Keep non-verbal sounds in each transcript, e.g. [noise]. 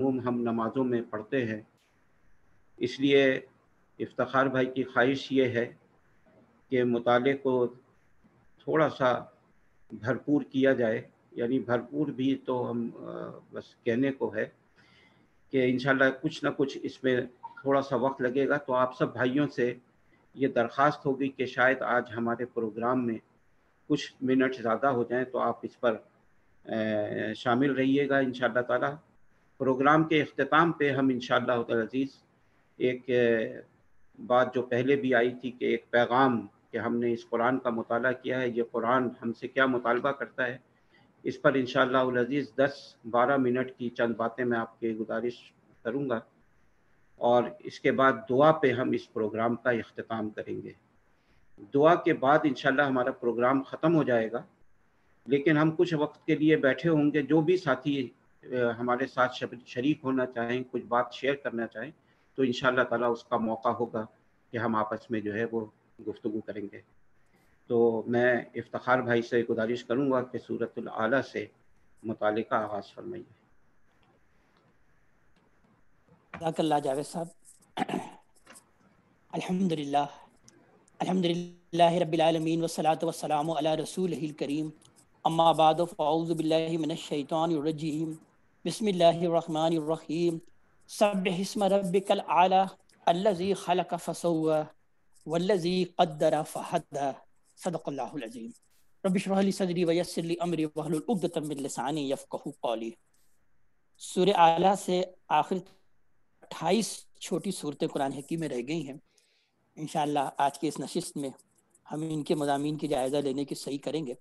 मरहूम हम नमाज़ों में पढ़ते हैं इसलिए इफ्तार भाई की ख्वाहिश ये है कि मताले को थोड़ा सा भरपूर किया जाए यानी भरपूर भी तो हम बस कहने को है कि इन कुछ ना कुछ इसमें थोड़ा सा वक्त लगेगा तो आप सब भाइयों से ये दरख्वास्त होगी कि शायद आज हमारे प्रोग्राम में कुछ मिनट ज़्यादा हो जाएं तो आप इस पर शामिल रहिएगा इन ताला प्रोग्राम के अख्ताम पे हम इन शजीज़ एक बात जो पहले भी आई थी कि एक पैगाम कि हमने इस कुरान का मताल किया है ये कुरान हमसे क्या मुतालबा करता है इस पर इन शजीज़ दस बारह मिनट की चंद बातें मैं आपके गुजारिश करूँगा और इसके बाद दुआ पे हम इस प्रोग्राम का अख्ताम करेंगे दुआ के बाद इन हमारा प्रोग्राम ख़त्म हो जाएगा लेकिन हम कुछ वक्त के लिए बैठे होंगे जो भी साथी हमारे साथ शरीक होना चाहें कुछ बात शेयर करना चाहें तो इन ताला उसका मौका होगा कि हम आपस में जो है वो गुफ्तु करेंगे तो मैं इफ्तार भाई से गुजारिश करूँगा कि सूरत आला से मुतल आगाज़ फरमाइए जजाकल्ला जावेद साहब अल्हम्दुलिल्लाह अल्हम्दुलिल्लाह रब्बिलालमीन वसलाम अला रसूल करीम अम्मा बाद फ़ाउज़ बिल्लाहि मिनश शैतानिर रजीम बसमीम सब्बम रबिकल आला अल्लज़ी खलक फसवा वल्लज़ी कद्दर फ़हद सदक़ल्लाज़ीम रबिशरली सदरी वयसरली अमरी वहलतमिलसानी यफ़ू कौली सूर आला से आखिर अट्ठाईस छोटी सूरतें कुरान हकी में रह गई हैं इन आज के इस नशस्त में हम इनके मजामी के जायज़ा लेने की सही करेंगे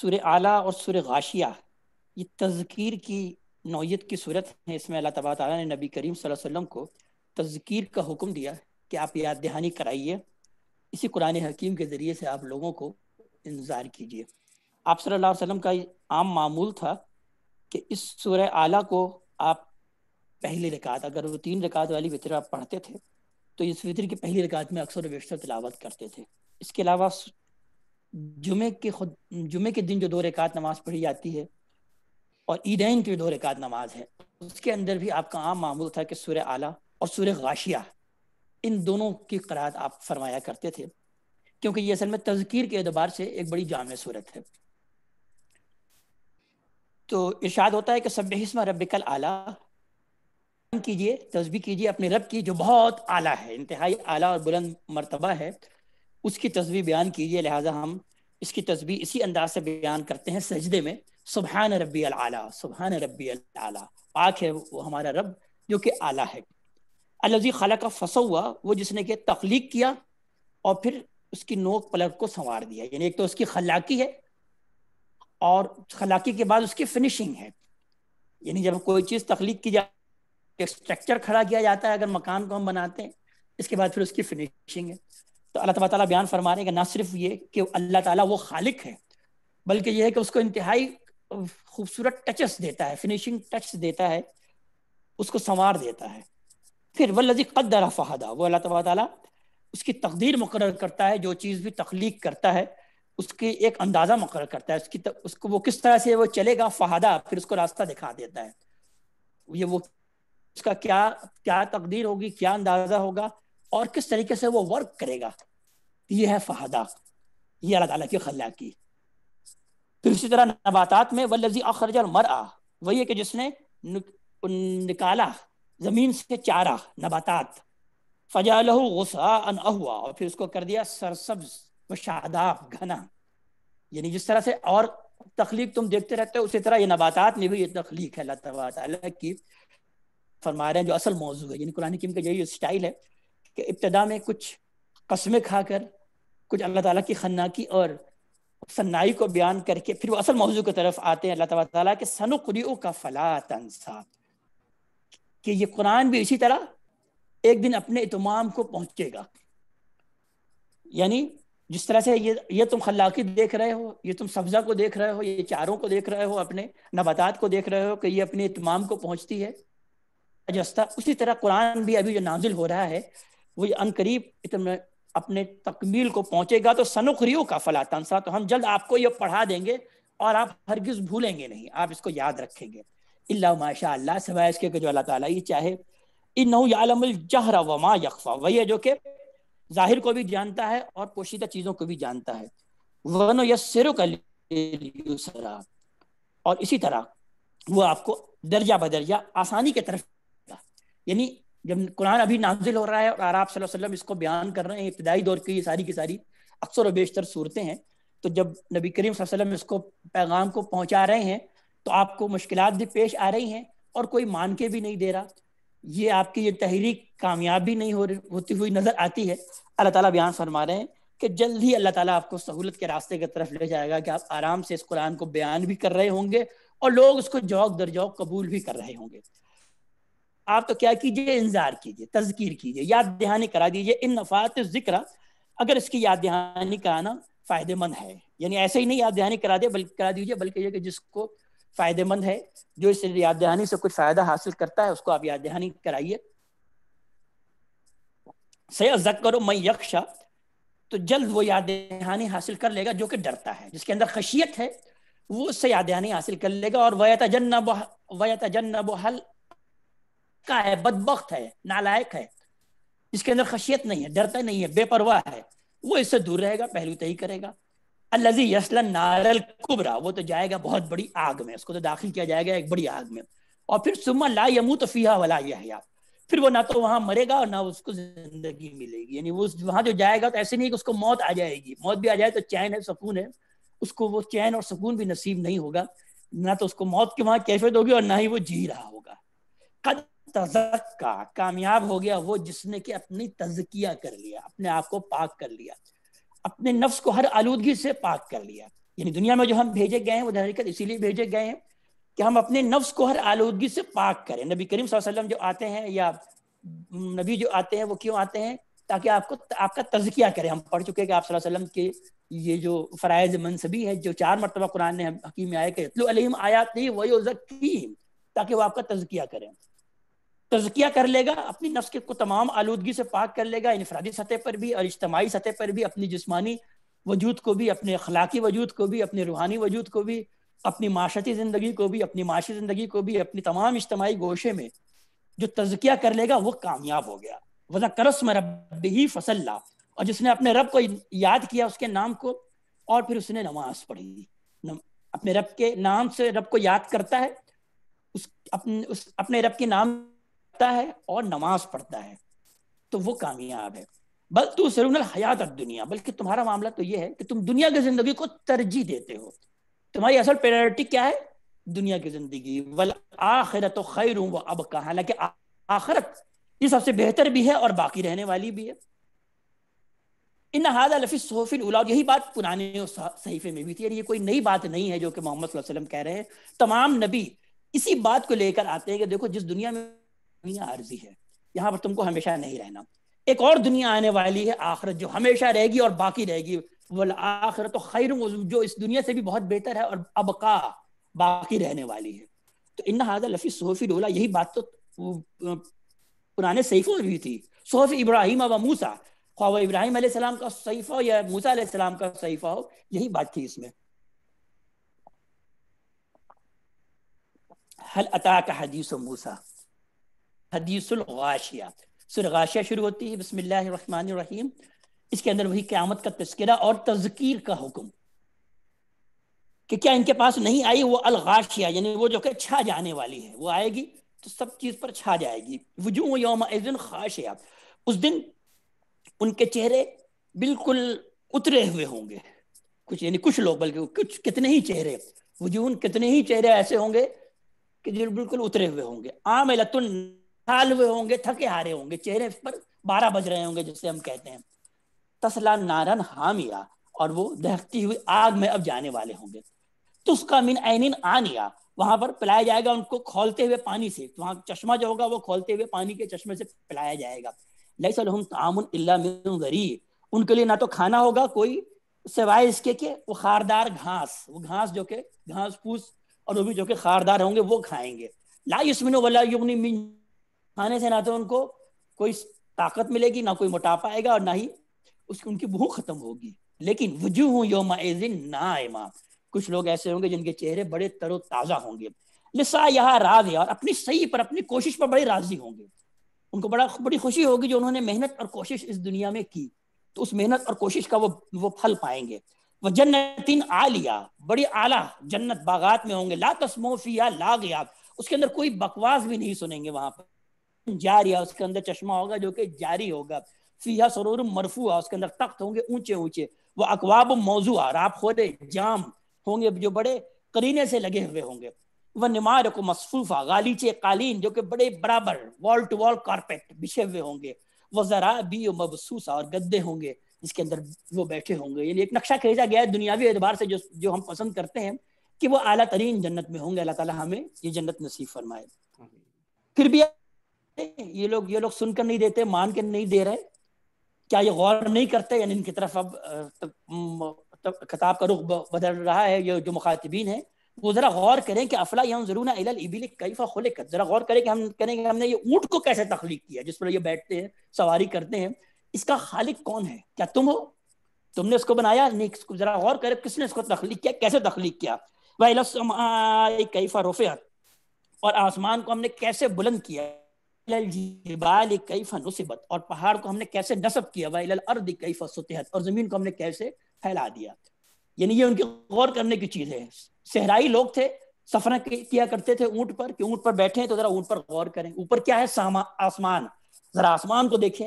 सूर आला और सूर गाशिया ये तज़कीर की नौीयत की सूरत है इसमें अल्लाह तबा ताली ने नबी करीम वसल्लम को तज़कीर का हुक्म दिया कि आप याद दहानी कराइए इसी कुरान हकीम के ज़रिए से आप लोगों को इंतज़ार कीजिए आप सल्लल्लाहु अलैहि वसल्लम का आम मामूल था कि इस सूर आला को आप पहली रिकात अगर वो तीन रिकात वाली फितर आप पढ़ते थे तो इस फितर की पहली रिकात में अक्सर बेशतर तलावत करते थे इसके अलावा जुमे के खुद जुमे के दिन जो दो रिकात नमाज पढ़ी जाती है और ईदैन की दो रिकात नमाज है उसके अंदर भी आपका आम मामूल था कि सूर्य आला और सूर्य गाशिया इन दोनों की करात आप फरमाया करते थे क्योंकि ये असल में तजकीर के अतबार से एक बड़ी जाम सूरत है तो इर्शाद होता है कि सब हिस्म रबिकल आला कीजिए तस्बी कीजिए अपने रब की जो बहुत आला है इंतहाई आला और बुलंद मरतबा है उसकी तस्वीर बयान कीजिए लिहाजा हम इसकी तस्वीर इसी अंदाज से बयान करते हैं सजदे में सुबहान रबी अला सुबहान रबी अला पाक है वो हमारा रब जो कि आला है अलजी खाला का फसा हुआ वो जिसने के तख्लीक किया और फिर उसकी नोक पलट को संवार दिया यानी एक तो उसकी खलाकी है और खलाकी के बाद उसकी फिनिशिंग है यानी जब कोई चीज़ तख्लीक की जा स्ट्रक्चर खड़ा किया जाता है अगर मकान को हम बनाते हैं इसके बाद फिर उसकी फिनिशिंग है तो अल्लाह तला बयान फरमा रहे हैं कि ना सिर्फ ये कि अल्लाह ताला वो खालिक है बल्कि यह है कि उसको इंतहाई खूबसूरत टचेस देता है फिनिशिंग टच देता है उसको संवार देता है फिर वल्लजी कदर फहदा वो अल्लाह तबारा उसकी तकदीर मुकर करता है जो चीज़ भी तख्लीक करता है उसकी एक अंदाज़ा मुकर करता है उसकी उसको वो किस तरह से वो चलेगा फ़हादा फिर उसको रास्ता दिखा देता है ये वो उसका क्या क्या तकदीर होगी क्या अंदाज़ा होगा और किस तरीके से वो वर्क करेगा ये है फहदा ये अल्लाह तला की खल्ला की फिर इसी तरह नबातात में वल्लजी अखरज और मर वही है कि जिसने निकाला जमीन से चारा नबातात फजाल गुस्सा अहुआ और फिर उसको कर दिया सरसब्ज व शादाब घना यानी जिस तरह से और तखलीक तुम देखते रहते हो उसी तरह ये नबातात में भी ये तखलीक है अल्लाह तबारा की फरमा रहे हैं जो असल मौजू है यानी कुरान कीम का यही स्टाइल है कि इब्तदा में कुछ कस्में खाकर कुछ अल्लाह ताला की खन्ना की और सन्नाई को बयान करके फिर वो असल मौजू की तरफ आते हैं अल्लाह तबाला के सनुक्री का फला तनसा कि ये कुरान भी इसी तरह एक दिन अपने इतमाम को पहुंचेगा यानी जिस तरह से ये ये तुम खल्लाकी देख रहे हो ये तुम सब्जा को देख रहे हो ये चारों को देख रहे हो अपने नबातात को देख रहे हो कि ये अपने इतमाम को पहुंचती है अजस्ता उसी तरह कुरान भी अभी जो नाजिल हो रहा है वो अनकरीब अपने तकमील को पहुंचेगा तो सनुखरियो का फला तनसा तो हम जल्द आपको ये पढ़ा देंगे और आप हरगिज भूलेंगे नहीं आप इसको याद रखेंगे इल्ला माशा अल्लाह सिवाय इसके जो अल्लाह ताला ये चाहे इन वमा यकफा वही जो कि जाहिर को भी जानता है और पोशीदा चीज़ों को भी जानता है वन यस्सिर और इसी तरह वो आपको दर्जा बदर्जा आसानी के तरफ यानी जब कुरान अभी नाजिल हो रहा है और आराब सल्लम इसको बयान कर रहे हैं इब्तदाई दौर की ये सारी की सारी अक्सर बेशतर सूरतें हैं तो जब नबी करीम वसल्लम इसको पैगाम को पहुंचा रहे हैं तो आपको मुश्किल भी पेश आ रही हैं और कोई मान के भी नहीं दे रहा ये आपकी ये तहरीक कामयाबी नहीं हो रही होती हुई नजर आती है अल्लाह ताला बयान फरमा रहे हैं कि जल्द ही अल्लाह ताला आपको सहूलत के रास्ते की तरफ ले जाएगा कि आप आराम से इस कुरान को बयान भी कर रहे होंगे और लोग उसको जौक दर जौक कबूल भी कर रहे होंगे आप तो क्या कीजिए इंजार कीजिए तस्कीर कीजिए याद दहानी करा दीजिए इन नफात जिक्र अगर इसकी याद दहानी कराना फ़ायदेमंद है यानी ऐसे ही नहीं याद दहानी करा दे बल्कि करा दीजिए बल्कि ये कि जिसको फ़ायदेमंद है जो इस याद दहानी से कुछ फ़ायदा हासिल करता है उसको आप याद दहानी कराइए से जक करो मैं यक्षा तो जल्द वो याद दहानी हासिल कर लेगा जो कि डरता है जिसके अंदर खशियत है वो उससे याद दहानी हासिल कर लेगा और वयतजन्नब वयतजन्नब हल का है बदबख्त है नालायक है इसके अंदर खशियत नहीं है डरता नहीं है बेपरवाह है वो इससे दूर रहेगा पहलू तय करेगा अल्लाजी यसलन नारल कुबरा वो तो जाएगा बहुत बड़ी आग में उसको तो दाखिल किया जाएगा एक बड़ी आग में और फिर सुमा ला यमू तो फीहा वाला वला यहया फिर वो ना तो वहां मरेगा और ना उसको जिंदगी मिलेगी यानी वो वहां जो जाएगा तो ऐसे नहीं कि उसको मौत आ जाएगी मौत भी आ जाए तो चैन है सुकून है उसको वो चैन और सुकून भी नसीब नहीं होगा ना तो उसको मौत के वहां कैफियत होगी और ना ही वो जी रहा होगा तजक्का कामयाब हो गया वो जिसने कि अपनी तजकिया कर लिया अपने आप को पाक कर लिया अपने नफ्स को हर आलूदगी से पाक कर लिया यानी दुनिया में जो हम भेजे गए हैं वो दरअसल इसीलिए भेजे गए हैं कि हम अपने नफ्स को हर आलूदगी से पाक करें नबी करीम वसल्लम जो आते हैं या नबी जो आते हैं वो क्यों आते हैं ताकि आपको आपका तजकिया करें हम पढ़ चुके हैं कि आप वसल्लम के ये जो फ़राइज मनसबी है जो चार मरतबा कुरान ने हकीम आया के आयात नहीं वही ताकि वो आपका तजकिया करें तजकिया कर लेगा अपनी नफ्स के को तमाम आलूदगी से पाक कर लेगा इनफरादी सतह पर भी और इज्तमाही सतह पर भी अपनी जिसमानी वजूद को भी अपने अखलाकी वजूद को भी अपने रूहानी वजूद को भी अपनी माशती ज़िंदगी को भी अपनी माशी ज़िंदगी को भी अपनी तमाम इज्तमाही गोशे में जो तजकिया कर लेगा वो कामयाब हो गया वजह करस्म रब ही ला और जिसने अपने रब को याद किया उसके नाम को और फिर उसने नमाज पढ़ी अपने रब के नाम से रब को याद करता है उस अपने उस अपने रब के नाम रखता है और नमाज पढ़ता है तो वो कामयाब है बल तू सरुनल हयात अब दुनिया बल्कि तुम्हारा मामला तो ये है कि तुम दुनिया की जिंदगी को तरजीह देते हो तुम्हारी असल प्रायोरिटी क्या है दुनिया की जिंदगी वल आखिरत तो खैर व अब कहा हालांकि आखिरत ये सबसे बेहतर भी है और बाकी रहने वाली भी है इन हादा लफी सोफिन उला यही बात पुराने सहीफे में भी थी ये कोई नई बात नहीं है जो कि मोहम्मद कह रहे हैं तमाम नबी इसी बात को लेकर आते हैं कि देखो जिस दुनिया में दुनिया आरजी है यहाँ पर तुमको हमेशा नहीं रहना एक और दुनिया आने वाली है आखिरत जो हमेशा रहेगी और बाकी रहेगी वल आखिरत तो खैर जो इस दुनिया से भी बहुत बेहतर है और अबका बाकी रहने वाली है तो इन हाजा लफी सोफी डोला यही बात तो पुराने सईफों में भी थी सोहफ इब्राहिम अब मूसा ख्वाब इब्राहिम सलाम का सैफा हो या मूसा सलाम का सैफा हो यही बात थी इसमें हल अता का हदीस मूसा हदीसलगाशिया सुरगाशिया शुरू होती है बसमीम इसके अंदर वही क़्यामत का तस्करा और तजकीर का हुक्म कि क्या इनके पास नहीं आई वो अलगाशिया यानी वो जो कि छा जाने वाली है वो आएगी तो सब चीज़ पर छा जाएगी वजू योम खाशिया उस दिन उनके चेहरे बिल्कुल उतरे हुए होंगे कुछ यानी कुछ लोग बल्कि कुछ कितने ही चेहरे वजून कितने ही चेहरे ऐसे होंगे कि जो बिल्कुल उतरे हुए होंगे आम लतुन हाल हुए होंगे थके हारे होंगे चेहरे पर बारह बज रहे होंगे जिससे हम कहते हैं तसला नारन हामिया और वो दहकती हुई आग में अब जाने वाले होंगे तुस्का मिन ऐनिन आनिया वहां पर पिलाया जाएगा उनको खोलते हुए पानी से वहां चश्मा जो होगा वो खोलते हुए पानी के चश्मे से पिलाया जाएगा लहसलहम तामुन इल्ला मिन गरीब उनके लिए ना तो खाना होगा कोई सिवाय इसके के वो खारदार घास वो घास जो के घास फूस और वो भी जो के खारदार होंगे वो खाएंगे ला युस्मिन वाला युगनी मिन खाने से ना तो उनको कोई ताकत मिलेगी ना कोई मोटापा आएगा और ना ही उसकी उनकी भूख खत्म होगी लेकिन हूँ यो मिन ना कुछ लोग ऐसे होंगे जिनके चेहरे बड़े तरोताज़ा होंगे लिसा यहाँ राज और अपनी सही पर अपनी कोशिश पर बड़े राजी होंगे उनको बड़ा बड़ी खुशी होगी जो उन्होंने मेहनत और कोशिश इस दुनिया में की तो उस मेहनत और कोशिश का वो वो फल पाएंगे वह जन्नतिन आलिया बड़ी आला जन्नत बागात में होंगे ला तस्मोफिया ला गया उसके अंदर कोई बकवास भी नहीं सुनेंगे वहां पर जारिया उसके अंदर चश्मा होगा जो कि जारी होगा फिया मरफू है उसके अंदर तख्त होंगे ऊंचे ऊंचे वो अकवाब आ राप खोदे जाम होंगे जो बड़े करीने से लगे हुए होंगे वह निमार को मसफूफा गालीचे कालीन जो कि बड़े बराबर वॉल टू वॉल कारपेट बिछे हुए होंगे वह जरा बी मबसूसा और गद्दे होंगे जिसके अंदर वो बैठे होंगे यानी एक नक्शा खेजा गया है दुनियावी एतबार से जो जो हम पसंद करते हैं कि वो अला तरीन जन्नत में होंगे अल्लाह ताला हमें ये जन्नत नसीब फरमाए फिर भी ये लोग ये लोग सुनकर नहीं देते मान के नहीं दे रहे क्या ये गौर नहीं करते यानी इनकी तरफ अब खिताब का रुख बदल रहा है ये जो मुखातबीन है वो जरा गौर करें कि अफला यम जरून इबिल कैफा कर जरा गौर करें कि हम करेंगे हमने ये ऊँट को कैसे तख्लीक किया जिस पर ये बैठते हैं सवारी करते हैं इसका खालिक कौन है क्या तुम हो तुमने इसको बनाया नहीं इसको जरा गौर करें किसने इसको तख्लीक किया कैसे तख्लीक किया वह कैफा रोफे और आसमान को हमने कैसे बुलंद किया और पहाड़ को हमने कैसे नसब किया वह अर्द कैफा सतहत और ज़मीन को हमने कैसे फैला दिया यानी ये उनकी गौर करने की चीज़ है सहराई लोग थे सफर किया करते थे ऊँट पर कि ऊँट पर बैठे तो ज़रा ऊँट पर गौर करें ऊपर क्या है आसमान ज़रा आसमान को देखें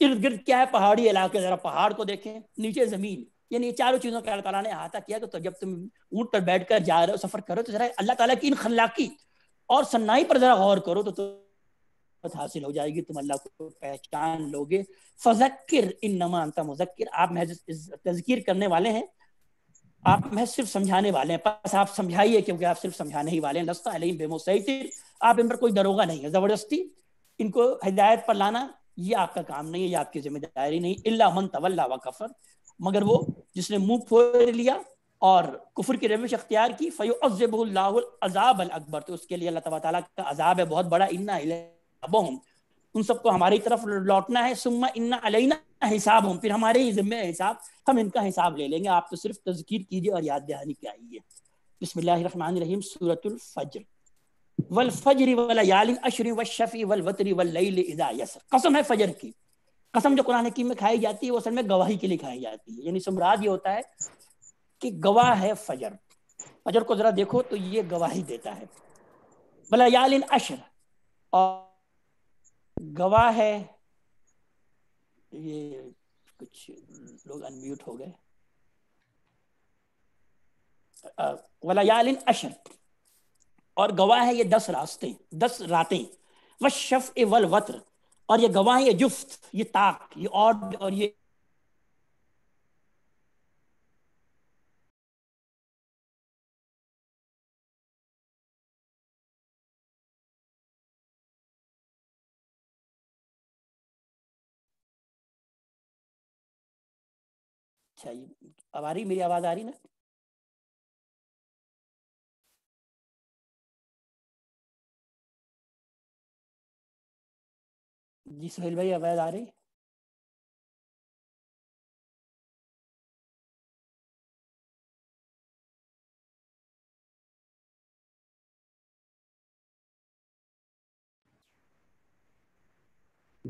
इर्द गिर्द क्या है पहाड़ी इलाके ज़रा पहाड़ को देखें नीचे ज़मीन यानी ये चारों चीज़ों का अल्लाह ताला ने अहाता किया तो जब तुम ऊँट पर बैठ कर जा रहे हो सफ़र करो तो ज़रा अल्लाह ताला की इन खल्लाकी और सन्नाई पर ज़रा गौर करो तो मोहब्बत हासिल हो जाएगी तुम अल्लाह को पहचान लोगे फजक्र इन नमा अंता मुजक्र आप महज तजकीर करने वाले हैं आप महज सिर्फ समझाने वाले हैं बस आप समझाइए क्योंकि आप सिर्फ समझाने ही वाले हैं लस्ता अलैम बेमोसैतिर आप इन पर कोई दरोगा नहीं है जबरदस्ती इनको हिदायत पर लाना ये आपका काम नहीं है ये आपकी जिम्मेदारी नहीं इल्ला मन तवल्ला व कफर मगर वो जिसने मुंह फोर लिया और कुफर की रविश अख्तियार की फ़यो अज़ब अजाब अल अकबर तो उसके लिए अल्लाह तबाला का अजाब है बहुत बड़ा इन्ना हिसाबों उन सबको हमारी तरफ लौटना है सुम्मा इन्ना अलैना हिसाब हम फिर हमारे ही जिम्मे हिसाब हम इनका हिसाब ले लेंगे आप तो सिर्फ तजकीर कीजिए और याद दहानी के आइए सूरतुल सूरतुल्फजर वल फजर वलिन अशर व शफ़ी वल वतरी वल कसम है फजर की कसम जो कुरान हकीम में खाई जाती है वो असल में गवाही के लिए खाई जाती है यानी सुमराद ये होता है कि गवाह है फजर फजर को ज़रा देखो तो ये गवाही देता है वल वलिन अशर और गवाह है ये कुछ लोग अनम्यूट हो गए वलायालिन अशर और गवाह है ये दस रास्ते दस रातें व शफ वल वत्र और ये गवाह है ये जुफ्त ये ताक ये और और ये अच्छा ये अब आ रही मेरी आवाज आ रही ना जी सुहेल भाई आवाज आ रही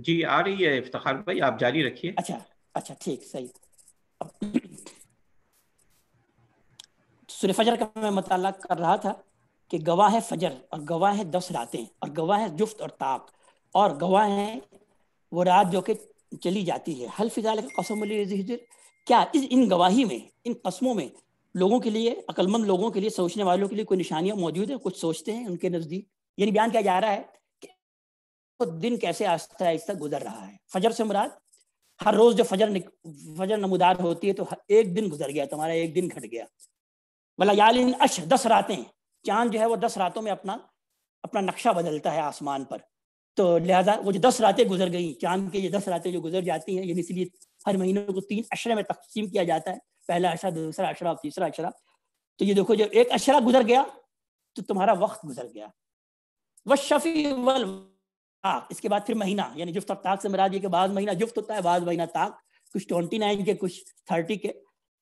जी आ रही है इफ्तार भाई आप जारी रखिए अच्छा अच्छा ठीक सही तो सुर फजर का मैं मताल कर रहा था कि गवाह है फजर और गवाह है दस रातें और गवाह है जुफ्त और ताक और गवाह है वो रात जो कि चली जाती है हल फिजाल कसम क्या इस इन गवाही में इन कस्मों में लोगों के लिए अकलमंद लोगों के लिए सोचने वालों के लिए कोई निशानियां मौजूद है कुछ सोचते हैं उनके नज़दीक यानी बयान किया जा रहा है कि तो दिन कैसे आस्ता आहिस्ता गुजर रहा है फजर से मुराद हर रोज जो फजर फजर नमोदार होती है तो एक दिन गुजर गया तुम्हारा एक दिन घट गया वाला यालिन अश दस रातें चांद जो है वो दस रातों में अपना अपना नक्शा बदलता है आसमान पर तो लिहाजा वो जो दस रातें गुजर गई चांद के ये दस रातें जो गुजर जाती हैं यानी इसलिए हर महीने को तीन अशरे में तकसीम किया जाता है पहला अशरा दूसरा अशरा और तीसरा अशरा तो ये देखो जब एक अशरा गुजर गया तो तुम्हारा वक्त गुजर गया वह शफी वल ताक हाँ, इसके बाद फिर महीना यानी जुफ्त और ताक से मरा दिए कि बाज महीना जुफ्त होता है बाद महीना ताक कुछ ट्वेंटी नाइन के कुछ थर्टी के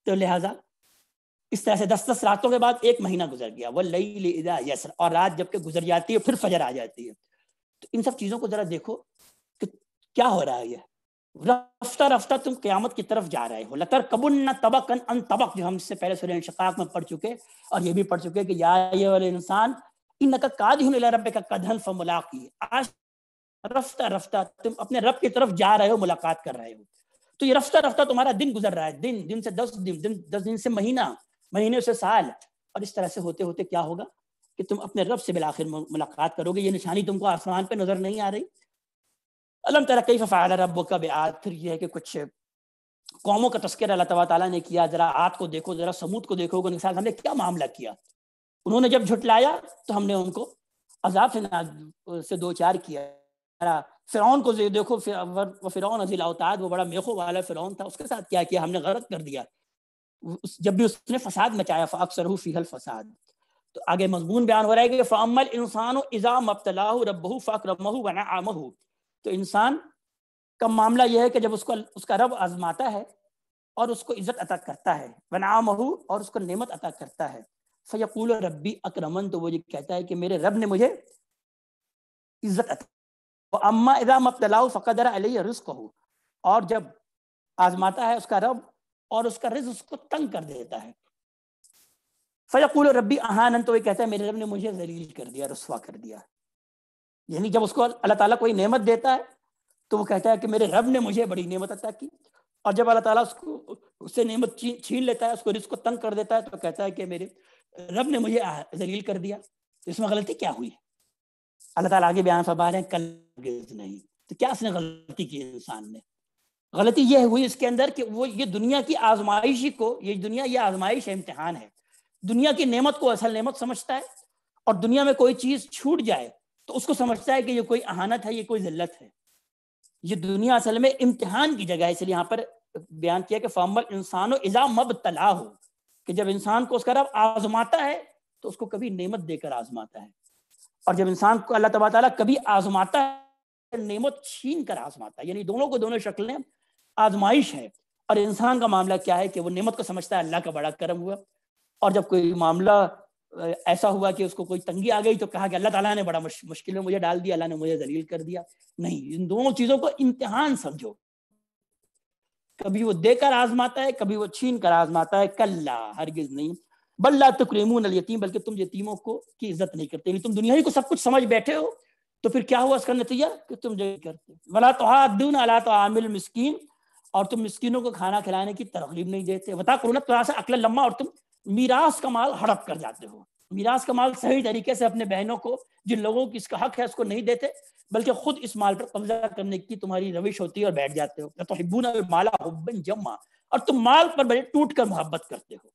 तो लिहाजा इस तरह से दस दस रातों के बाद एक महीना गुजर गया वह लई लेदा यसर और रात जबकि गुजर जाती है फिर फजर आ जाती है तो इन सब चीज़ों को ज़रा देखो कि क्या हो रहा है ये रफ्ता रफ्ता तुम क्यामत की तरफ जा रहे हो लतर कबुल न तबक अन तबक जो हम इससे पहले सुरेन शकाक में पढ़ चुके और ये भी पढ़ चुके कि या ये वाले इंसान इन नकद नका काज रब का कदन फ मुलाकी आज रफ्ता रफ्ता तुम अपने रब की तरफ जा रहे हो मुलाकात कर रहे हो तो ये रफ्ता रफ्ता तुम्हारा दिन गुजर रहा है दिन दिन से दस दिन दिन दस दिन से महीना महीने से साल और इस तरह से होते होते क्या होगा कि तुम अपने रब से बिलाखिर मुलाकात करोगे ये निशानी तुमको आसमान पर नजर नहीं आ रही अलम तरह कई फ़ाल रब का बेआत फिर यह है कि कुछ कौमों का तस्कर अल्लाह तबाला ताला ने किया जरा आत को देखो जरा समूद को देखो उनके साथ हमने क्या मामला किया उन्होंने जब झुटलाया तो हमने उनको अजाब से दो चार किया फिरौन को देखो फिरौन अजील अवताद वो बड़ा मेखो वाला फिरौन था उसके साथ क्या किया हमने गलत कर दिया जब भी उसने फसाद मचाया अक्सर फिहल फसाद तो आगे मजमून बयान हो रहा है कि फ़ामल इंसान इज़ाम इज़ा मबतला रबहू फ़क्रमहू वना आमहू तो इंसान का मामला यह है कि जब उसको उसका रब आजमाता है और उसको इज़्ज़त अता करता है वना महू और उसको नेमत अता करता है फ़यकूल रबी अक्रमन तो वो ये कहता है कि मेरे रब ने मुझे इज़्ज़त अता अम्मा इदा मबतलाउ फ़कदर अली रिस्क हो और जब आजमाता है उसका रब और उसका रिज उसको तंग कर देता है फ़यकूल रबी आहानन तो ये कहता है मेरे रब ने मुझे जलील कर दिया रसवा कर दिया यानी जब उसको अल्लाह ताला कोई नेमत देता है तो वो कहता है कि मेरे रब ने मुझे बड़ी नेमत अता की और जब अल्लाह ताला उसको उससे नेमत छीन लेता है उसको रिस्क को तंग कर देता है तो कहता है कि मेरे रब ने मुझे जलील कर दिया इसमें गलती क्या हुई है अल्लाह ताला आगे बयान फरमा रहे हैं कल नहीं तो क्या उसने गलती की इंसान ने गलती यह हुई इसके अंदर कि वो ये दुनिया की आजमाइश को ये दुनिया ये आजमाइश है इम्तिहान है दुनिया की नेमत को असल नेमत समझता है और दुनिया में कोई चीज़ छूट जाए तो उसको समझता है कि ये कोई अहानत है ये कोई जिल्लत है ये दुनिया असल में इम्तहान की जगह है इसलिए यहाँ पर बयान किया कि फॉर्मल इंसान इजा मब तला हो कि जब इंसान को उसका रब आजमाता है तो उसको कभी नेमत देकर आजमाता है और जब इंसान को अल्लाह तबा तला कभी आजमाता है नियमत छीन कर आजमाता है यानी दोनों को दोनों शक्लें आजमाइश है और इंसान का मामला क्या है कि वो नियमत को समझता है अल्लाह का बड़ा करम हुआ और जब कोई मामला ऐसा हुआ कि उसको कोई तंगी आ गई तो कहा कि अल्लाह ताला ने बड़ा मुश्किल में मुझे डाल दिया अल्लाह ने मुझे दलील कर दिया नहीं इन दोनों चीज़ों को इम्तहान समझो कभी वो देकर आजमाता है कभी वो छीन कर आजमाता है कल्ला हरगिज नहीं बल्ला तकरीमून अल यतीम बल्कि तुम यतीमों को की इज्जत नहीं करते तुम दुनिया ही को सब कुछ समझ बैठे हो तो फिर क्या हुआ इसका नतीजा कि तुम जो करते वला तो हादून अला तो आमिल मिसकीन और तुम मस्किनों को खाना खिलाने की तरगीब नहीं देते बता करो तो ना तुरा से अकल लम्मा और तुम मीरास का माल हड़प कर जाते हो मीरास का माल सही तरीके से अपने बहनों को जिन लोगों की इसका हक है उसको नहीं देते बल्कि खुद इस माल पर कब्जा करने की तुम्हारी रविश होती है और बैठ जाते हो तो हिब्बू माला हुबन जम्मा और तुम माल पर बड़े टूट कर मोहब्बत करते हो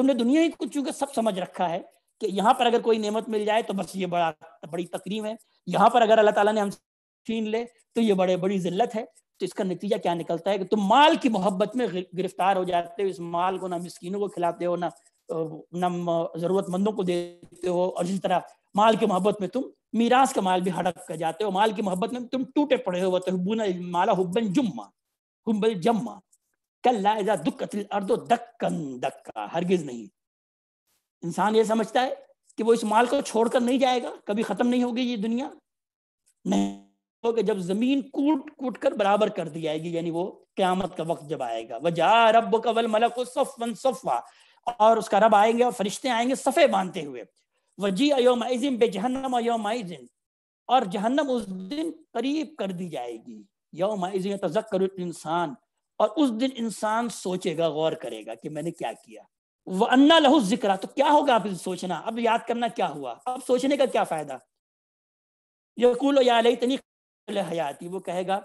तुमने दुनिया ही कुछ चूंकि सब समझ रखा है कि यहाँ पर अगर कोई नेमत मिल जाए तो बस ये बड़ा बड़ी तकरीम है यहाँ पर अगर अल्लाह ताला ने हम छीन ले तो ये बड़े बड़ी जिल्लत है तो इसका नतीजा क्या निकलता है कि तुम माल की मोहब्बत में गिरफ्तार हो जाते हो इस माल को ना मिस्किनों को खिलाते हो ना ना जरूरतमंदों को देते हो और जिस तरह माल की मोहब्बत में तुम मीरास का माल भी हड़प कर जाते हो माल की मोहब्बत में तुम टूटे पड़े हो तो माला हुबन जुम्मा हुबल जम्मा कल लाएजा दुख अतिल अर्दो दक्कन दक्का हरगिज नहीं इंसान ये समझता है कि वो इस माल को छोड़कर नहीं जाएगा कभी खत्म नहीं होगी ये दुनिया नहीं होगा जब जमीन कूट कूट कर बराबर कर दी जाएगी यानी वो क्यामत का वक्त जब आएगा वह जा रब कवल मलक सफन सफा और उसका रब आएंगे और फरिश्ते आएंगे सफ़े बांधते हुए वजी अयोम बे जहन्नम अयोम और जहन्नम उस दिन करीब कर दी जाएगी यो यौम करो इंसान और उस दिन इंसान सोचेगा गौर करेगा कि मैंने क्या किया वह अन्ना लहू जिक्र तो क्या होगा आप सोचना अब याद करना क्या हुआ अब सोचने का क्या फायदा यकूल हयाती वो कहेगा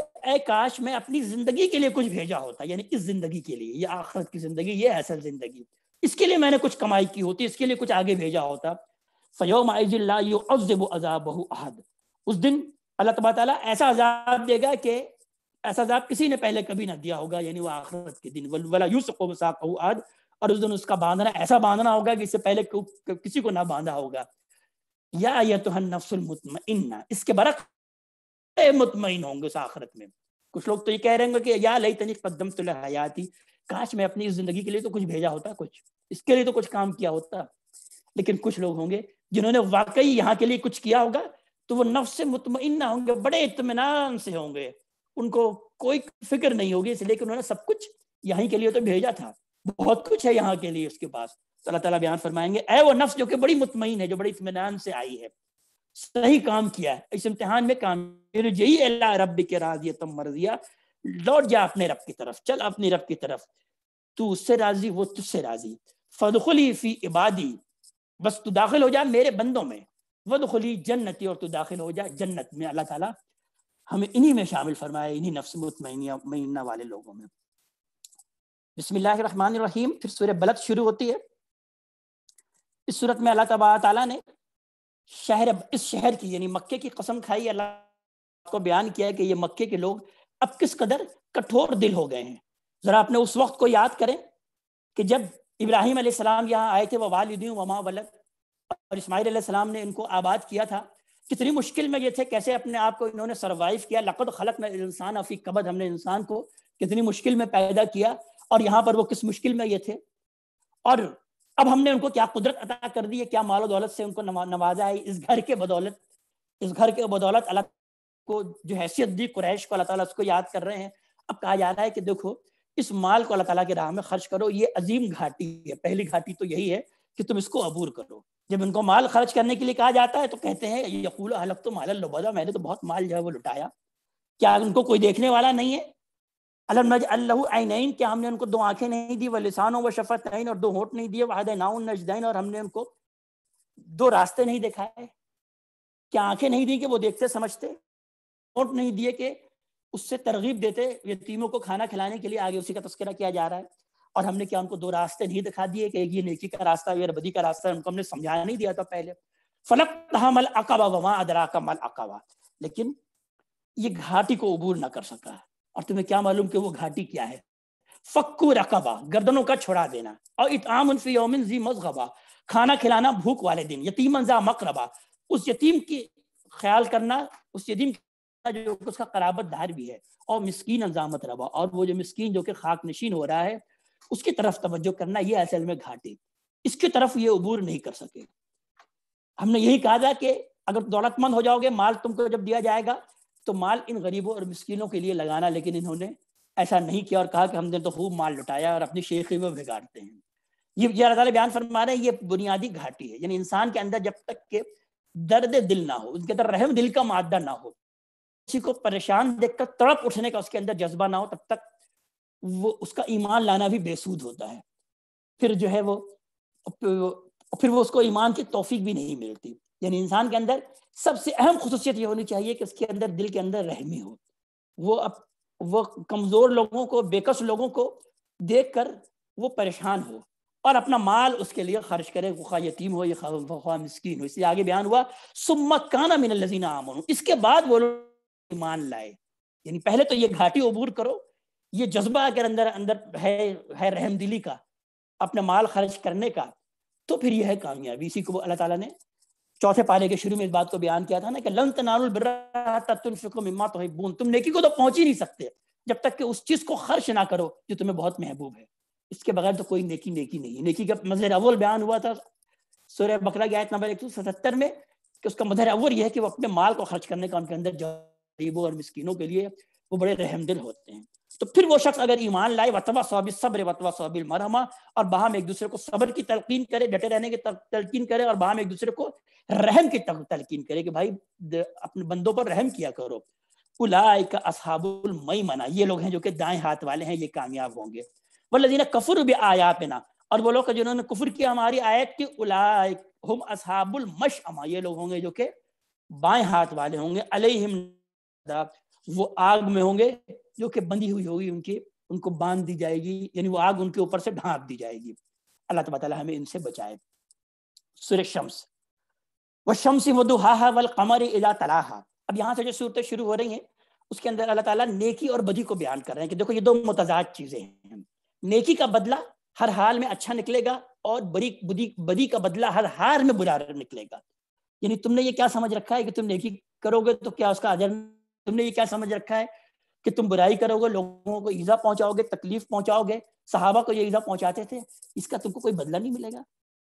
कि ए काश मैं अपनी जिंदगी के लिए कुछ भेजा होता यानी इस जिंदगी के लिए ये आखिरत की जिंदगी ये असल जिंदगी इसके लिए मैंने कुछ कमाई की होती इसके लिए कुछ आगे भेजा होता फयोम आजब अजाब अहद उस दिन अल्लाह तबाला ऐसा अजाब देगा कि ऐसा अजाब किसी ने पहले कभी ना दिया होगा यानी वो आखिरत के दिन वाला यूसको वसाकू आद और उस दिन उसका बांधना ऐसा बांधना होगा कि इससे पहले किसी को ना बांधा होगा या ये तो नफसुल मुतम इसके बरक मुतमिन होंगे उस आखरत में कुछ लोग तो ये कह रहे होंगे कि या लई तनिक पदम तो हयाती काश मैं अपनी जिंदगी के लिए तो कुछ भेजा होता कुछ इसके लिए तो कुछ काम किया होता लेकिन कुछ लोग होंगे जिन्होंने वाकई यहाँ के लिए कुछ किया होगा तो वो नफ्स मुतमिन होंगे बड़े इतमान से होंगे उनको कोई फिक्र नहीं होगी इसलिए कि उन्होंने सब कुछ यहीं के लिए तो भेजा था बहुत कुछ है यहाँ के लिए उसके पास तो अल्लाह तला बयान फरमाएंगे ए वो नफ्स जो कि बड़ी मुतमिन है जो बड़ी इतमान से आई है सही काम किया है इस इम्तहान में काम यही अल्लाह रब के राजी तम मर्जिया लौट जा अपने रब की तरफ चल अपने रब की तरफ तू उससे राजी वो तुझसे राजी फदखली फी इबादी बस तू दाखिल हो जा मेरे बंदों में वदखली जन्नति और तू दाखिल हो जा जन्नत में अल्लाह ताला हमें इन्हीं में शामिल फरमाए इन्हीं नफ्स मुतमैना वाले लोगों में बसमीम फिर सूर्य बलद शुरू होती है इस सूरत में अल्लाह तबा ताला ने शहर इस शहर की यानी मक्के की कसम खाई अल्लाह को बयान किया कि ये मक्के के लोग अब किस कदर कठोर दिल हो गए हैं ज़रा अपने उस वक्त को याद करें कि जब इब्राहिम यहाँ आए थे वह वालदी वमा वलद और इस्माईल ने इनको आबाद किया था कितनी मुश्किल में ये थे कैसे अपने आप को इन्होंने सर्वाइव किया लकद खलक में इंसान अफी कबद हमने इंसान को कितनी मुश्किल में पैदा किया और यहाँ पर वो किस मुश्किल में ये थे और अब हमने उनको क्या कुदरत अदा कर दी है क्या मालो दौलत से उनको नवाजा है इस घर के बदौलत इस घर के बदौलत अल्लाह को जो हैसियत दी कुरैश को अल्लाह ताला उसको याद कर रहे हैं अब कहा जा रहा है कि देखो इस माल को अल्लाह तला के राह में खर्च करो ये अजीम घाटी है पहली घाटी तो यही है कि तुम इसको अबूर करो जब उनको माल खर्च करने के लिए कहा जाता है तो कहते हैं यकूल हलक तो माल लुबदा मैंने तो बहुत माल जो है वो लुटाया क्या उनको कोई देखने वाला नहीं है अलमज अल्लाइन क्या हमने उनको दो आंखें नहीं दी व लिसानों व शफत नईन और दो होठ नहीं दिए वाहद नाउन नजदैन और हमने उनको दो रास्ते नहीं दिखाए क्या आंखें नहीं दी कि वो देखते समझते होठ नहीं दिए कि उससे तरगीब देते यतीमों को खाना खिलाने के लिए आगे उसी का तस्करा किया जा रहा है और हमने क्या उनको दो रास्ते नहीं दिखा दिए कि ये नेकी का रास्ता ये बदी का रास्ता है उनको हमने समझाया नहीं दिया था पहले फलक मल अकबा वमा अदरा का मल अकबा लेकिन ये घाटी को अबूर ना कर सका और तुम्हें क्या मालूम कि वो घाटी क्या है फक्कू रकबा गर्दनों का छुड़ा देना और इताम उनफी जी मजगबा खाना खिलाना भूख वाले दिन यतीम जा मकरबा उस यतीम की ख्याल करना उस यतीम जो उसका कराबत धार भी है और मिसकीन अंजामत रबा और वो जो मिसकीन जो कि खाक नशीन हो रहा है उसकी तरफ तवज्जो करना ये असल में घाटी इसकी तरफ ये अबूर नहीं कर सके हमने यही कहा था कि अगर दौलतमंद हो जाओगे माल तुमको जब दिया जाएगा तो माल इन गरीबों और मिस्किनों के लिए लगाना लेकिन इन्होंने ऐसा नहीं किया और कहा कि हमने तो खूब माल लुटाया और अपनी शेखी में बिगाड़ते हैं ये ये अल्लाह बयान फरमा रहे हैं ये बुनियादी घाटी है यानी इंसान के अंदर जब तक के दर्द दिल ना हो उसके अंदर रहम दिल का मादा ना हो किसी को परेशान देखकर तड़प उठने का उसके अंदर जज्बा ना हो तब तक वो उसका ईमान लाना भी बेसूद होता है फिर जो है वो फिर वो उसको ईमान की तोफीक भी नहीं मिलती यानी इंसान के अंदर सबसे अहम खसूसियत ये होनी चाहिए कि उसके अंदर दिल के अंदर रहमी हो वो अब वो कमज़ोर लोगों को बेकस लोगों को देख कर वो परेशान हो और अपना माल उसके लिए खर्च करे खा यतीम हो या खा मस्किन हो इसलिए आगे बयान हुआ सुम्मत काना मिन लजीना आमन इसके बाद वो लोग ईमान लाए यानी पहले तो ये घाटी अबूर करो ये जज्बा अगर अंदर अंदर है है रहम दिली का अपना माल खर्च करने का तो फिर यह है कामयाबी इसी को अल्लाह ताला ने चौथे पारे के शुरू में इस बात को बयान किया था ना कि लन तनारुलफिको तो बून तुम नेकी को तो पहुंच ही नहीं सकते जब तक कि उस चीज को खर्च ना करो जो तुम्हें बहुत महबूब है इसके बगैर तो कोई नेकी नेकी नहीं है नेकी का मजहर अवल बयान हुआ था सूर्य बकरा की आयत नंबर एक सौ सतहत्तर में कि उसका मजहर अवल यह है कि वो अपने माल को खर्च करने का उनके अंदर गरीबों और मिस्किनों के लिए वो बड़े रहमदिल होते हैं तो फिर वो शख्स अगर ईमान लाए वतवा सोबिल सब्र वतवा सोबिल मरहमा और बाहम एक दूसरे को सब्र की तलकिन करे डटे रहने की तलकिन करे और बाहम एक दूसरे को रहम की तलकिन करे कि भाई अपने बंदों पर रहम किया करो उलाय का असहाबुल मई मना ये लोग हैं जो कि दाएं हाथ वाले हैं ये कामयाब होंगे वल्लजीना कफुर भी आयात ना और वो लोग जिन्होंने कुफर किया हमारी आयत की उलाय हम असहाबुल मशअमा ये लोग होंगे जो कि बाएं हाथ वाले होंगे अलहिम वो आग में होंगे जो कि बंधी हुई होगी उनकी उनको बांध दी जाएगी यानी वो आग उनके ऊपर से ढांप दी जाएगी अल्लाह तबाला हमें इनसे बचाए सूर्य शम्स वह शमसी व दुहा वल कमर इला तला अब यहाँ से जो सूरतें शुरू हो रही हैं उसके अंदर अल्लाह ताला नेकी और बदी को बयान कर रहे हैं कि देखो ये दो मुतजाद चीज़ें हैं नेकी का बदला हर हाल में अच्छा निकलेगा और बरी बुदी बदी का बदला हर हार में बुरा निकलेगा यानी तुमने ये क्या समझ रखा है कि तुम नेकी करोगे तो क्या उसका अजर तुमने ये क्या समझ रखा है कि तुम बुराई करोगे लोगों को ईजा पहुंचाओगे तकलीफ पहुंचाओगे सहाबा को ये ईजा पहुंचाते थे इसका तुमको कोई बदला नहीं मिलेगा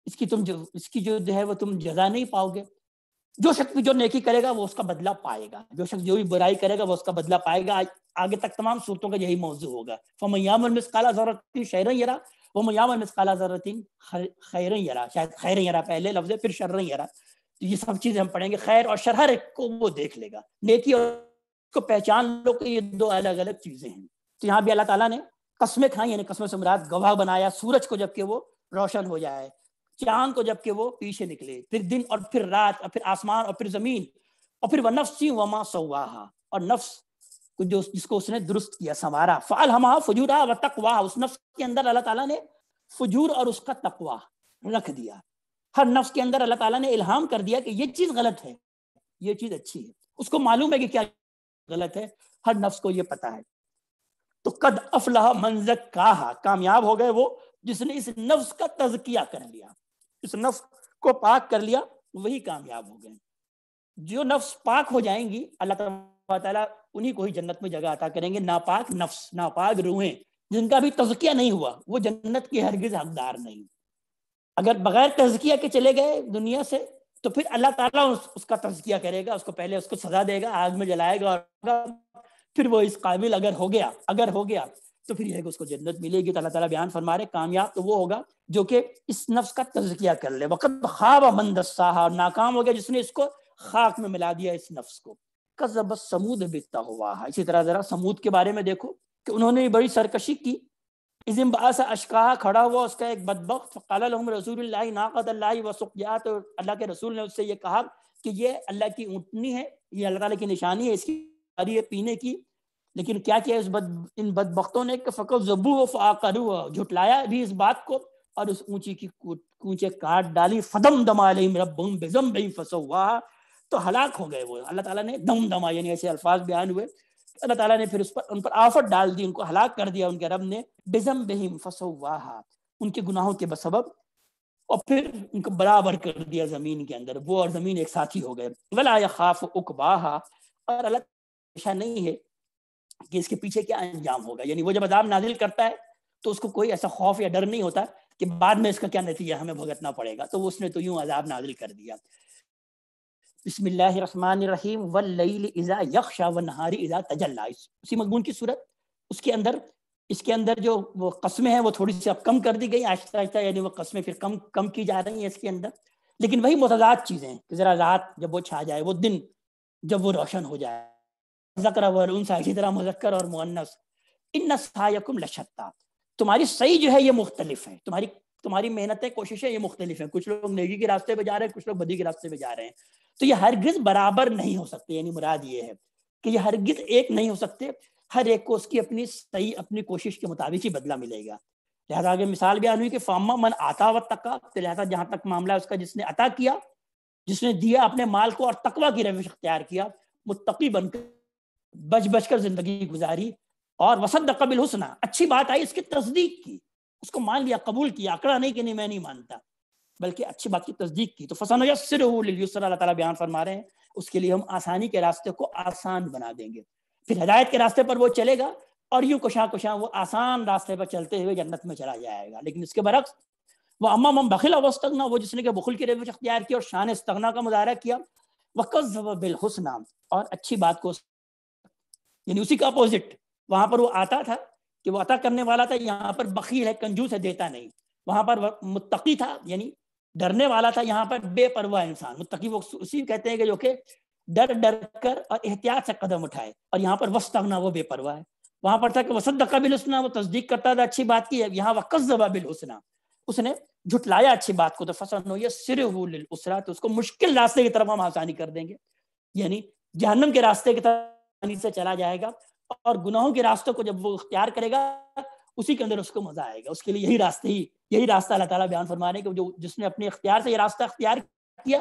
इसकी तुम जो इसकी जो है वो तुम जजा नहीं पाओगे जो शख्स जो नेकी करेगा वो उसका बदला पाएगा जो शख्स जो भी बुराई करेगा वो उसका बदला पाएगा आगे तक तमाम सूरतों का यही मौजू होगा फमयामल मिसकाला शहर यरा वो मयामल मिसकाला जरूरतिन खैर यरा शायद खैर यरा पहले लफ्ज फिर शर्र यरा तो ये सब चीज़ें हम पढ़ेंगे खैर और शर हर को वो देख लेगा नेकी और को पहचान लो कि ये दो अलग अलग चीजें हैं तो यहाँ भी अल्लाह ताला ने कस्में खाई यानी कस्म से मुराद गवाह बनाया सूरज को जबकि वो रोशन हो जाए चांद को जबकि वो पीछे निकले फिर दिन और फिर रात और फिर आसमान और फिर जमीन और फिर वह नफ्सी वमा सवाहा और नफ्स को जो जिसको उसने दुरुस्त किया संवारा फाल हमा फजूरा व तकवा उस नफ्स के अंदर अल्लाह ताला ने फजूर और उसका तकवा रख दिया हर नफ्स के अंदर अल्लाह ताला ने इल्हाम कर दिया कि ये चीज़ गलत है ये चीज़ अच्छी है उसको मालूम है कि क्या गलत है हर नफ्स को ये पता है तो कद अफलाह मंजक कहा कामयाब हो गए वो जिसने इस नफ्स का तजकिया कर लिया इस नफ्स को पाक कर लिया वही कामयाब हो गए जो नफ्स पाक हो जाएंगी अल्लाह ताला उन्हीं को ही जन्नत में जगह अता करेंगे नापाक नफ्स नापाक रूहें जिनका भी तजकिया नहीं हुआ वो जन्नत की हरगिज हकदार नहीं अगर बगैर तजकिया के चले गए दुनिया से तो फिर अल्लाह ताला उस, उसका तजकिया करेगा उसको पहले उसको सजा देगा आग में जलाएगा और फिर वो इस काबिल अगर हो गया अगर हो गया तो फिर यह उसको जन्नत मिलेगी तो अल्लाह ताला बयान फरमा रहे कामयाब तो वो होगा जो कि इस नफ्स का तजकिया कर ले वक़्त खाब मंदस्सा नाकाम हो गया जिसने इसको खाक में मिला दिया इस नफ्स को कसब समूद बिकता हुआ है इसी तरह ज़रा समूद के बारे में देखो कि उन्होंने बड़ी सरकशी की इजिम बासा अशकाहा खड़ा हुआ उसका एक बदबक फ़कालम रसूल नाकदल्ला वसुकियात और अल्लाह के रसूल ने उससे ये कहा कि ये अल्लाह की ऊँटनी है ये अल्लाह ताली की निशानी है इसकी बारी है पीने की लेकिन क्या किया इस बद इन बदबकतों ने फ़को जबू व फाकर झुटलाया भी इस बात को और उस ऊंची की ऊंचे काट डाली फदम दमा बम बेजम बई फसो तो हलाक हो गए वो अल्लाह ताला ने दम दमा यानी ऐसे अल्फाज बयान हुए अल्लाह ताला ने फिर उस पर उन पर आफत डाल दी उनको हलाक कर दिया उनके रब ने बिजम बहिम फसोवा उनके गुनाहों के बसब और फिर उनको बराबर कर दिया ज़मीन के अंदर वो और ज़मीन एक साथ ही हो गए वला खाफ उकबाहा और अल्लाह पेशा नहीं है कि इसके पीछे क्या अंजाम होगा यानी वो जब अदाब नाजिल करता है तो उसको कोई ऐसा खौफ या डर नहीं होता कि बाद में इसका क्या नतीजा हमें भुगतना पड़ेगा तो उसने तो यूं अजाब नाजिल कर दिया बसमीम वज़ा यक्षा व नहारी इज़ा तजल्ला उसी मकबून की सूरत उसके अंदर इसके अंदर जो वो कस्में हैं वो थोड़ी सी अब कम कर दी गई आहिस्ता आहिस्ता यानी वो कस्में फिर कम कम की जा रही हैं इसके अंदर लेकिन वही मतदाद चीज़ें हैं कि ज़रा रात जब वो छा जाए वो दिन जब वो रोशन हो जाए जकर वनसा इसी तरह मुजक्कर और मुन्नस इन नसायकुम लशत्ता तुम्हारी सही जो है ये मुख्तलिफ है तुम्हारी तुम्हारी मेहनतें कोशिशें ये मुख्तलिफ हैं कुछ लोग नेगी के रास्ते पे जा रहे हैं कुछ लोग बदी के रास्ते पे जा रहे हैं तो ये हरगिज बराबर नहीं हो सकते यानी मुराद ये है कि ये हरगिज एक नहीं हो सकते हर एक को उसकी अपनी सही अपनी कोशिश के मुताबिक ही बदला मिलेगा लिहाजा आगे मिसाल बयान हुई कि फामा मन आता व तका तो लिहाजा जहाँ तक मामला है उसका जिसने अता किया जिसने दिया अपने माल को और तकवा की रविश अख्तियार किया मुतकी बनकर बच बच कर जिंदगी गुजारी और वसद कबिल हुसना अच्छी बात आई इसकी तस्दीक की उसको मान लिया कबूल किया आकड़ा नहीं कि नहीं मैं नहीं मानता बल्कि अच्छी बात की तस्दीक की तो फसान यसर अल्लाह बयान फरमा रहे हैं उसके लिए हम आसानी के रास्ते को आसान बना देंगे फिर हदायत के रास्ते पर वो चलेगा और यूँ कुशा कुशा वो आसान रास्ते पर चलते हुए जन्नत में चला जाएगा लेकिन इसके बरक्स वह अम्मा मम बखिल अवस्तगना वो जिसने के बखुल की रेवज अख्तियार की और शान इस्तगना का मुजाहरा किया वह और अच्छी बात को यानी उसी का अपोजिट वहाँ पर वो आता था कि वो अता करने वाला था यहाँ पर बखील है कंजूस है देता नहीं वहाँ पर मुतकी था यानी डरने वाला था यहाँ पर बेपरवाह इंसान मुतकी वो उसी कहते हैं कि जो कि डर डर कर और एहतियात से कदम उठाए और यहाँ पर वस्ता होना वो बेपरवाह है वहां पर था कि वसद कबिल हुसना वो तस्दीक करता था अच्छी बात की है यहाँ वक़ बिल हुसना उसने झुटलाया अच्छी बात को तो फसल सिर उसरा तो उसको मुश्किल रास्ते की तरफ हम आसानी कर देंगे यानी जहनम के रास्ते की तरफ से चला जाएगा और गुनाहों के रास्तों को जब वो इख्तियार करेगा उसी के अंदर उसको मजा आएगा उसके लिए यही रास्ते ही यही रास्ता अल्लाह ताला बयान फरमा रहे हैं कि जो जिसने अपने अख्तियार से ये रास्ता अख्तियार किया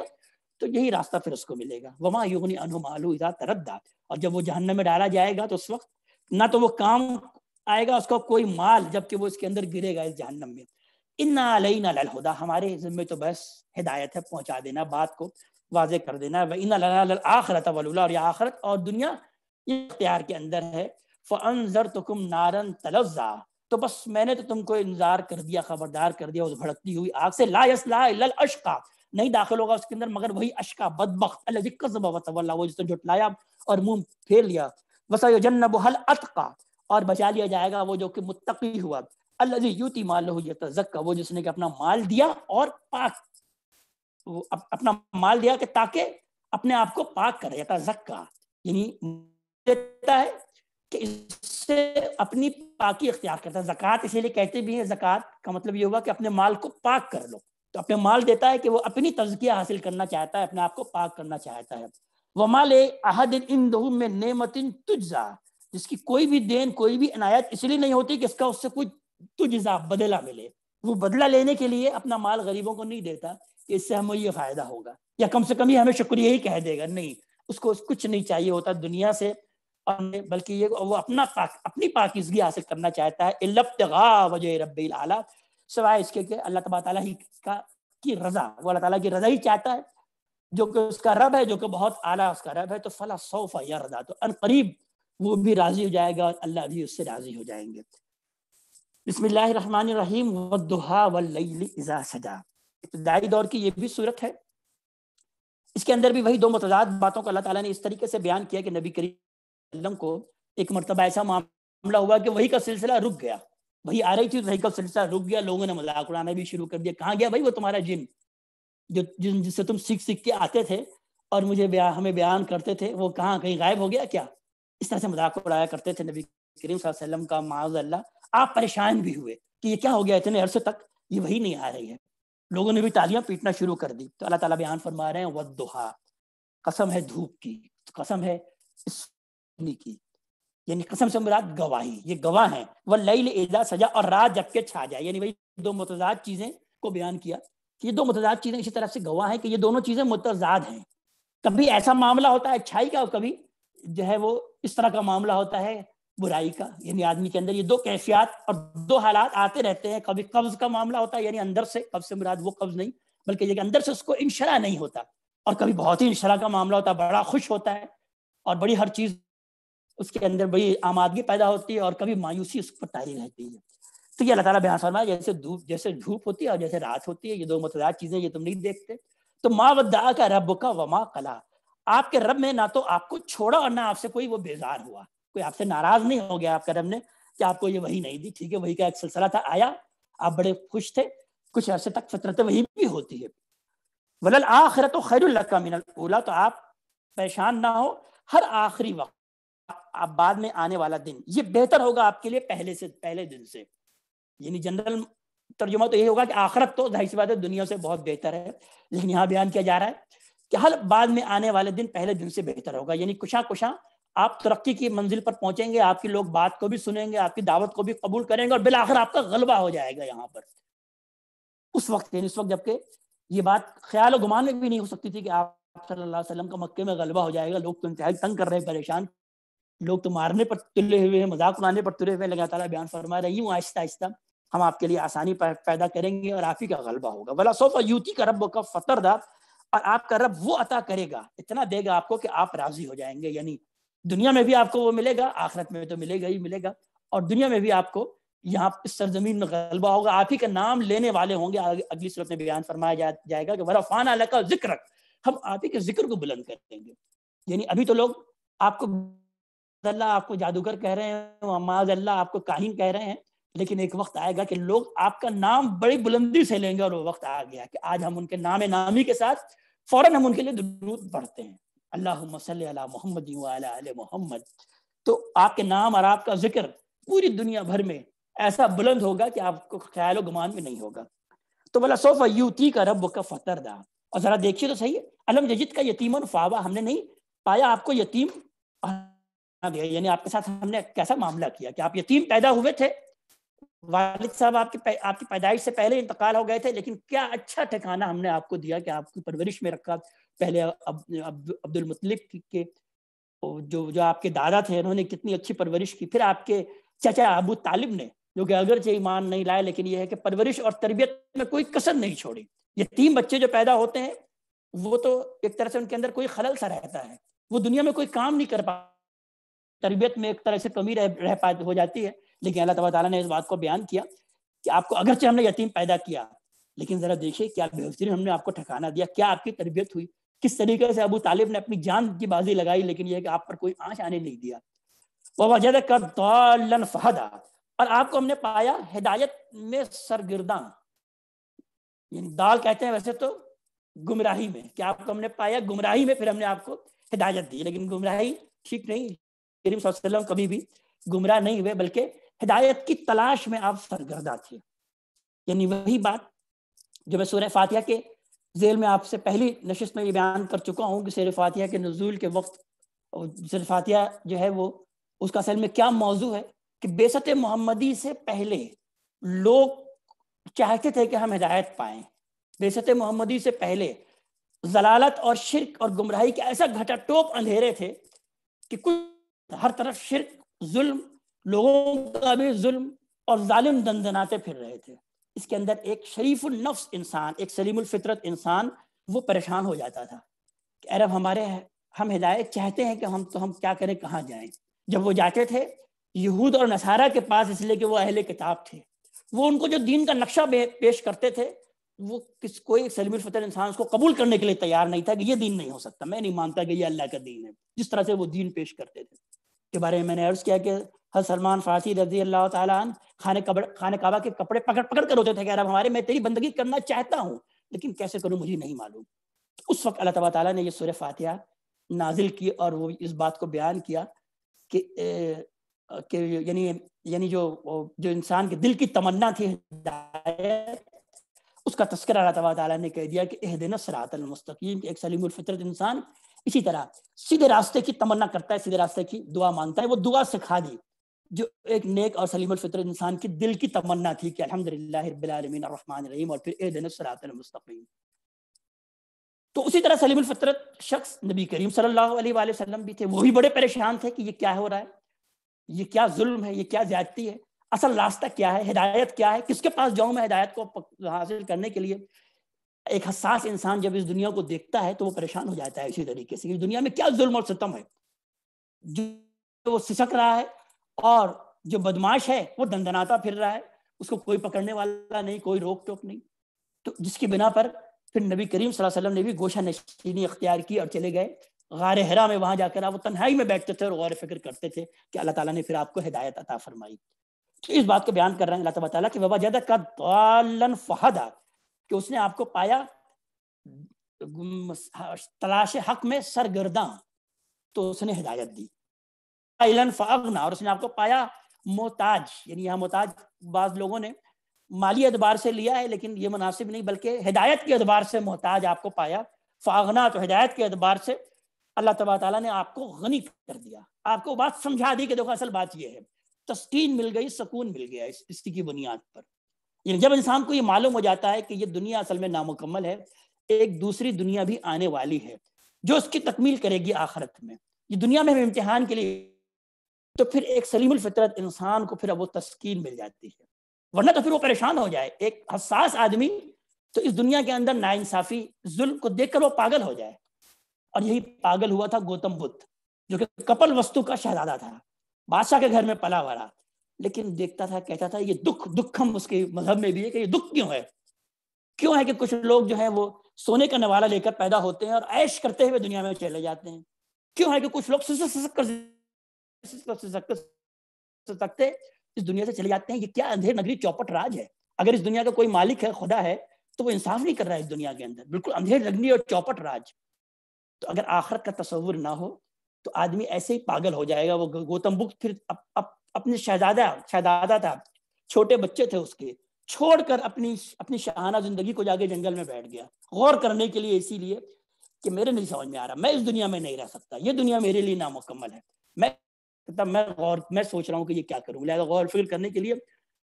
तो यही रास्ता फिर उसको मिलेगा वमा युगनी अनु मालू इदा तरद्दा और जब वो जहन्नम में डाला जाएगा तो उस वक्त ना तो वो काम आएगा उसका कोई माल जबकि वो इसके अंदर गिरेगा इस जहन्नम में इन्ना अलई ना ललहुदा हमारे जिम्मे तो बस हिदायत है पहुंचा देना बात को वाजे कर देना वह इन आखरत वलूला और यह आखरत और दुनिया इख्तियार के अंदर है फ़नजर तुकुम नारन तलजा तो बस मैंने तो तुमको इंतजार कर दिया खबरदार कर दिया उस तो भड़कती हुई आग से ला यस ला अशका नहीं दाखिल होगा उसके अंदर मगर वही अशका बदबक अल्लाह वो जिसने जुटलाया और मुंह फेर लिया वसा जन्नबल अतका और बचा लिया जाएगा वो जो कि मुतकी हुआ अल्लाह यूती माल जक्का वो जिसने कि अपना माल दिया और पाक अप, अपना माल दिया कि ताकि अपने आप को पाक करे जक्का यानी देता है कि इससे अपनी पाकी अख्तियार करता है जक़ात इसीलिए कहते भी हैं जक़ात का मतलब ये हुआ कि अपने माल को पाक कर लो तो अपने माल देता है कि वो अपनी तजकिया हासिल करना चाहता है अपने आप को पाक करना चाहता है वह माल अहद इन दहू में नेमतिन तुजा जिसकी कोई भी देन कोई भी अनायत इसलिए नहीं होती कि इसका उससे कुछ तुजा बदला मिले वो बदला लेने के लिए अपना माल गरीबों को नहीं देता कि इससे हमें ये फायदा होगा या कम से कम ये हमें शुक्रिया ही कह देगा नहीं उसको कुछ नहीं चाहिए होता दुनिया से और बल्कि ये वो अपना पाक अपनी पाकिजगी हासिल करना चाहता है इल्लबा वजह रब आला सवाए इसके के अल्लाह तबा ताली ही का की रजा वो अल्लाह ताला की रजा ही चाहता है जो कि उसका रब है जो कि बहुत आला उसका रब है तो फला सौफा या रजा तो अन करीब वो भी राजी हो जाएगा और अल्लाह भी उससे राजी हो जाएंगे बिस्मिल्लाम वदुहा सजा इब्तदाई दौर की ये भी सूरत है इसके अंदर भी वही दो मतदाद बातों को अल्लाह ताला ने इस तरीके से बयान किया कि नबी करीम वसल्लम को एक मरतबा ऐसा मामला हुआ कि वही का सिलसिला रुक गया वही आ रही थी वही का सिलसिला रुक गया लोगों ने मजाक उड़ाना भी शुरू कर दिया कहाँ गया भाई वो तुम्हारा जिन जो जिन जिससे तुम सीख सीख के आते थे और मुझे ब्या, हमें बयान करते थे वो कहाँ कहीं गायब हो गया क्या इस तरह से मजाक उड़ाया करते थे नबी करीम वसल्लम का माजल्ला आप परेशान भी हुए कि ये क्या हो गया इतने अरसे तक ये वही नहीं आ रही है लोगों ने भी तालियां पीटना शुरू कर दी तो अल्लाह ताला बयान फरमा रहे हैं वद कसम है धूप की तो कसम है इस की यानी कसम से मुराद गवाही ये गवाह हैं वह लई एजा सजा और रात के छा जाए यानी भाई दो मतजाद चीजें को बयान किया कि ये दो मतजाद चीजें इसी तरह से गवाह है कि ये दोनों चीजें मुतजाद हैं कभी ऐसा मामला होता है अच्छाई का और कभी जो है वो इस तरह का मामला होता है बुराई का यानी आदमी के अंदर ये दो कैफियात और दो हालात आते रहते हैं कभी कब्ज का मामला होता है यानी अंदर से कब्ज से मुराद वो कब्ज नहीं बल्कि ये अंदर से उसको इंशरा नहीं होता और कभी बहुत ही इंशरा का मामला होता है बड़ा खुश होता है और बड़ी हर चीज उसके अंदर बड़ी आदमी पैदा होती है और कभी मायूसी उस पर तारी रहती है तो ये अल्लाह तला बयान जैसे धूप जैसे धूप होती है और जैसे रात होती है ये दो मतदार चीजें ये तुम नहीं देखते तो माँ वद्दा का रब का वमा कला आपके रब में ना तो आपको छोड़ा और ना आपसे कोई वो बेजार हुआ कोई आपसे नाराज नहीं हो गया आपके रब ने कि आपको ये वही नहीं दी ठीक है वही का एक सिलसिला था आया आप बड़े खुश थे कुछ अरसे तक फितरत वही भी होती है वलल आखिरत खैर का मिनल ओला तो आप परेशान ना हो हर आखिरी वक्त आप बाद में आने वाला दिन ये बेहतर होगा आपके लिए पहले से पहले दिन से यानी जनरल तर्जुमा तो ये होगा कि आखरत तो जाहिर सी बात है दुनिया से बहुत बेहतर है लेकिन यहाँ बयान किया जा रहा है कि हर बाद में आने वाले दिन पहले दिन से बेहतर होगा यानी कुशा कुशा आप तरक्की की मंजिल पर पहुंचेंगे आपकी लोग बात को भी सुनेंगे आपकी दावत को भी कबूल करेंगे और बिलाखिर आपका गलबा हो जाएगा यहाँ पर उस वक्त उस वक्त जबकि ये बात ख्याल गुमान में भी नहीं हो सकती थी कि आप सल्लल्लाहु अलैहि वसल्लम का मक्के में गलबा हो जाएगा लोग तो इंतहाई तंग कर रहे हैं परेशान लोग तो मारने पर तुले हुए हैं मजाक उड़ाने पर तुले हुए हैं लगातार बयान फरमा रही हूँ आहिस्ता आहिस्ता हम आपके लिए आसानी पैदा करेंगे और आप ही का गलबा होगा वला सोफा युति का रब का फतर दा और आपका रब वो अता करेगा इतना देगा आपको कि आप राजी हो जाएंगे यानी दुनिया में भी आपको वो मिलेगा आखिरत में तो मिलेगा ही मिलेगा और दुनिया में भी आपको यहाँ इस सरजमीन में गलबा होगा आप ही का नाम लेने वाले होंगे अगली सूरत में बयान फरमाया जा, जाएगा कि वरफान अला का जिक्र हम आप ही के जिक्र को बुलंद कर देंगे यानी अभी तो लोग आपको अल्लाह आपको जादूगर कह रहे हैं माज अल्लाह आपको काहिन कह रहे हैं लेकिन एक वक्त आएगा कि लोग आपका नाम बड़ी बुलंदी से लेंगे और वो वक्त आ गया कि आज हम उनके नाम नामी के साथ फौरन हम उनके लिए दुरूद पढ़ते हैं अल्लाह मोहम्मद मोहम्मद तो आपके नाम और आपका जिक्र पूरी दुनिया भर में ऐसा बुलंद होगा कि आपको ख्याल गुमान भी नहीं होगा तो बोला सोफा यूती का रब का फतर दा और जरा देखिए तो सही अलम जजिद का यतीमन फावा हमने नहीं पाया आपको यतीम हाँ, दिया यानी आपके साथ हमने कैसा मामला किया कि आप यतीम पैदा हुए थे वालिद साहब आपके आपकी पैदाइश से पहले इंतकाल हो गए थे लेकिन क्या अच्छा ठिकाना हमने आपको दिया कि आपकी परवरिश में रखा पहले अब, अब, अब्दुल मुतलिब के जो जो आपके दादा थे उन्होंने कितनी अच्छी परवरिश की फिर आपके चाचा अबू तालिब ने जो कि अगरचे ईमान नहीं लाए लेकिन यह है कि परवरिश और तरबियत में कोई कसर नहीं छोड़ी ये तीन बच्चे जो पैदा होते हैं वो तो एक तरह से उनके अंदर कोई खलल सा रहता है वो दुनिया में कोई काम नहीं कर पा तरबियत में एक तरह से कमी रह, रह पा हो जाती है लेकिन अल्लाह तबारा ने इस बात को बयान किया कि आपको अगरचे हमने यतीम पैदा किया लेकिन ज़रा देखिए क्या बेहतरीन हमने आपको ठकाना दिया क्या आपकी तरबियत हुई किस तरीके से अबू तालिब ने अपनी जान की बाजी लगाई लेकिन यह कि आप पर कोई आँच आने नहीं दिया वह वजद कर फहदा और आपको हमने पाया हिदायत में सरगिरदा यानी दाल कहते हैं वैसे तो गुमराही में क्या आपको हमने पाया गुमराही में फिर हमने आपको हिदायत दी लेकिन गुमराही ठीक नहीं करीम सल्लम कभी भी गुमराह नहीं हुए बल्कि हिदायत की तलाश में आप सरगर्दा थे यानी वही बात जो मैं सूर्य फातिया के जेल में आपसे पहली नशस्त में ये बयान कर चुका हूँ कि सूर्य फातिया के नजूल के वक्त सूर्य फातिया जो है वो उसका असल में क्या मौजू है कि बेसत मोहम्मदी से पहले लोग चाहते थे कि हम हिदायत पाए बेसत मोहम्मदी से पहले जलालत और शिरक और गुमराही के ऐसा घटा टोप अंधेरे थे कि कुछ हर तरफ शिरक जुल्म लोगों का भी जुल्म और जालिम दंदनाते फिर रहे थे इसके अंदर एक शरीफुल नफ्स इंसान एक सलीमफितरत इंसान वो परेशान हो जाता था कि अरब हमारे हम हिदायत चाहते हैं कि हम तो हम क्या करें कहाँ जाएं जब वो जाते थे यहूद और नसारा के पास इसलिए कि वो अहले किताब थे वो उनको जो दीन का नक्शा पेश करते थे वो किस कोई सलीम फतर इंसान उसको कबूल करने के लिए तैयार नहीं था कि ये दीन नहीं हो सकता मैं नहीं मानता कि ये अल्लाह का दीन है जिस तरह से वो दीन पेश करते थे के बारे में मैंने अर्ज किया कि हर सलमान फारसी रजी अल्लाह तान खाने कबड़ खाने काबा के कपड़े पकड़ पकड़ कर होते थे कह रहा हमारे मैं तेरी बंदगी करना चाहता हूँ लेकिन कैसे करूँ मुझे नहीं मालूम उस वक्त अल्लाह तबाला ने यह सुर फातिया नाजिल की और वो इस बात को बयान किया कि कि यानी यानी जो जो इंसान के दिल की तमन्ना थी उसका तस्कर अल्लाह तबाला ने कह दिया कि एहदिन सरातल मुस्तकीम एक सलीम फितरत इंसान इसी तरह सीधे रास्ते की तमन्ना करता है सीधे रास्ते की दुआ मांगता है वो दुआ सिखा दी जो एक नेक और सलीम फितर इंसान की दिल की तमन्ना थी कि रहीम और फिर ए दिन तो उसी तरह सलीम फितरत शख्स नबी करीम सल्लाम भी थे वो भी बड़े परेशान थे कि ये क्या हो रहा है ये क्या जुल्म है ये क्या ज्यादती है असल रास्ता क्या है हिदायत क्या है किसके पास जाऊं मैं हिदायत को हासिल करने के लिए एक हसास इंसान जब इस दुनिया को देखता है तो वो परेशान हो जाता है इसी तरीके से इस दुनिया में क्या जुल्म और सितम है जो वो सिसक रहा है और जो बदमाश है वो दंदनाता फिर रहा है उसको कोई पकड़ने वाला नहीं कोई रोक टोक नहीं तो जिसकी बिना पर फिर नबी करीम वसल्लम ने भी गोशा नशीनी अख्तियार की और चले गए गार हरा में वहां जाकर आप वो तन्हाई में बैठते थे और गौर फिक्र करते थे कि अल्लाह ताला ने फिर आपको हिदायत अता फरमाई तो इस बात को बयान कर रहे हैं अल्लाह तबाला कि वबा जदा का फहदा कि उसने आपको पाया तलाश हक में सरगर्दा तो उसने हिदायत दी आइलन फागना और उसने आपको पाया मोहताज यानी यहाँ मोहताज बाज लोगों ने माली अदबार से लिया है लेकिन ये मुनासिब नहीं बल्कि हिदायत के अदबार से मोहताज आपको पाया फागना तो हिदायत के अदबार से अल्लाह तबा ताला ने आपको गनी कर दिया आपको बात समझा दी कि देखो असल बात यह है तस्कीन मिल गई सकून मिल गया इस इसकी की बुनियाद पर जब इंसान को ये मालूम हो जाता है कि ये दुनिया असल में नामुकम्मल है एक दूसरी दुनिया भी आने वाली है जो उसकी तकमील करेगी आखरत में ये दुनिया में हम इम्तिहान के लिए तो फिर एक सलीम फितरत इंसान को फिर अब वो तस्कीन मिल जाती है वरना तो फिर वो परेशान हो जाए एक हसास आदमी तो इस दुनिया के अंदर नाइंसाफी जुल्म को देखकर वो पागल हो जाए और यही पागल हुआ था गौतम बुद्ध जो कि कपल वस्तु का शहजादा था बादशाह के घर में पला भरा लेकिन देखता था कहता था ये दुख दुख हम उसके मजहब में भी है कि ये दुख क्यों है क्यों है कि कुछ लोग जो है वो सोने का नवाला लेकर पैदा होते हैं और ऐश करते हुए दुनिया में चले जाते हैं क्यों है कि कुछ लोग कर सकते इस दुनिया से चले जाते हैं ये क्या अंधेर नगरी चौपट राज है अगर इस दुनिया का कोई मालिक है खुदा है तो वो इंसाफ नहीं कर रहा है इस दुनिया के अंदर बिल्कुल अंधेर नगरी और चौपट राज तो अगर आखरत का तस्वुर ना हो तो आदमी ऐसे ही पागल हो जाएगा वो गौतम बुद्ध फिर अब अब अपने शहजादा शहजादा था छोटे बच्चे थे उसके छोड़कर अपनी अपनी शहाना जिंदगी को जाके जंगल में बैठ गया गौर करने के लिए इसीलिए कि मेरे नहीं समझ में आ रहा मैं इस दुनिया में नहीं रह सकता ये दुनिया मेरे लिए नामुकम्मल है मैं तब मैं गौर मैं सोच रहा हूँ कि ये क्या करूँ लिहाजा गौर फिक्र करने के लिए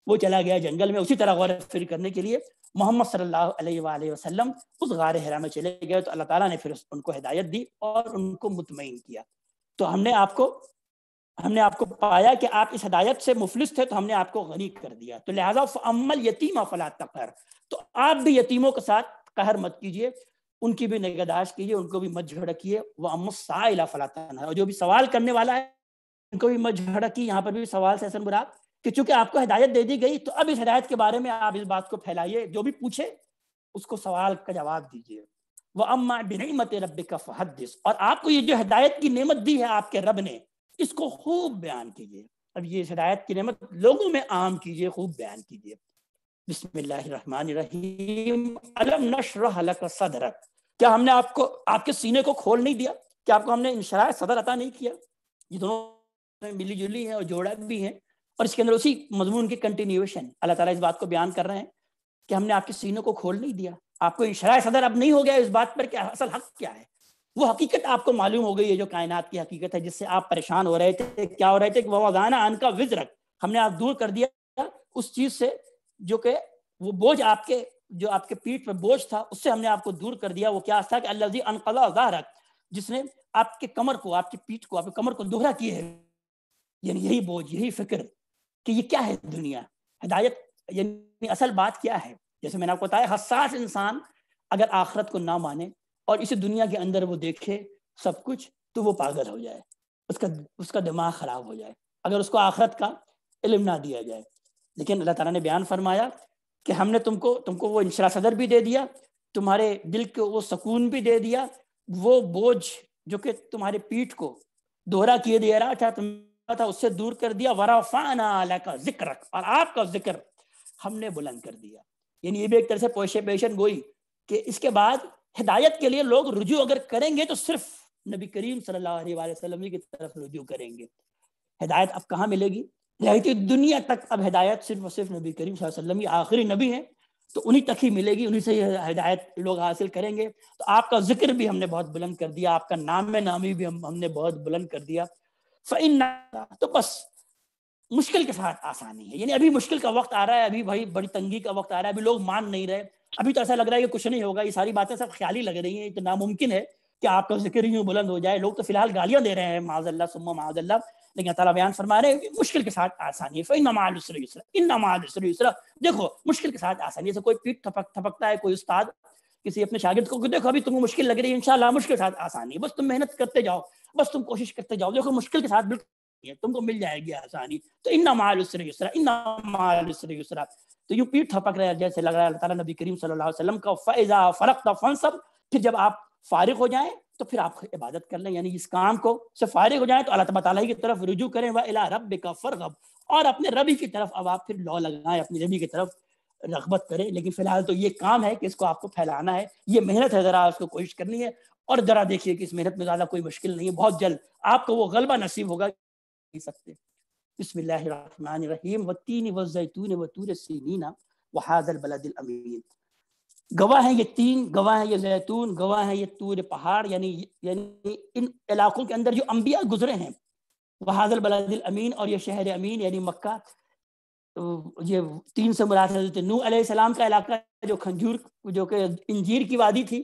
वो चला गया जंगल में उसी तरह गौर फिक्र करने के लिए मोहम्मद सल्लल्लाहु अलैहि वसल्लम उस गार हरा में चले गए तो अल्लाह ताला ने फिर उनको हिदायत दी और उनको मुतमिन किया तो हमने आपको हमने आपको पाया कि आप इस हदायत से मुफलिस थे तो हमने आपको गनी कर दिया तो लिहाजा यतीम यतीमा फला तकर तो आप भी यतीमों के साथ कहर मत कीजिए उनकी भी निगहदाश्त कीजिए उनको भी मत झड़किए वह अमुसाइला है और जो भी सवाल करने वाला है उनको भी मत झड़की यहाँ पर भी सवाल से हसन बुरा कि चूंकि आपको हदायत दे दी गई तो अब इस हिदायत के बारे में आप इस बात को फैलाइए जो भी पूछे उसको सवाल का जवाब दीजिए वह अम्मा मत रब का और आपको ये जो हिदायत की नियमत दी है आपके रब ने इसको खूब बयान कीजिए अब ये हिदायत की नमत लोगों में आम कीजिए खूब बयान कीजिए बिस्मिल्लाम सदरक क्या हमने आपको आपके सीने को खोल नहीं दिया क्या आपको हमने इंशरा सदर अता नहीं किया ये दोनों मिली जुली है और जोड़ा भी है और इसके अंदर उसी मजमून की कंटिन्यूएशन अल्लाह ताला इस बात को बयान कर रहे हैं कि हमने आपके सीनों को खोल नहीं दिया आपको इंशरा सदर अब नहीं हो गया इस बात पर क्या असल हक क्या है वो हकीकत आपको मालूम हो गई है जो कायनात की हकीकत है जिससे आप परेशान हो रहे थे क्या हो रहे थे कि वजाना अन का विजरक हमने आप दूर कर दिया उस चीज से जो कि वो बोझ आपके जो आपके पीठ पर बोझ था उससे हमने आपको दूर कर दिया वो क्या था कि अल्लाह अनकला रख जिसने आपके कमर को आपकी पीठ को आपके कमर को दोहरा किया है यानी यही बोझ यही फिक्र कि ये क्या है दुनिया हिदायत यानी असल बात क्या है जैसे मैंने आपको बताया हसास इंसान अगर आखरत को ना माने और इसे दुनिया के अंदर वो देखे सब कुछ तो वो पागल हो जाए उसका उसका दिमाग खराब हो जाए अगर उसको आखरत का इलम ना दिया जाए लेकिन अल्लाह ताला ने बयान फरमाया कि हमने तुमको तुमको वो इंशरा सदर भी दे दिया तुम्हारे दिल को वो सुकून भी दे दिया वो बोझ जो कि तुम्हारे पीठ को दोहरा किए दे रहा था तुम था उससे दूर कर दिया वराफाना का जिक्र और आपका जिक्र हमने बुलंद कर दिया यानी ये भी एक तरह से पोशे पेशन गोई कि इसके बाद हिदायत के लिए लोग रुजू अगर करेंगे तो सिर्फ नबी करीम सल्लाम की तरफ रुजू करेंगे हिदायत अब कहाँ मिलेगी रहती दुनिया तक अब हिदायत सिर्फ और सिर्फ नबी करीम वसल्लम की आखिरी नबी है तो उन्हीं तक ही मिलेगी उन्हीं से हिदायत लोग हासिल करेंगे तो आपका जिक्र भी हमने बहुत बुलंद कर दिया आपका नाम नामी भी हम हमने बहुत बुलंद कर दिया फ़िन तो बस मुश्किल के साथ आसानी है यानी अभी मुश्किल का वक्त आ रहा है अभी भाई बड़ी तंगी का वक्त आ रहा है अभी लोग मान नहीं रहे अभी तो ऐसा लग रहा है कि कुछ नहीं होगा ये सारी बातें सब ख्याली लग रही हैं तो नामुमकिन है कि आपका जिक्र यूँ बुलंद हो जाए लोग तो फिलहाल गालियां दे रहे हैं माजल्ला सुम्मा माजल्ला लेकिन तला बयान फरमा रहे हैं मुश्किल के साथ आसानी है इन नमालसर यूसरा इन यूसरा देखो मुश्किल के साथ आसानी से कोई पीठ थपक थपकता है कोई उस्ताद किसी अपने शागिद को देखो अभी तुम्हें मुश्किल लग रही है इनशाला मुश्किल के साथ आसानी बस तुम मेहनत करते जाओ बस तुम कोशिश करते जाओ देखो मुश्किल के साथ बिल्कुल तुमको मिल जाएगी आसानी तो इन नमालसर यूसरा इन नमालसर यूसरा तो यूँ पीठ थपक रहे जैसे लग रहा है नबी करीम सल्लल्लाहु का फैजा फरक तफन सब फिर जब आप फारिग हो जाए तो फिर आप इबादत कर लें यानी इस काम को से फारिग हो जाए तो अल्लाह तबाला की तरफ रुजू करें व रब का फरगब और अपने रबी की तरफ अब आप फिर लॉ लगाएं अपनी रबी की तरफ रगबत करें लेकिन फिलहाल तो ये काम है कि इसको आपको फैलाना है ये मेहनत है ज़रा उसको कोशिश करनी है और ज़रा देखिए कि इस मेहनत में ज़्यादा कोई मुश्किल नहीं है बहुत जल्द आपको वो गलबा नसीब होगा सकते बसमीम व तीन व जैतून व तूर सीना व हादल बलदिलमीन गवाह हैं ये तीन गवाह हैं ये जैतून गवाह हैं ये तूर पहाड़ यानी यानी इन इलाकों के अंदर जो अम्बिया गुजरे हैं वह हाजल बलादिल अमीन और ये शहर अमीन यानी मक्का तो ये तीन से मुराद हजरत नू सलाम का इलाका जो खंजूर जो कि इंजीर की वादी थी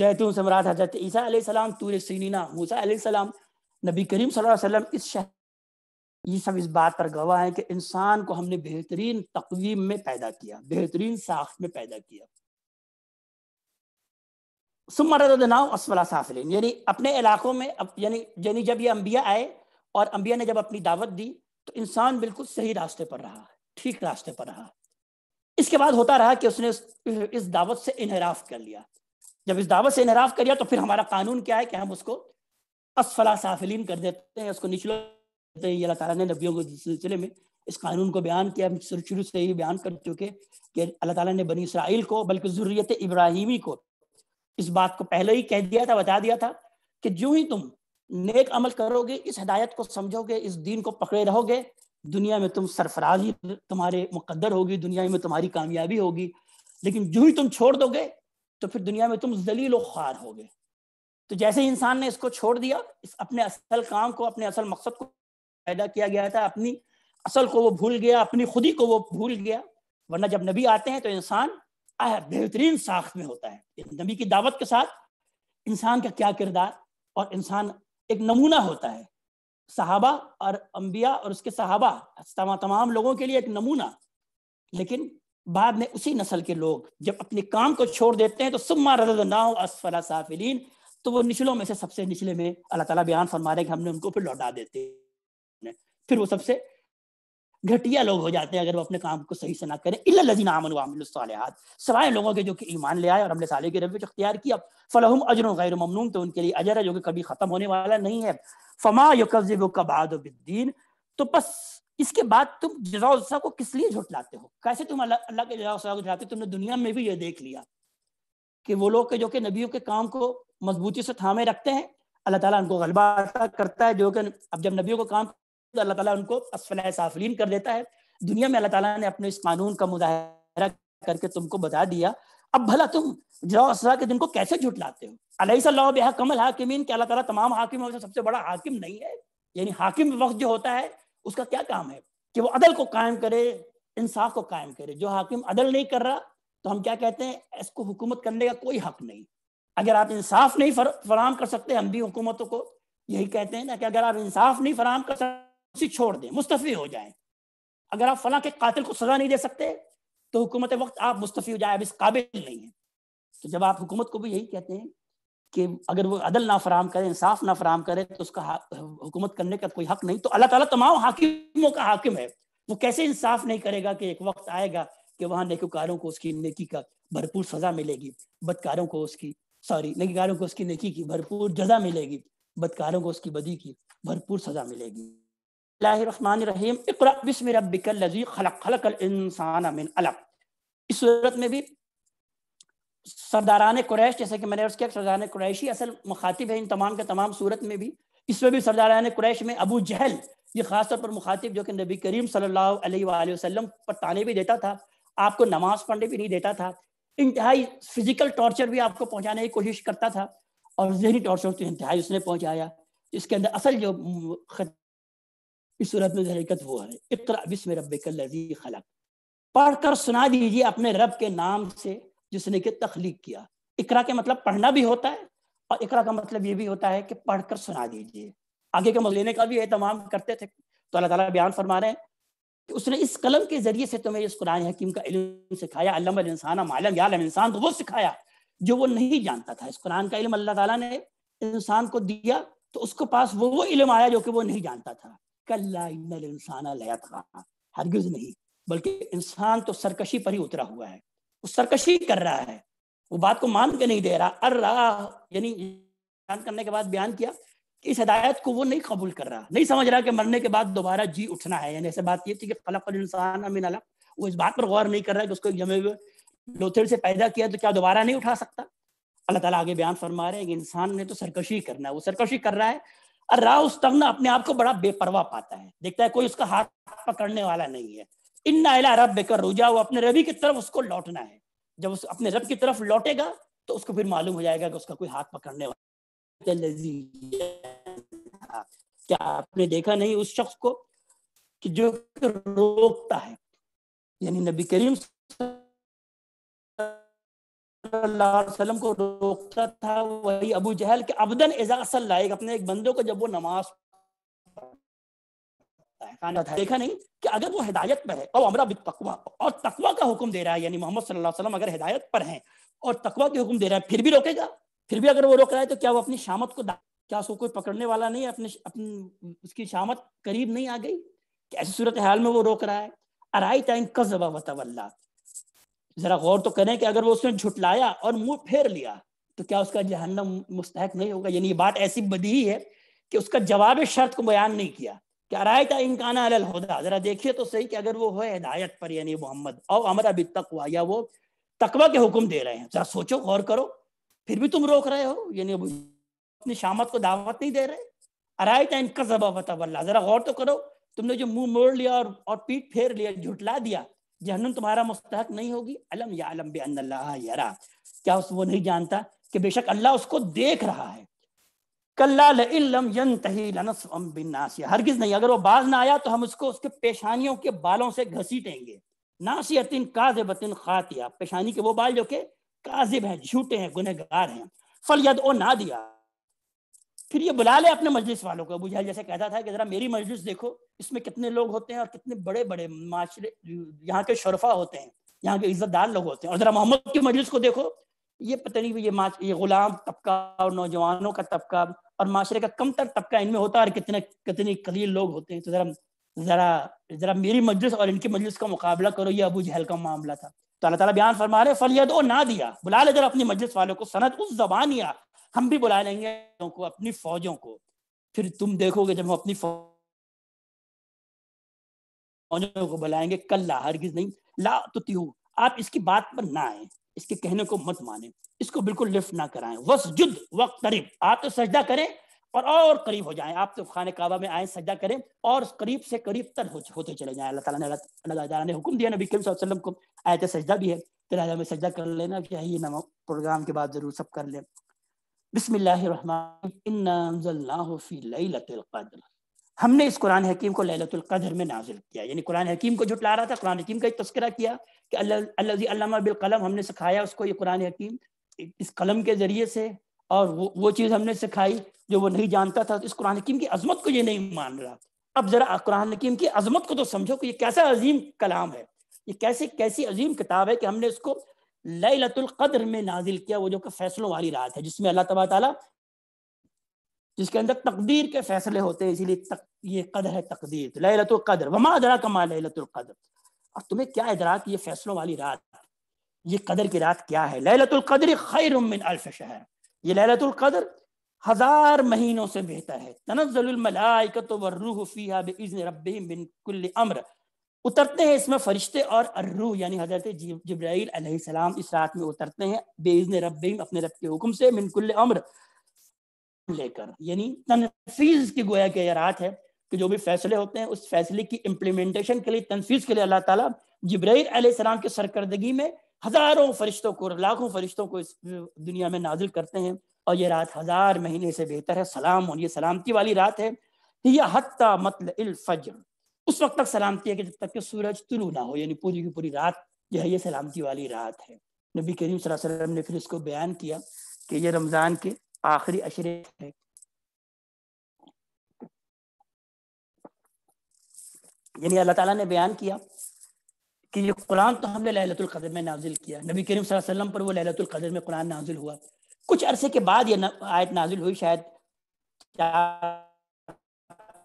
जैतून से मुराद हजरत ईसा सलाम तूर सीना मूसा सलाम नबी करीम सल्लल्लाहु अलैहि वसल्लम इस शहर ये सब इस बात पर गवाह है कि इंसान को हमने बेहतरीन तकवीम में पैदा किया बेहतरीन साख में पैदा किया यानी अपने इलाकों में यानी यानी जब ये अंबिया आए और अंबिया ने जब अपनी दावत दी तो इंसान बिल्कुल सही रास्ते पर रहा ठीक रास्ते पर रहा इसके बाद होता रहा कि उसने इस दावत से इनहराफ कर लिया जब इस दावत से इनहराफ कर लिया तो फिर हमारा कानून क्या है कि हम उसको असफला साफिलीन कर देते हैं उसको निचलो अल्लाह ताला ने नबियों के सिलसिले में इस कानून को बयान किया हम शुरू से ही बयान कर चुके कि अल्लाह ताला ने बनी इसराइल को बल्कि ज़ुर्रियत इब्राहिमी को इस बात को पहले ही कह दिया था बता दिया था कि जो ही तुम नेक अमल करोगे इस हदायत को समझोगे इस दीन को पकड़े रहोगे दुनिया में तुम सरफराजी तुम्हारे मुकदर होगी दुनिया में तुम्हारी कामयाबी होगी लेकिन जो ही तुम छोड़ दोगे तो फिर दुनिया में तुम जलील ख्वार होगे तो जैसे इंसान ने इसको छोड़ दिया इस अपने असल काम को अपने असल मकसद को पैदा किया गया था अपनी असल को वो भूल गया अपनी खुदी को वो भूल गया वरना जब नबी आते हैं तो इंसान बेहतरीन साख में होता है नबी की दावत के साथ इंसान का क्या किरदार और इंसान एक नमूना होता है सहाबा और अम्बिया और उसके सहाबा तमाम तमाम लोगों के लिए एक नमूना लेकिन बाद में उसी नस्ल के लोग जब अपने काम को छोड़ देते हैं तो सुम्मा साफिलीन तो वो निचलों में से सबसे निचले में अल्लाह ताला बयान फरमा रहे कि हमने उनको फिर लौटा देते हैं फिर वो सबसे घटिया लोग हो जाते हैं अगर वो अपने काम को सही से ना करें लजीन इलाजीन आमनवामिलत सवाए लोगों के जो कि ईमान ले आए और हमने साले की रविश अख्तियार किया फ़लहम अजर गैर ममनून तो उनके लिए अजर है जो कि कभी ख़त्म होने वाला नहीं है फमा यकज़ब बिद्दीन तो बस इसके बाद तुम जजाउसा को किस लिए झुटलाते हो कैसे तुम अल्लाह अल्लाह के जजाउसा को झुटलाते तुमने दुनिया में भी ये देख लिया कि वो लोग के जो कि नबियों के काम को मजबूती से थामे रखते हैं अल्लाह ताला उनको गलबा करता है जो कि अब जब नबियों को काम तो अल्लाह ताला उनको असफल साफलिन कर देता है दुनिया में अल्लाह ताला ने अपने इस कानून का मुजाहरा करके तुमको बता दिया अब भला तुम जरा के दिन को कैसे झुटलाते हो अलहसल्ला कमल हाकिमीन के अल्लाह ताला तमाम हाकिमों से सबसे बड़ा हाकिम नहीं है यानी हाकिम वक्त जो होता है उसका क्या काम है कि वो अदल को कायम करे इंसाफ को कायम करे जो हाकिम अदल नहीं कर रहा तो हम क्या कहते हैं इसको हुकूमत करने का कोई हक नहीं अगर आप इंसाफ नहीं फर, फराम कर सकते हम भी हुकूमतों को यही कहते हैं ना कि अगर आप इंसाफ नहीं फराम कर सकते उसे छोड़ दें मुस्तफ़ी हो जाए अगर आप फला के कातिल को सजा नहीं दे सकते तो हुकूमत वक्त आप मुस्तफ़ी हो जाए अब इस काबिल नहीं है तो जब आप हुकूमत को भी यही कहते हैं कि अगर वो अदल ना फराम करें इंसाफ ना फराम करें तो उसका हुकूमत करने का कोई हक नहीं तो अल्लाह ताला तमाम हाकिमों का हाकिम है वो कैसे इंसाफ नहीं करेगा कि एक वक्त आएगा कि वहाँ नेकोकारों को उसकी नेकी का भरपूर सजा मिलेगी बदकारों को उसकी सॉरी नेकीकारों को उसकी नेकी की भरपूर जजा मिलेगी बदकारों को उसकी बदी की भरपूर सजा मिलेगी रहीम इकरा बिस्म खलक खलक इंसान अलग इस सूरत में भी सरदारान जैसे कि मैंने किया असल मुखातिब है इन तमाम के तमाम सूरत में भी इसमें भी सरदारान में अबू जहल ये खासतौर पर मुखातिब जो कि नबी करीम सल्लल्लाहु अलैहि वसल्लम पर ताने भी देता था आपको नमाज पढ़ने भी नहीं देता था इंतहाई फिजिकल टॉर्चर भी आपको पहुंचाने की कोशिश करता था और जहनी टॉर्चर तो इंतहाई उसने पहुंचाया इसके अंदर असल जो इस सूरत में हरकत वो है इकरा बिस्म रबी खलक पढ़कर सुना दीजिए अपने रब के नाम से जिसने के तख्लीक किया इकरा के मतलब पढ़ना भी होता है और इकरा का मतलब ये भी होता है कि पढ़कर सुना दीजिए आगे के लेने का भी एहतमाम करते थे तो अल्लाह ताला बयान फरमा रहे हैं कि उसने इस कलम के जरिए से तुम्हें इस कुरान हकीम का इल्म सिखाया अल्लाम मालम यालम इंसान को तो वो सिखाया जो वो नहीं जानता था इस कुरान का इल्म अल्लाह ताला ने इंसान को दिया तो उसको पास वो वो इल्म आया जो कि वो नहीं जानता था कल्ला इंसान लया हरगिज नहीं बल्कि इंसान तो सरकशी पर ही उतरा हुआ है वो सरकशी कर रहा है वो बात को मान के नहीं दे रहा अर रहा यानी बयान करने के बाद बयान किया कि इस हदायत को वो नहीं कबूल कर रहा नहीं समझ रहा कि मरने के बाद दोबारा जी उठना है यानी ऐसे बात ये थी कि खलक इंसान अमीन अला वो इस बात पर गौर नहीं कर रहा कि उसको जमे हुए लोथेड़ से पैदा किया तो क्या दोबारा नहीं उठा सकता अल्लाह ताला आगे बयान फरमा रहे हैं कि इंसान ने तो सरकशी करना है वो सरकशी कर रहा है राउस ना अपने आप को बड़ा बेपरवाह पाता है देखता है कोई उसका हाथ पकड़ने वाला नहीं है इन्ना इला रब बेकर रुझा वो अपने रबी की तरफ उसको लौटना है जब उस अपने रब की तरफ लौटेगा तो उसको फिर मालूम हो जाएगा कि उसका कोई हाथ पकड़ने वाला क्या आपने देखा नहीं उस शख्स को कि जो रोकता है यानी नबी करीम वसल्लम को रोकता था वही अबू जहल के अबदन एजाज लायक अपने एक बंदे को जब वो नमाज देखा नहीं कि अगर वो हिदायत पर है और अमरा तकवा और तकवा का हुक्म दे रहा है यानी मोहम्मद वसल्लम अगर हिदायत पर हैं और तकवा के हुक्म दे रहा है फिर भी रोकेगा फिर भी अगर वो रोक रहा है तो क्या वो अपनी शामत को क्या उसको कोई पकड़ने वाला नहीं अपने अपनी उसकी शामत करीब नहीं आ गई ऐसी सूरत हाल में वो रोक रहा है अराई टाइम कजबा वतवल्ला जरा गौर तो करें कि अगर वो उसने झुटलाया और मुंह फेर लिया तो क्या उसका जहन्नम मुस्तक नहीं होगा यानी ये बात ऐसी बदी है कि उसका जवाब शर्त को बयान नहीं किया कि था इनकाना अल होदा जरा देखिए तो सही कि अगर वो है हिदायत पर यानी मोहम्मद और अमर अभी तक हुआ या वो तकवा के हुक्म दे रहे हैं जरा सोचो गौर करो फिर भी तुम रोक रहे हो यानी अपनी शामत को दावत नहीं दे रहे अरायता इनका जबा जरा गौर तो करो तुमने जो मुंह मोड़ लिया और, और पीठ फेर लिया झुटला दिया जहन्नुम तुम्हारा मुस्तक नहीं होगी अलम या अलम बे यरा क्या उस वो नहीं जानता कि बेशक अल्लाह उसको देख रहा है हरगिज नहीं अगर वो बाज ना आया तो हम उसको उसके पेशानियों के बालों से घसीटेंगे नासियतिन काजिबतिन खातिया पेशानी के वो बाल जो के काजिब हैं झूठे हैं गुनहगार हैं फलियद ओ ना दिया फिर ये बुला ले अपने मजलिस वालों को अबू जहल जैसे कहता था कि जरा मेरी मजलिस देखो इसमें कितने लोग होते हैं और कितने बड़े बड़े माशरे यहाँ के शरफा होते हैं यहाँ के इज्जतदार लोग होते हैं और जरा मोहम्मद की मजलिस को देखो ये पता नहीं ये माच ये गुलाम तबका और नौजवानों का तबका और माशरे का कम तर तबका इनमें होता है और कितने कितने कलील लोग होते हैं तो जरा जरा जरा मेरी मजलिस और इनकी मजलिस का मुकाबला करो ये अबू जहल का मामला था तो अल्लाह तला बयान फरमा रहे फलियत ओ ना दिया बुला ले जरा अपनी मजलिस वालों को सनत उस जबान या हम भी बुला लेंगे को अपनी फौजों को फिर तुम देखोगे जब हम अपनी फौजों को बुलाएंगे कल ला हरगिज नहीं ला तो त्यू आप इसकी बात पर ना आए इसके कहने को मत माने इसको बिल्कुल लिफ्ट ना कराएं वस जुद वक्त करीब आप तो सजदा करें और और करीब हो जाएं आप तो खान काबा में आए सजदा करें और करीब से करीब तर हो, होते चले जाएं अल्लाह ताला ने अल्लाह ताला ने हुक्म दिया नबी करीम वसल्लम को आयत सजदा भी है तो राजा में सजदा कर लेना चाहिए ना प्रोग्राम के बाद जरूर सब कर लें बिसमीम्र हमने इस कुरान हकीम को लैलतुल्क़द्र में नाजिल किया यानी कुरान हकीम को झुटला रहा था कुरान हकीम का तस्करा किया कि अल्लाह बिलकलम हमने सिखाया उसको ये कुरान हकीम इस कलम के ज़रिए से और वो वो चीज़ हमने सिखाई जो वो नहीं जानता था इस कुरान हकीम की अजमत को ये नहीं मान रहा अब ज़रा कुरान हकीम की अजमत को तो समझो कि ये कैसा अजीम कलाम है ये कैसी कैसी अजीम किताब है कि हमने इसको लतुल कदर में नाजिल किया वो जो कि फैसलों वाली रात है जिसमें अल्लाह तबा तला जिसके अंदर तकदीर के फैसले होते हैं इसीलिए तक, ये कदर है तकदीर तो लतुल कदर वमा अदरा कमा लतुल कदर अब तुम्हें क्या इदराक ये फैसलों वाली रात ये कदर की रात क्या है लतुल कदर खैर उमिन अल्फ शहर ये लतुल कदर हजार महीनों से बेहतर है तनजलमलाकत व रूह फ़ीहा बिज़न रब्बिहिम बिन कुल्ल अम्र उतरते हैं इसमें फरिश्ते और अर्रू यानी हजरत जब्राइल इस रात में उतरते हैं बेजन रब अपने रब के हुक्म से मिनकुल अम्र लेकर यानी तनफीज की गोया की रात है कि जो भी फैसले होते हैं उस फैसले की इम्प्लीमेंटेशन के लिए तनफीज के लिए अल्लाह ताला जब्राइल सलाम की सरकर्दगी में हजारों फरिश्तों को लाखों फरिश्तों को इस दुनिया में नाजिल करते हैं और ये रात हजार महीने से बेहतर है सलाम और ये सलामती वाली रात है यह हत्ता मतलब उस वक्त तक सलामती है कि जब तक कि सूरज तुलू ना हो यानी पूरी की पूरी रात जो है ये सलामती वाली रात है नबी करीम वसल्लम ने फिर इसको बयान किया कि ये रमज़ान के आखिरी अशरे है यानी अल्लाह ताला ने बयान किया कि ये कुरान तो हमने लहलतुल कदर में नाजिल किया नबी करीम वसल्लम पर वो लहलतुल कदर में कुरान नाजिल हुआ कुछ अरसे के बाद ये आयत नाजिल हुई शायद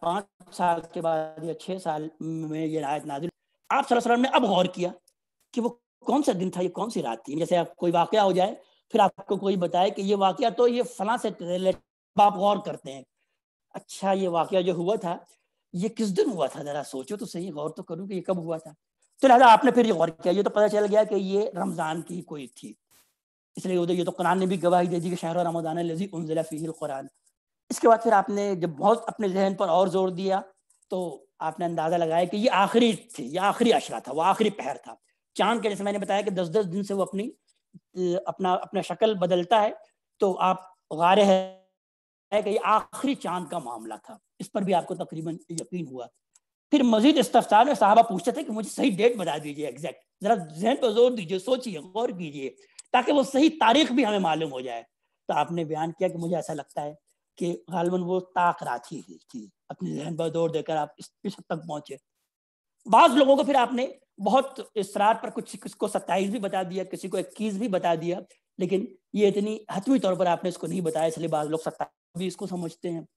पाँच साल के बाद या छह साल में ये रायत नाजिल आप सल्लल्लाहु ने अब गौर किया कि वो कौन सा दिन था ये कौन सी रात थी जैसे आप कोई वाक़ हो जाए फिर आपको कोई बताए कि ये वाक़ तो ये फला से आप गौर करते हैं अच्छा ये वाक़ जो हुआ था ये किस दिन हुआ था ज़रा सोचो तो सही गौर तो करूँ कि ये कब हुआ था तो लिहाजा आपने फिर ये गौर किया ये तो पता चल गया कि ये रमज़ान की कोई थी इसलिए उधर तो, ये तो कुरान ने भी गवाही दे दी कि शहर रमजान लजी उनजिला कुरान इसके बाद फिर आपने जब बहुत अपने जहन पर और जोर दिया तो आपने अंदाजा लगाया कि ये आखिरी थी ये आखिरी अशरा था वो आखिरी पहर था चांद के जैसे मैंने बताया कि दस दस दिन से वो अपनी अपना अपना शक्ल बदलता है तो आप गारे है कि ये आखिरी चांद का मामला था इस पर भी आपको तकरीबन यकीन हुआ फिर मजीद इस्तफसार में साहबा पूछते थे कि मुझे सही डेट बता दीजिए एग्जैक्ट जरा जहन पर जोर दीजिए सोचिए गौर कीजिए ताकि वो सही तारीख भी हमें मालूम हो जाए तो आपने बयान किया कि मुझे ऐसा लगता है कि गालबन वो ताक रात ही थी अपने जहन पर दौड़ देकर आप इस, इस हद तक पहुंचे बाज लोगों को फिर आपने बहुत इसरार पर कुछ किसको सत्ताईस भी बता दिया किसी को इक्कीस भी बता दिया लेकिन ये इतनी हतमी तौर पर आपने इसको नहीं बताया इसलिए बाज लोग सत्ताईस भी इसको समझते हैं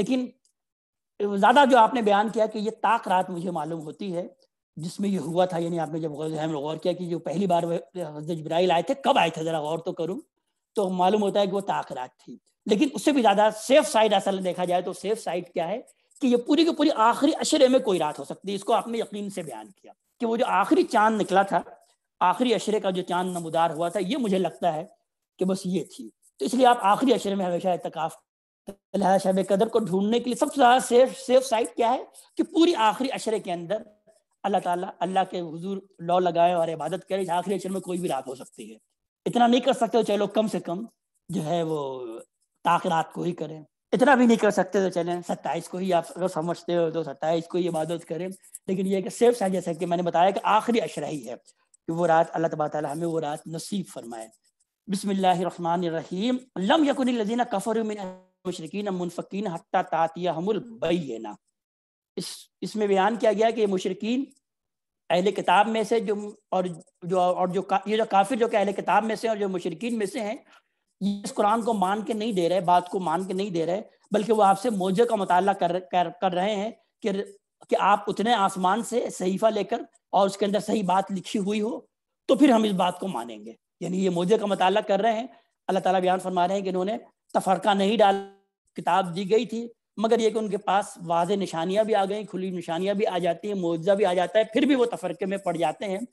लेकिन ज्यादा जो आपने बयान किया कि ये ताक रात मुझे मालूम होती है जिसमें ये हुआ था यानी आपने जब गौर किया कि जो पहली बार जब्राइल आए थे कब आए थे जरा गौर तो करूँ तो मालूम होता है कि वो ताक रात थी लेकिन उससे भी ज्यादा सेफ साइड असल देखा जाए तो सेफ साइड क्या है कि ये पूरी की पूरी आखिरी अशरे में कोई रात हो सकती है इसको आपने यकीन से बयान किया कि वो जो आखिरी चांद निकला था आखिरी अशरे का जो चांद नमदार हुआ था ये मुझे लगता है कि बस ये थी तो इसलिए आप आखिरी अशरे में हमेशा एहतकाफ शब कदर को ढूंढने के लिए सबसे ज़्यादा सेफ सेफ साइड क्या है कि पूरी आखिरी अशरे के अंदर अल्लाह ताला अल्लाह के हुजूर लौ लगाए और इबादत करे आखिरी अशर में कोई भी रात हो सकती है इतना नहीं कर सकते चलो कम से कम जो है वो ताक रात को ही करें इतना भी नहीं कर सकते तो चलें सत्ताईस को ही आप अगर समझते हो तो सत्ताईस को ही इबादत करें लेकिन यह कि सिर्फ शायद जैसा कि मैंने बताया कि आखिरी अशरा ही है कि वो रात अल्लाह तबात हमें वो रात नसीब फरमाए बिसमीम कफ़र तातिया बैना इस इसमें बयान किया गया कि मुशरकिन अहल किताब में से जो और जो और जो ये जो काफिर जो कि किताब में से और जो मुशरकिन में से हैं ये इस कुरान को मान के नहीं दे रहे बात को मान के नहीं दे रहे बल्कि वो आपसे मोजे का मुताल कर, कर कर रहे हैं कि कि आप उतने आसमान से सहीफा लेकर और उसके अंदर सही बात लिखी हुई हो तो फिर हम इस बात को मानेंगे यानी ये मोजे का मताल कर रहे हैं अल्लाह ताला बयान फरमा रहे हैं कि इन्होंने तफरका नहीं डाल किताब दी गई थी मगर ये कि उनके पास वाज निशानियां भी आ गई खुली निशानियां भी आ जाती हैं मुआवजा भी आ जाता है फिर भी वो तफरके में पड़ जाते हैं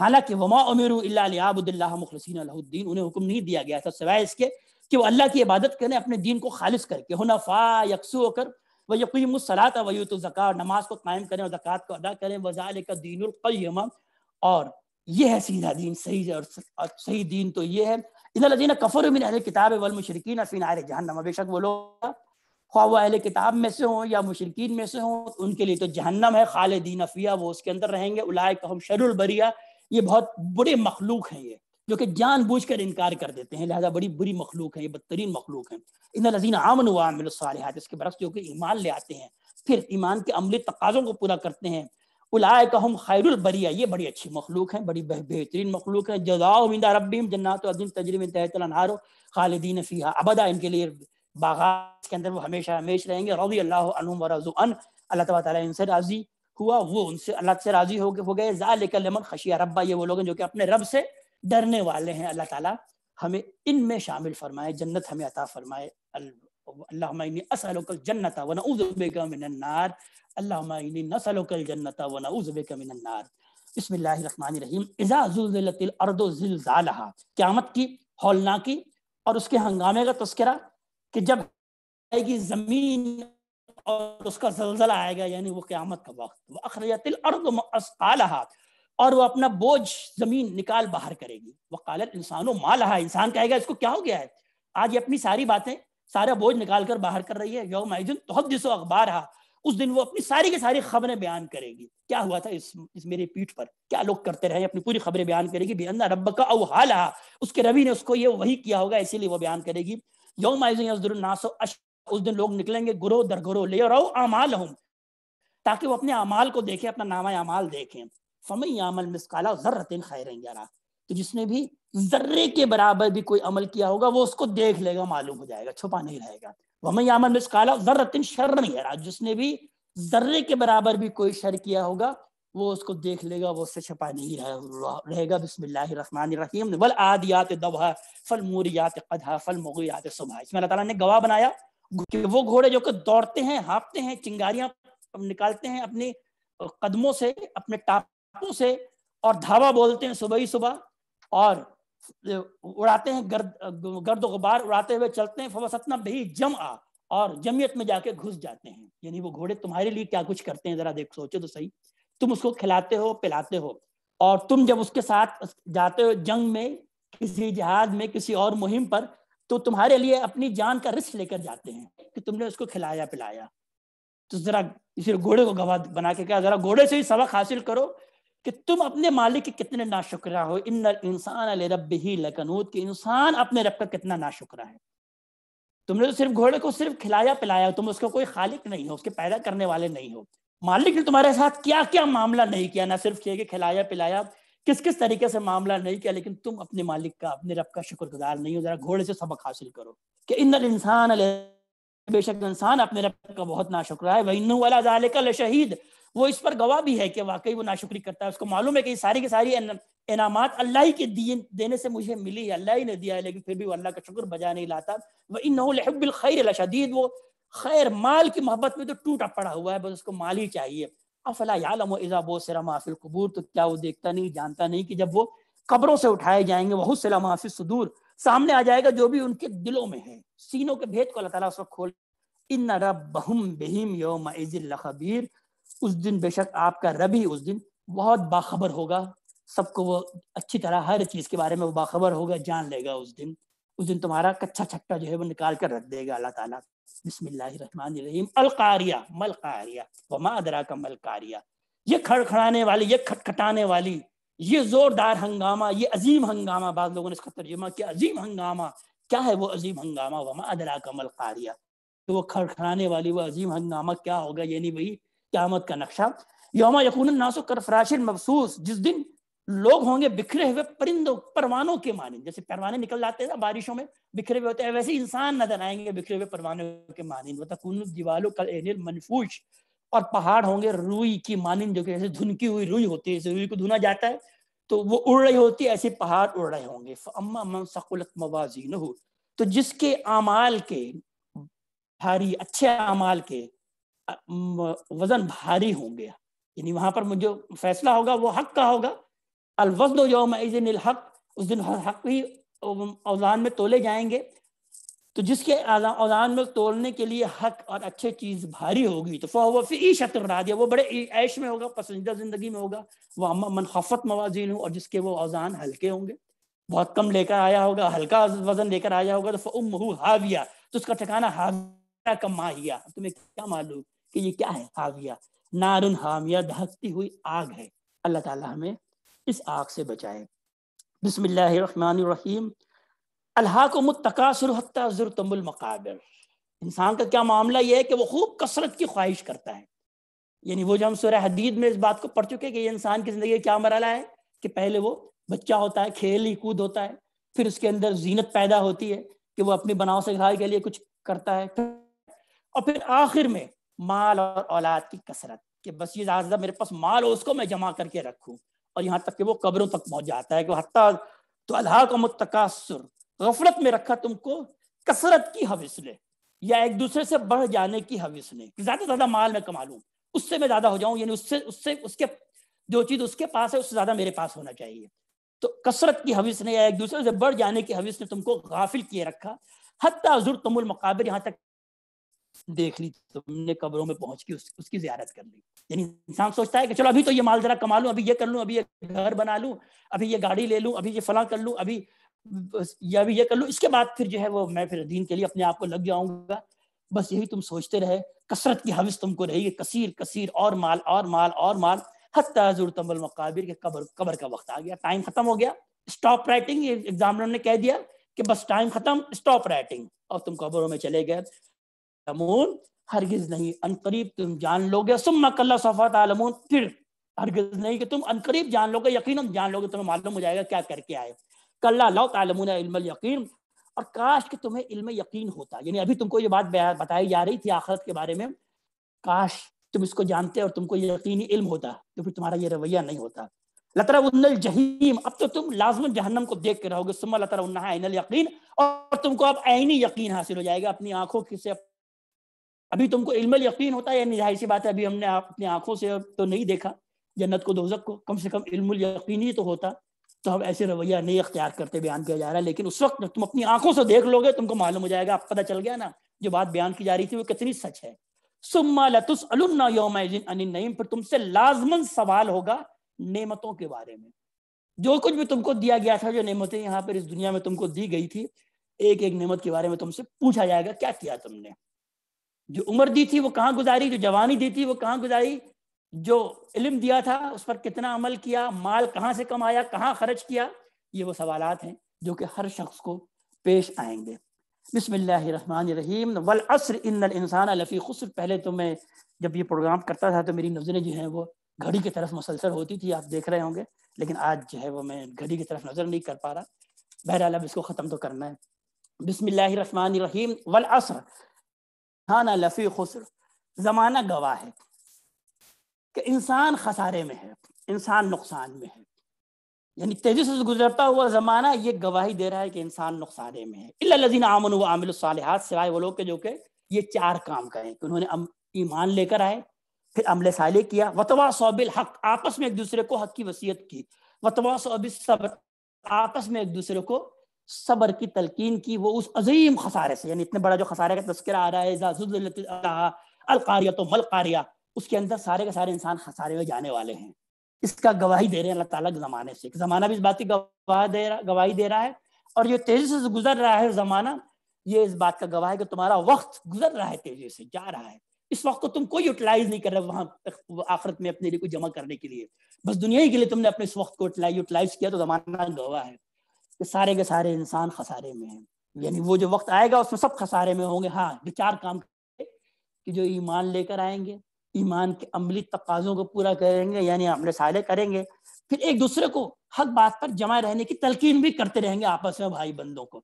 हालांकि वमा उमरुल्लाबुल्ला मुखलसिन उन्हें हुक्म नहीं दिया गया था सवाए इसके कि वो अल्लाह की इबादत करें अपने दीन को खालिश करके हनफा यकसु होकर व यकीम सलात वयू तो जक़ात नमाज को कायम करें और जक़ात को अदा करें वज़ाल का दीन और यह है सीधा दीन सही और सही दीन तो ये है इधर कफर मिन अहल किताब वल मुशरकिन अफिन आर जहन्नम बेशक वो लोग ख्वा वह अहल किताब में से हों या मुशरकिन में से हों उनके लिए तो जहन्नम है खालदीन अफिया वो उसके अंदर रहेंगे उलाय हम शरुल बरिया ये बहुत बुरे मखलूक हैं ये जो कि जान बूझ कर इनकार कर देते हैं लिहाजा बड़ी बुरी मखलूक है ये बदतरीन मखलूक है इन लजीन आमन वामिलसालहत इसके बरस जो कि ईमान ले आते हैं फिर ईमान के अमले तकाज़ों को पूरा करते हैं उलाए का हम खैरबरिया ये बड़ी अच्छी मखलूक है बड़ी बेहतरीन मखलूक है जदाउमिंदा रबीम जन्नात अदीन तजरिम तहतलहारो खालिदीन फ़ीहा अबदा इनके लिए बागात के अंदर वो हमेशा हमेश रहेंगे रबी अल्लाह अनम वरजुअन अल्लाह तबारा इनसे राजी हुआ वो उनसे अल्लाह से राजी हो गए हो गए जालमन खशिया रब्बा ये वो लोग हैं जो कि अपने रब से डरने वाले हैं अल्लाह ताला हमें इनमें शामिल फरमाए जन्नत हमें अता फरमाए अल्लाह जन्नत वनाउज़बिकमिनार अल्लाह नसलकल जन्नत वनाउज़बिकमिनार बिस्मिल्लाहिर्रहमानिर्रहीम इज़ा ज़ुलज़िलतिल अर्दु ज़िलज़ालहा क़यामत की हौलनाकी और उसके हंगामे का तस्करा कि जब आएगी जमीन और उसका जलजला आएगा यानी वो क्यामत का वक्त वो अखरजतिल अर्द और वो अपना बोझ जमीन निकाल बाहर करेगी वह कालत इंसानों माँ है इंसान कहेगा इसको क्या हो गया है आज ये अपनी सारी बातें सारा बोझ निकाल कर बाहर कर रही है यौम आयजुन तहदिस अखबार उस दिन वो अपनी सारी की सारी खबरें बयान करेगी क्या हुआ था इस, इस मेरे पीठ पर क्या लोग करते रहे अपनी पूरी खबरें बयान करेगी बेअन्ना रब का अवहाल उसके रवि ने उसको ये वही किया होगा इसीलिए वो बयान करेगी यौम अश उस दिन लोग निकलेंगे गुरो दर गुरो ले और अमाल हूँ ताकि वो अपने अमाल को देखें अपना नामा अमाल देखें फमई अमल मिसकाला जर्रतिन खैर यारा तो जिसने भी जर्रे के बराबर भी कोई अमल किया होगा वो उसको देख लेगा मालूम हो जाएगा छुपा नहीं रहेगा वमई अमल मिसकाला जर्रतिन शर नहीं यारा जिसने भी जर्रे के बराबर भी कोई शर किया होगा वो उसको देख लेगा वो उससे छपा नहीं रहे, रहेगा बिस्मिल्लाम वल आदियात दबा फल मोरियात कदहा फल मुगियात सुबह इसमें अल्लाह ताला ने गवाह बनाया वो घोड़े जो कि दौड़ते हैं हाँपते हैं चिंगारियां निकालते हैं अपने कदमों से अपने टापों से और धावा बोलते हैं सुबह ही सुबह और उड़ाते हैं गर्द गर्द गुबार उड़ाते हुए चलते हैं फवसतना भी जम आ और जमीयत में जाके घुस जाते हैं यानी वो घोड़े तुम्हारे लिए क्या कुछ करते हैं जरा देख सोचो तो सही तुम उसको खिलाते हो पिलाते हो और तुम जब उसके साथ जाते हो जंग में किसी जहाज में किसी और मुहिम पर तो तुम्हारे लिए अपनी जान का रिस्क लेकर जाते हैं कि तुमने उसको खिलाया पिलाया तो जरा इसी घोड़े को गवाह बना के क्या जरा घोड़े से ही सबक हासिल करो कि तुम अपने मालिक के कितने नाशुक्रा हो इन इंसान अल रब ही लकनूत कि इंसान अपने रब का कितना नाशुक्रा है तुमने तो सिर्फ घोड़े को सिर्फ खिलाया पिलाया तुम उसको कोई खालिक नहीं हो उसके पैदा करने वाले नहीं हो मालिक ने तुम्हारे साथ क्या क्या मामला नहीं किया ना सिर्फ किया कि खिलाया पिलाया किस किस तरीके से मामला नहीं किया लेकिन तुम अपने मालिक का अपने रब का शुक्रगुजार नहीं हो जरा घोड़े से सबक हासिल करो कि इन इंसान बेशक इंसान अपने रब का बहुत नाशुक्र है वही वाला का शहीद वो इस पर गवाह भी है कि वाकई वो नाशुक्री करता है उसको मालूम है कि सारी की सारी इनामत अल्लाह ही के दिए देने से मुझे मिली है अल्लाह ही ने दिया है लेकिन फिर भी वो अल्लाह का शुक्र बजा नहीं लाता वह इन खैर शदीद वो खैर माल की मोहब्बत में तो टूटा पड़ा हुआ है बस उसको माल ही चाहिए अफलाबूर तो क्या वो देखता नहीं जानता नहीं कि जब वो कब्रों से उठाए जाएंगे वह सला माफिल सुदूर सामने आ जाएगा जो भी उनके दिलों में है सीनों के भेद को अल्लाह तक खोल इन बहुम बहिम योम खबीर उस दिन बेशक आपका रब ही उस दिन बहुत बाखबर होगा सबको वो अच्छी तरह हर चीज़ के बारे में वो बाखबर होगा जान लेगा उस दिन उस दिन तुम्हारा कच्चा छट्टा जो है वो निकाल कर रख देगा अल्लाह ताला बसमीम अलकारिया मलकारिया वमा अदरा का मलकारिया ये खड़खड़ाने वाली ये खटखटाने वाली ये जोरदार हंगामा ये अजीम हंगामा बाद लोगों ने इसका तर्जुमा किया अजीम हंगामा क्या है वो अजीम हंगामा वमा अदरा का मलकारिया तो वो खड़खड़ाने वाली वो अजीम हंगामा क्या होगा यानी वही क्यामत का नक्शा योम यकून कर करफराशिन मफसूस जिस दिन लोग होंगे बिखरे हुए परिंदों परवानों के माने जैसे परवाने निकल जाते हैं बारिशों में बिखरे हुए होते हैं वैसे इंसान नजर आएंगे बिखरे हुए परवानों के माने वतकुन कल एनिल मनफूश और पहाड़ होंगे रुई की मानिंद जो कि जैसे धुनकी हुई रुई होती है रुई को धुना जाता है तो वो उड़ रही होती है ऐसे पहाड़ उड़ रहे होंगे अम्मा तो जिसके अमाल के भारी अच्छे अमाल के वजन भारी होंगे यानी वहां पर मुझे फैसला होगा वो हक का होगा अलवसद योम हक उस दिन हक ही औजान में तोले जाएंगे तो जिसके औजान में तोलने के लिए हक और अच्छे चीज भारी होगी तो फ़ो फ़ी शतरादिया वो बड़े ऐश में होगा पसंदीदा जिंदगी में होगा वह अम्मा मनखफत मवाजिन हूँ और जिसके वो औज़ान हल्के होंगे बहुत कम लेकर आया होगा हल्का वजन लेकर आया होगा तो फ़म हाविया तो उसका ठिकाना हाविया का माहिया तुम्हें क्या मालूम कि ये क्या है हाविया नारुन हामिया दहकती हुई आग है अल्लाह ताला हमें इस आग से बचाए बसमीम अल्लाह को मतकासरतमुल मकाबिर इंसान का क्या मामला यह है कि वो खूब कसरत की ख्वाहिश करता है यानी वो जो हम सुरह हदीद में इस बात को पढ़ चुके हैं कि ये इंसान की ज़िंदगी क्या मरला है कि पहले वो बच्चा होता है खेल ही कूद होता है फिर उसके अंदर जीनत पैदा होती है कि वो अपनी बनाव से घाई के लिए कुछ करता है और फिर आखिर में माल और औलाद की कसरत कि बस ये ज्यादा मेरे पास माल हो उसको मैं जमा करके रखूँ और यहाँ तक कि वो कब्रों तक पहुंच जाता है कि तो अल्लाह का मुतकासुर गफलत में रखा तुमको कसरत की हविस ने या एक दूसरे से बढ़ जाने की हविस ने ज्यादा से ज्यादा माल मैं कमा लू उससे मैं ज्यादा हो जाऊँ यानी उससे उससे उसके जो चीज़ उसके पास है उससे ज्यादा मेरे पास होना चाहिए तो कसरत की हविस ने या एक दूसरे से बढ़ जाने की हविस ने तुमको गाफिल किए रखा हत्या जुर मुकाबिर यहाँ तक देख ली तुमने कब्रों में पहुंच के उस, उसकी ज्यारत कर ली यानी इंसान सोचता है कि चलो अभी तो ये माल जरा कमा लूँ अभी ये कर लूँ अभी ये घर बना लूँ अभी ये गाड़ी ले लूँ अभी ये फला कर लूँ अभी ये अभी ये कर लूँ इसके बाद फिर जो है वो मैं फिर दीन के लिए अपने आप को लग जाऊंगा बस यही तुम सोचते रहे कसरत की हविस तुमको रहेगी कसीर कसीर और माल और माल और माल हत्याजुर तमल मकाबिर के कबर कबर का वक्त आ गया टाइम खत्म हो गया स्टॉप राइटिंग एग्जाम ने कह दिया कि बस टाइम खत्म स्टॉप राइटिंग और तुम कबरों में चले गए आलमून हरगिज नहीं अनकरीब तुम जान लोगे सुम कल्ला सफ़ा आलमून फिर हरगिज नहीं कि तुम अनकरीब जान लोगे यकीन जान लोगे तुम्हें मालूम हो जाएगा क्या करके आए कल्ला लो तालमून इल्म यकीन और काश कि तुम्हें इल्म यकीन होता यानी अभी तुमको ये बात बताई जा रही थी आखरत के बारे में काश तुम इसको जानते और तुमको यकीनी इल्म होता तो फिर तुम्हारा ये रवैया नहीं होता लतरा जहीम अब तो तुम लाजमन जहन्नम को देख के रहोगे सुमा लतरा यकीन और तुमको अब आईनी यकीन हासिल हो जाएगा अपनी आंखों की से अभी तुमको इल्म यकीन होता है या नहीं सी बात है अभी हमने आप अपनी आंखों से तो नहीं देखा जन्नत को दोजक को कम से कम इल्म यकीन ही तो होता तो हम ऐसे रवैया नहीं अख्तियार करते बयान किया जा रहा है लेकिन उस वक्त तुम अपनी आंखों से देख लोगे तुमको मालूम हो जाएगा आप पता चल गया ना जो बात बयान की जा रही थी वो कितनी सच है सुम्मा लतुस अलुन्ना योम नईम पर तुमसे लाजमन सवाल होगा नेमतों के बारे में जो कुछ भी तुमको दिया गया था जो नेमतें यहाँ पर इस दुनिया में तुमको दी गई थी एक एक नेमत के बारे में तुमसे पूछा जाएगा क्या किया तुमने जो उम्र दी थी वो कहाँ गुजारी जो जवानी दी थी वो कहाँ गुजारी जो इल्म दिया था उस पर कितना अमल किया माल कहाँ से कमाया कहाँ खर्च किया ये वो सवाल हैं जो कि हर शख्स को पेश आएंगे बिसमीम वल असर इन इंसान लफ़ी खुसर पहले तो मैं जब ये प्रोग्राम करता था तो मेरी नज़रें जो हैं वो घड़ी की तरफ मुसलसल होती थी आप देख रहे होंगे लेकिन आज जो है वो मैं घड़ी की तरफ नज़र नहीं कर पा रहा बहरहाल अब इसको ख़त्म तो करना है बिसमीम वल असर खाना लफी खुसर ज़माना गवाह है कि इंसान खसारे में है इंसान नुकसान में है यानी तेजी से गुजरता हुआ ज़माना ये गवाही दे रहा है कि इंसान नुकसान में है लजीना आमन व आमिल सिवाय वो लोग के जो के ये चार काम करें कि उन्होंने ईमान लेकर आए फिर अमल साले किया वतवा सोबिल हक आपस में एक दूसरे को हक की वसीयत की वतवा सोबिल सब्र आपस में एक दूसरे को सबर की तलकिन की वो उस अजीम खसारे से यानी इतने बड़ा जो खसारे का तस्करा आ रहा है अलकारिया तो मलकारिया उसके अंदर सारे के सारे इंसान खसारे में जाने वाले हैं इसका गवाही दे रहे हैं अल्लाह ताला के ज़माने से ज़माना भी इस बात की गवाह दे रहा गवाही दे रहा है और ये तेज़ी से गुजर रहा है ज़माना ये इस बात का गवाह है कि तुम्हारा वक्त गुजर रहा है तेज़ी से जा रहा है इस वक्त को तुम कोई यूटिलाइज नहीं कर रहे वहाँ आखिरत में अपने लिए कोई जमा करने के लिए बस दुनिया ही के लिए तुमने अपने इस वक्त को यूटिलाइज किया तो ज़माना गवाह है कि सारे के सारे इंसान खसारे में हैं यानी वो जो वक्त आएगा उसमें सब खसारे में होंगे हाँ ये चार काम कि जो ईमान लेकर आएंगे ईमान के अमली तकाजों को पूरा करेंगे यानी अपने साले करेंगे फिर एक दूसरे को हक बात पर जमा रहने की तलकीन भी करते रहेंगे आपस में भाई बंदों को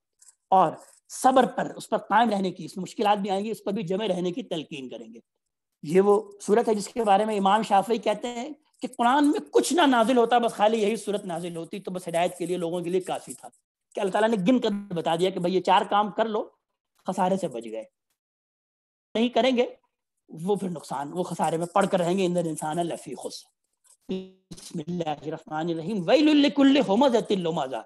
और सब्र पर उस पर कायम रहने की इसमें मुश्किल भी आएंगी उस पर भी जमे रहने की तलकीन करेंगे ये वो सूरत है जिसके बारे में इमाम शाफी कहते हैं कि कुरान में कुछ ना नाजिल होता बस खाली यही सूरत नाजिल होती तो बस हिदायत के लिए लोगों के लिए काफ़ी था कि अल्लाह ताला ने गिन कर बता दिया कि भाई ये चार काम कर लो खसारे से बच गए नहीं करेंगे वो फिर नुकसान वो खसारे में पढ़ कर रहेंगे इंदर इंसान लफ़ी खुस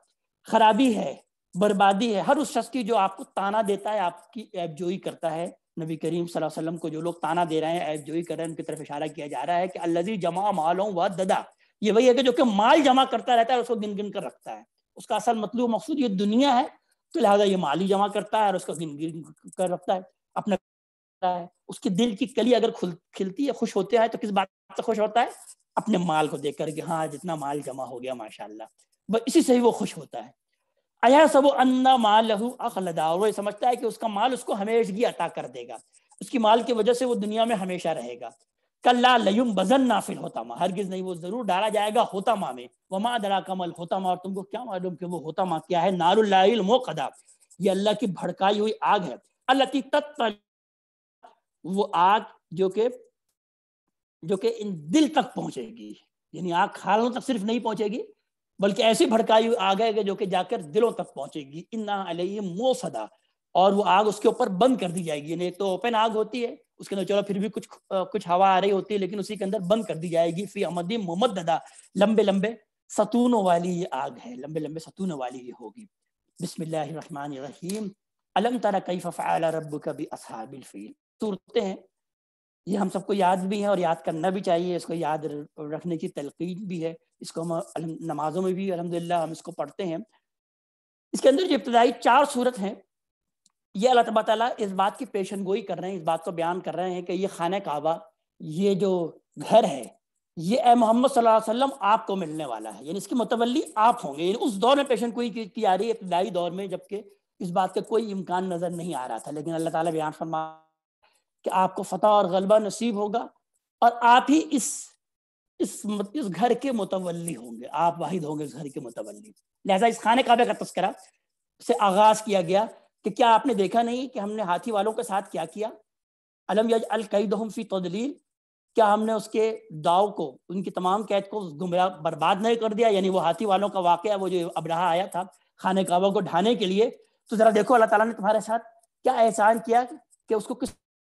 खराबी है बर्बादी है हर उस शख्स की जो आपको ताना देता है आपकी एबजोई करता है नबी करीम वसल्लम को जो लोग ताना दे रहे हैं ऐब जोई कर रहे हैं उनकी तरफ इशारा किया जा रहा है कि अल्लाजी जमा मालों व ददा ये वही है कि जो कि माल जमा करता रहता है उसको गिन गिन कर रखता है उसका असल मतलब मकसूद ये दुनिया है तो लिहाजा ये माल ही जमा करता है और उसको गिन गिन कर रखता है अपना है उसके दिल की कली अगर खुल खिलती है खुश होते हैं तो किस बात से खुश होता है अपने माल को देख कर कि हाँ जितना माल जमा हो गया माशाल्लाह बस इसी से ही वो खुश होता है अया सब अन्ना माल लहू अखलदा और वो समझता है कि उसका माल उसको हमेशगी अटा कर देगा उसकी माल की वजह से वो दुनिया में हमेशा रहेगा कल्ला लयुम बजन नाफिल माँ हरगिज नहीं वो जरूर डाला जाएगा होता माँ में वमा दरा कमल माँ और तुमको क्या मालूम कि वो माँ क्या है नारुल मोकदा ये अल्लाह की भड़काई हुई आग है अल्लाह की तत्व वो आग जो के जो के इन दिल तक पहुंचेगी यानी आग खालों तक सिर्फ नहीं पहुंचेगी बल्कि ऐसी भड़काई आग है जो कि जाकर दिलों तक पहुंचेगी इन्ना अलैहि मोसदा और वो आग उसके ऊपर बंद कर दी जाएगी नहीं तो ओपन आग होती है उसके अंदर चलो फिर भी कुछ कुछ हवा आ रही होती है लेकिन उसी के अंदर बंद कर दी जाएगी फिर अमदी मोहम्मदा लंबे लंबे सतूनों वाली ये आग है लंबे लंबे सतूनों वाली ये होगी बिसमीम अलम तरा कई फ़ाला रब कभी असहाबिल फ़ील सूरतें हैं ये हम सबको याद भी है और याद करना भी चाहिए इसको याद रखने की तलकीन भी है इसको हम नमाजों में भी अलहमदिल्ला हम इसको पढ़ते हैं इसके अंदर जो इब्तदाई चार सूरत हैं ये अल्लाह तब ताली इस बात की पेशन गोई कर रहे हैं इस बात को बयान कर रहे हैं कि ये खाना काबा ये जो घर है ये ए मोहम्मद सल्लम आपको मिलने वाला है यानी इसकी मुतवली आप होंगे उस दौर में पेशन गोई की, जा आ रही है इब्तदाई दौर में जबकि इस बात का कोई इम्कान नज़र नहीं आ रहा था लेकिन अल्लाह तला बयान फरमा कि आपको फतह और गलबा नसीब होगा और आप ही इस इस इस घर के मुतवली होंगे आप वाहिद होंगे इस घर के मुतवली लिहाजा इस खाने काबे का तस्करा से आगाज किया गया कि क्या आपने देखा नहीं कि हमने हाथी वालों के साथ क्या किया अलम यज अलकदम फी तदलील क्या हमने उसके दाव को उनकी तमाम कैद को गुमराह बर्बाद नहीं कर दिया यानी वो हाथी वालों का वाक़ वो जो अब रहा आया था खाने काबा को ढाने के लिए तो ज़रा देखो अल्लाह ताला ने तुम्हारे साथ क्या एहसान किया कि उसको किस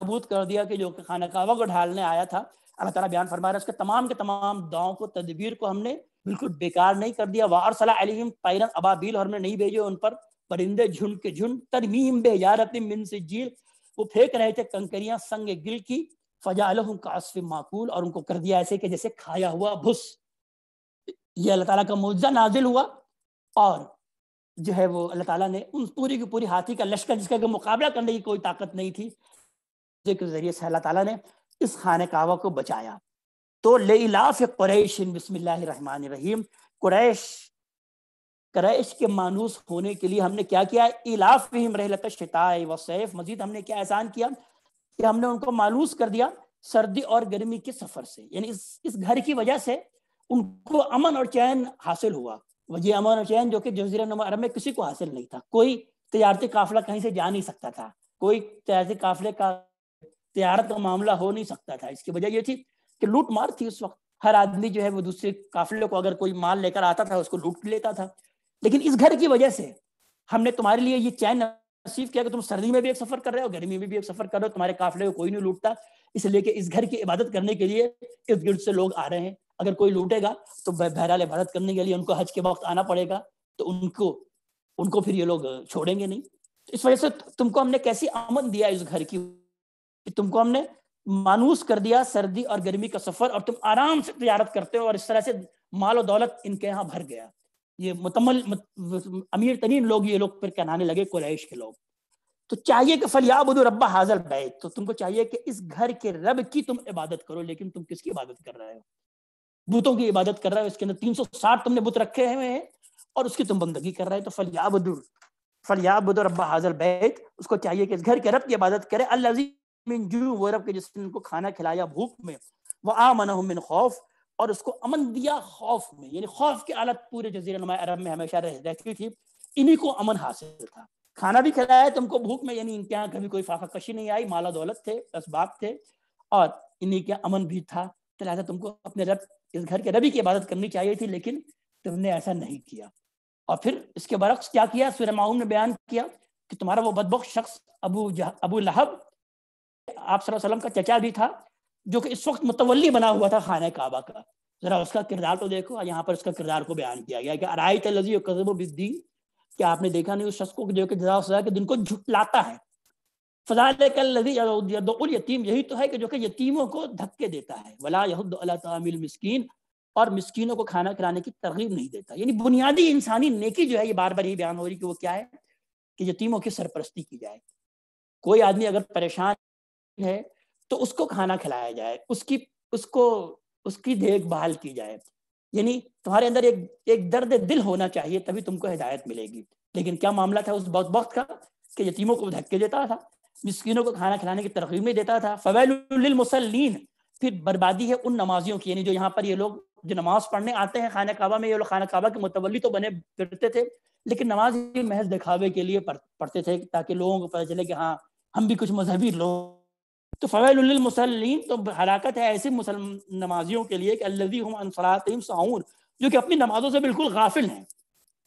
सबूत कर दिया कि जो खाना काबा को ढालने आया था अल्लाह ताला बयान फरमा रहा है उसके तमाम के तमाम दाओं को तदबीर को हमने बिल्कुल बेकार नहीं कर दिया वार सलाम तैरन अबाबील और हमने नहीं भेजे उन पर परिंदे झुंड के झुंड तरमीम बे बेजारती मिन से झील वो फेंक रहे थे कंकरियां संग गिल की फजा फजाल कासफ माकूल और उनको कर दिया ऐसे कि जैसे खाया हुआ भुस ये अल्लाह ताला का मुआवजा नाजिल हुआ और जो है वो अल्लाह ताला ने उन पूरी की पूरी हाथी का लश्कर जिसका मुकाबला करने की कोई ताकत नहीं थी के जरिए से अल्लाह ताला ने इस खान कावा को बचाया तो लेलाफ कुरैश बसमीम कुरैश क्रैश के मानूस होने के लिए हमने क्या किया इलाफ हिम रहलत व सैफ मजीद हमने क्या एहसान किया कि हमने उनको मालूस कर दिया सर्दी और गर्मी के सफर से यानी इस इस घर की वजह से उनको अमन और चैन हासिल हुआ वजह अमन और चैन जो कि जजीर अरब में किसी को हासिल नहीं था कोई तजारती काफिला कहीं से जा नहीं सकता था कोई तजारती काफिले का तजारत तो का मामला हो नहीं सकता था इसकी वजह यह थी कि लूट मार थी उस वक्त हर आदमी जो है वो दूसरे काफिले को अगर कोई माल लेकर आता था उसको लूट लेता था लेकिन इस घर की वजह से हमने तुम्हारे लिए ये चैन नसीब किया कि तुम सर्दी में भी एक सफर कर रहे हो गर्मी में भी एक सफर कर रहे हो तुम्हारे काफिले को कोई नहीं लूटता इसलिए कि इस घर की इबादत करने के लिए इस गिर्द से लोग आ रहे हैं अगर कोई लूटेगा तो बहरहाल इबादत करने के लिए उनको हज के वक्त आना पड़ेगा तो उनको उनको फिर ये लोग छोड़ेंगे नहीं इस वजह से तुमको हमने कैसी अमन दिया इस घर की कि तुमको हमने मानूस कर दिया सर्दी और गर्मी का सफर और तुम आराम से तजारत करते हो और इस तरह से माल और दौलत इनके यहाँ भर गया ये मुतमल मत, अमीर तरीन लोग ये लोग फिर कहनाने लगे कुरैश के लोग तो चाहिए कि फलिया रब्बा हाजर बैत तो तुमको चाहिए कि इस घर के रब की तुम इबादत करो लेकिन तुम किसकी इबादत कर रहे हो बुतों की इबादत कर रहे हो इसके अंदर तीन सौ साठ तुमने बुत रखे हुए हैं और उसकी तुम बंदगी कर रहे हो तो फलिया बदू रब्बा हाजर बैत उसको चाहिए कि इस घर के रब की इबादत करे अल्लाजी मिनजू वो रब के जिसने उनको खाना खिलाया भूख में वह आमन मिन खौफ और उसको अमन दिया खौफ में यानी खौफ की हालत पूरे जजीर नुमा अरब में हमेशा रह, रहती थी इन्हीं को अमन हासिल था खाना भी खिलाया तुमको भूख में यानी इनके यहाँ कभी कोई फाका कशी नहीं आई माला दौलत थे इसबाब थे और इन्हीं के अमन भी था तो लिहाजा तुमको अपने रब इस घर के रबी की इबादत करनी चाहिए थी लेकिन तुमने ऐसा नहीं किया और फिर इसके बरक्स क्या किया सूर्य माउन ने बयान किया कि तुम्हारा वो बदबक शख्स अबू अबू लहब आप सल्लम का चचा भी था जो कि इस वक्त मुतवली बना हुआ था खाना काबा का जरा उसका किरदार तो देखो यहाँ पर उसका किरदार को बयान किया गया कि अराय तजी कसबुद्दीन कि आपने देखा नहीं उस शख्स को जो कि जजा सजा के दिन को झुटलाता है फजाल यतीम यही तो है कि जो कि यतीमों को धक्के देता है वला यहदिल और मस्किनों को खाना खिलाने की तरगीब नहीं देता यानी बुनियादी इंसानी नेकी जो है ये बार बार यही बयान हो रही कि वो क्या है कि यतीमों की सरपरस्ती की जाए कोई आदमी अगर परेशान है तो उसको खाना खिलाया जाए उसकी उसको उसकी देखभाल की जाए यानी तुम्हारे अंदर एक एक दर्द दिल होना चाहिए तभी तुमको हिदायत मिलेगी लेकिन क्या मामला था उस बहुत वक्त का कि यतीमों को धक्के देता था मिस्किनों को खाना खिलाने की में देता था फवैल मुसलिन फिर बर्बादी है उन नमाजियों की यानी जो यहाँ पर ये लोग जो नमाज पढ़ने आते हैं खाना काबा में ये लोग खाना काबा के मुतवली तो बने फिरते थे लेकिन नमाज महज दिखावे के लिए पढ़ते थे ताकि लोगों को पता चले कि हाँ हम भी कुछ मजहबी लोग तो फवैलमसलिन तो हलाकत है ऐसे मुसलम नमाजियों के लिए कि जो कि अपनी नमाजों से बिल्कुल गाफिल हैं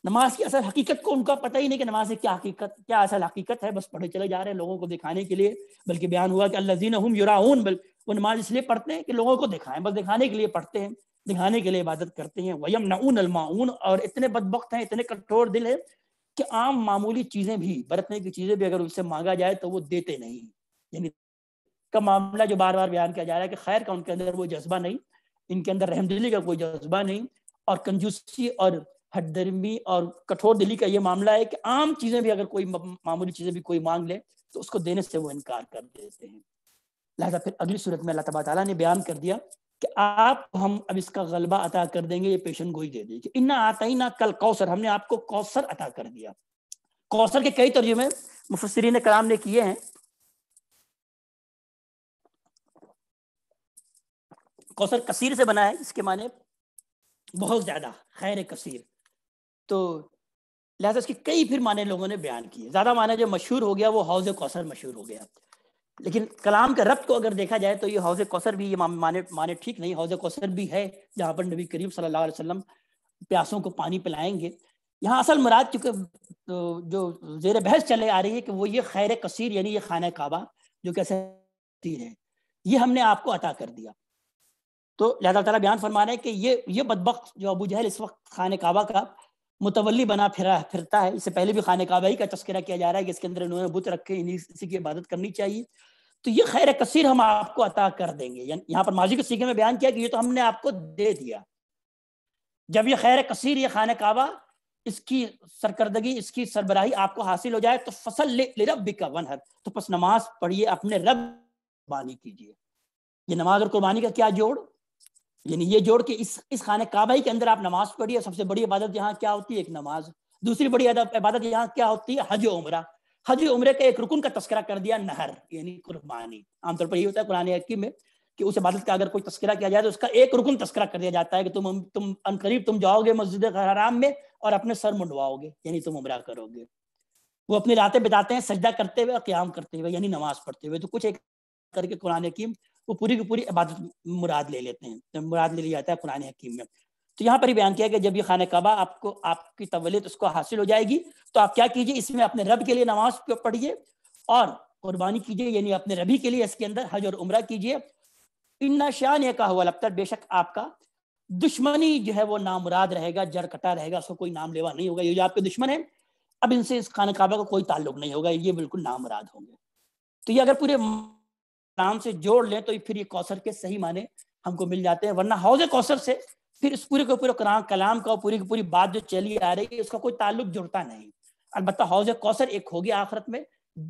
नमाज की असल हकीकत को उनका पता ही नहीं कि नमाज से क्या हकीकत क्या असल हकीकत है बस पढ़े चले जा रहे हैं लोगों को दिखाने के लिए बल्कि बयान हुआ कि अल्लाजी हम युराउन बल वो नमाज इसलिए पढ़ते हैं कि लोगों को दिखाएं बस दिखाने के लिए पढ़ते हैं दिखाने के लिए इबादत करते हैं वयम नऊन अलमाउन और इतने बदबक हैं इतने कठोर दिल है कि आम मामूली चीज़ें भी बरतने की चीज़ें भी अगर उनसे मांगा जाए तो वो देते नहीं यानी का मामला जो बार बार बयान किया जा रहा है कि खैर का उनके अंदर वो जज्बा नहीं इनके अंदर रहमदिली का कोई जज्बा नहीं और कंजूसी और हटदर्मी और कठोर दिली का ये मामला है कि आम चीज़ें भी अगर कोई मामूली चीज़ें भी कोई मांग ले तो उसको देने से वो इनकार कर देते हैं लिहाजा फिर अगली सूरत में अल्लाह तबा ने बयान कर दिया कि आप हम अब इसका गलबा अता कर देंगे ये पेशन गोई दे देंगे कि इन्ना आता ही ना कल कौसर हमने आपको कौसर अता कर दिया कौसर के कई तर्जुमे मुफसरीन कराम ने किए हैं कौसर कसीर से बना है इसके माने बहुत ज़्यादा खैर कसीर तो लिहाजा इसके कई फिर माने लोगों ने बयान किए ज़्यादा माना जो मशहूर हो गया वो हौज कौसर मशहूर हो गया लेकिन कलाम के रब को अगर देखा जाए तो ये हौज कौसर भी ये माने माने ठीक नहीं हौज कौसर भी है जहाँ पर नबी करीम सल्लल्लाहु अलैहि वसल्लम प्यासों को पानी पिलाएंगे यहाँ असल मुराद तो जो जेर बहस चले आ रही है कि वो ये खैर कसीर यानी ये खाना काबा जो कैसे है ये हमने आपको अता कर दिया तो लिहाजा तला बयान फरमा रहे हैं कि ये ये बदबक जो अबू जहल इस वक्त खान काबा का मुतवली बना फिरा फिरता है इससे पहले भी खान काबा ही का तस्करा किया जा रहा है कि इसके अंदर इन्होंने बुत रखे इन्हीं इसी की इबादत करनी चाहिए तो ये खैर कसीर हम आपको अता कर देंगे यहाँ पर माजी के सीखे में बयान किया कि ये तो हमने आपको दे दिया जब ये खैर कसीर ये खान काबा इसकी सरकर्दगी इसकी सरबराही आपको हासिल हो जाए तो फसल ले, ले रब का वन हर तो बस नमाज पढ़िए अपने रब बानी कीजिए ये नमाज और कुर्बानी का क्या जोड़ यानी ये जोड़ के इस इस खाने काबाई के अंदर आप नमाज पढ़िए सबसे बड़ी इबादत यहाँ क्या होती है एक नमाज दूसरी बड़ी इबादत यहाँ क्या होती है हज उम्र हज उम्र का एक रुकन का तस्करा कर दिया नहर यानी कुर्बानी आमतौर पर ये होता है कुरानी हकी में कि उस इबादत का अगर कोई तस्करा किया जाए तो उसका एक रुकन तस्करा कर दिया जाता है कि तुम तुम अनकरीब तुम जाओगे मस्जिद हराम में और अपने सर मुंडवाओगे यानी तुम उम्र करोगे वो अपनी रातें बिताते हैं सजदा करते हुए और क्याम करते हुए यानी नमाज पढ़ते हुए तो कुछ एक करके कुरान हकीम वो पूरी की पूरी इबादत मुराद ले लेते हैं तो मुराद ले लिया जाता है पुराने हकीम में तो यहाँ पर बयान किया गया कि जब ये खाना कबा आपको आपकी तवलियत उसको हासिल हो जाएगी तो आप क्या कीजिए इसमें अपने रब के लिए नमाज पढ़िए और कुर्बानी कीजिए यानी अपने रबी के लिए इसके अंदर हज और उम्र कीजिए इन्ना शान यह कहा हुआ बेशक आपका दुश्मनी जो है वो नामुराद रहेगा जड़ कटा रहेगा उसको कोई नाम लेवा नहीं होगा ये जो आपके दुश्मन है अब इनसे इस खाना काबा का कोई ताल्लुक नहीं होगा ये बिल्कुल नामुराद होंगे तो ये अगर पूरे नाम से जोड़ लें तो फिर ये कौशर के सही माने हमको मिल जाते हैं वरना हौज कौशर से फिर इस पूरे के पूरे कुरान कलाम का पूरी की पूरी बात जो चली आ रही है उसका कोई ताल्लुक जुड़ता नहीं अलबत्त हौज कौसर एक होगी आखरत में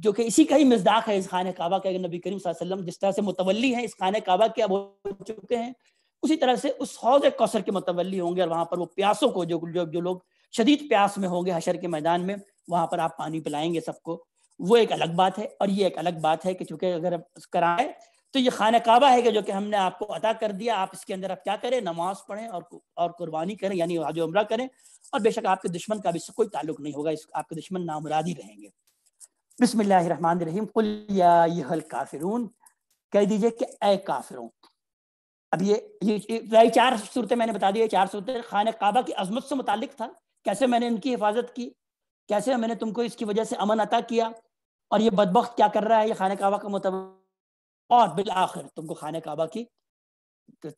जो कि इसी का ही मजदाक है इस खान काबा का नबी करीम जिस तरह से मुतवली है इस खान काबा के अब हो चुके हैं उसी तरह से उस हौज कौशर के मुतवली होंगे और वहाँ पर वो प्यासों को जो जो, जो लोग शदीद प्यास में होंगे हशर के मैदान में वहां पर आप पानी पिलाएंगे सबको वो एक अलग बात है और ये एक अलग बात है कि चूंकि अगर कराएं तो ये खान काबा है कि जो कि हमने आपको अदा कर दिया आप इसके अंदर आप क्या करें नमाज पढ़ें और और कुर्बानी करें यानी आज उम्र करें और बेशक आपके दुश्मन का भी इससे कोई ताल्लुक नहीं होगा इस आपके दुश्मन नामुरादी रहेंगे बिसमीम कुल काफिरून कह दीजिए कि ए काफिरों अब ये ये चार सूरतें मैंने बता दी चार सूरतें खान काबा की अजमत से मुतालिक था कैसे मैंने इनकी हिफाजत की कैसे मैंने तुमको इसकी वजह से अमन अता किया और ये बदबक क्या कर रहा है ये खाना काबा का मुतब और बिल आखिर तुमको खाने काबा की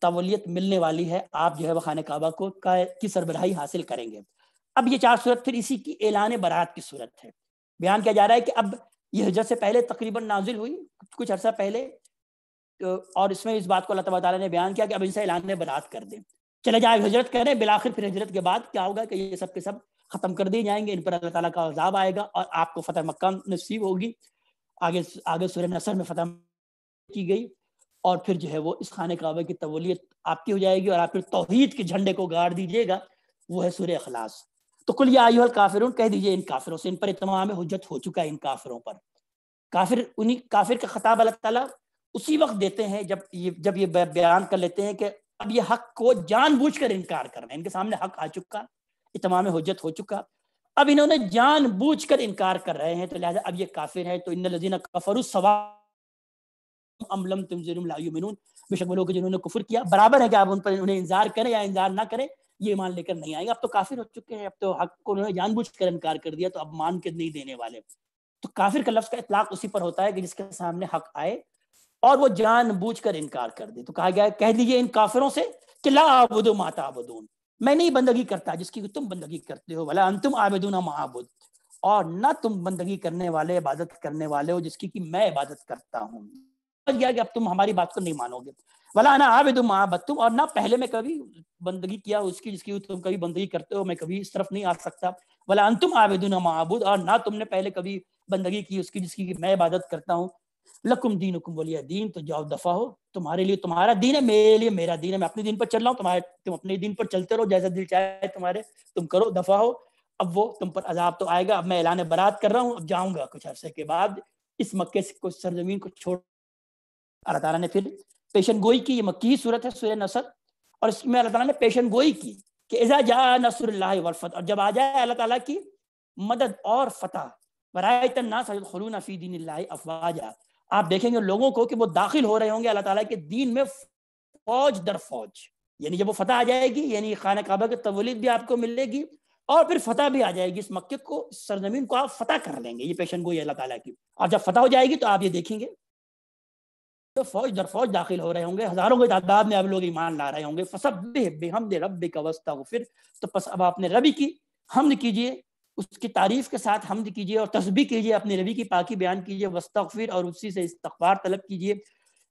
तवलियत मिलने वाली है आप जो है वह खाने काबा को का, की सरबराही हासिल करेंगे अब ये चार सूरत फिर इसी की एलान बारात की सूरत है बयान किया जा रहा है कि अब यह हजरत से पहले तकरीबन नाजिल हुई कुछ अर्सा पहले तो और इसमें इस बात को अल्लाह तबाला ने बयान किया कि अब इनसे ऐलान बारात कर दें चले जाए हजरत करें बिलाखिर फिर हजरत के बाद क्या होगा कि ये सब के सब ख़त्म कर दिए जाएंगे इन पर अल्लाह ताला का अजाब आएगा और आपको फतेह मक्का नसीब होगी आगे आगे सूर्य नसर में फतेह की गई और फिर जो है वो इस खाने काबे की तवलियत आपकी हो जाएगी और आप फिर तोहहीद के झंडे को गाड़ दीजिएगा वो है सूर्य अखलास तो कुल आयुहल काफिर कह दीजिए इन काफिरों से इन पर इतमाम हजत हो चुका है इन काफिरों पर काफिर उन्हीं काफिर का खताब अल्लाह ताला उसी वक्त देते हैं जब ये जब ये बयान कर लेते हैं कि अब ये हक को जानबूझकर कर इनकार कर रहे हैं इनके सामने हक आ चुका इतमाम हजत हो चुका अब इन्होंने जान बूझ कर इनकार कर रहे हैं तो लिहाजा अब ये काफिर है तो इन लजीना बेशक लोग जिन्होंने कुफर किया बराबर है कि आप उन पर उन्हें इंतजार करें या इंतजार ना करें ये ईमान लेकर नहीं आएंगे अब तो काफिर हो चुके हैं अब तो हक को उन्होंने जानबूझ कर इनकार कर दिया तो अब मान के नहीं देने वाले तो काफिर का लफ्ज़ का इतलाक उसी पर होता है कि जिसके सामने हक आए और वो जान बूझ कर इनकार कर दे तो कहा गया कह दीजिए इन काफिरों से कि ला आबुदो माता आबुदून मैं नहीं बंदगी करता जिसकी तुम बंदगी करते हो वाला अंतुम आबेदूना महाबुद और ना तुम बंदगी करने वाले इबादत करने वाले हो जिसकी कि मैं इबादत करता हूँ समझ गया कि अब तुम हमारी बात को नहीं मानोगे भला ना आवे तुम आबत तुम और ना पहले मैं कभी बंदगी किया उसकी जिसकी तुम कभी बंदगी करते हो मैं कभी इस तरफ नहीं आ सकता भला अंतुम आवेदना ना और ना तुमने पहले कभी बंदगी की उसकी जिसकी मैं इबादत करता हूँ लकुम दीन हुकुम वलिया दीन तो जाओ दफा हो तुम्हारे लिए तुम्हारा दीन है मेरे लिए मेरा दीन है मैं अपने दिन पर चल रहा हूँ तुम्हारे तुम अपने दिन पर चलते रहो जैसा दिल चाहे तुम्हारे तुम करो दफा हो अब वो तुम पर अजाब तो आएगा अब मैं ऐलान बरात कर रहा हूँ अब जाऊंगा कुछ अरसे के बाद इस मक्के से कुछ सरजमीन को छोड़ अल्लाह ताला ने फिर पेशन गोई की ये मक्की सूरत है सूर्य नसर और इसमें अल्लाह ताला ने पेशन गोई की कि इजा जा नसर वर्फत और जब आ जाए अल्लाह ताला की मदद और फतह वरायतन नास खलून फी दीन अफवाजा आप देखेंगे लोगों को कि वो दाखिल हो रहे होंगे अल्लाह ताला के दीन में फौज दर फौज यानी जब वो फतह आ जाएगी यानी खाना काबा की तवलीद भी आपको मिलेगी और फिर फतह भी आ जाएगी इस मक्के को इस सरजमीन को आप फतह कर लेंगे ये पेशन गोई अल्लाह ताला की और जब फतह हो जाएगी तो आप ये देखेंगे तो फौज दर फौज दाखिल हो रहे होंगे हजारों की तादाद में अब लोग ईमान ला रहे होंगे फसब हम रब का वस्ता फिर तो बस अब आपने रबी की हमद कीजिए उसकी तारीफ के साथ हमद कीजिए और तस्बी कीजिए अपने रबी की पाकि बयान कीजिए वस्तफ़िर और उसी से इस्तफार तलब कीजिए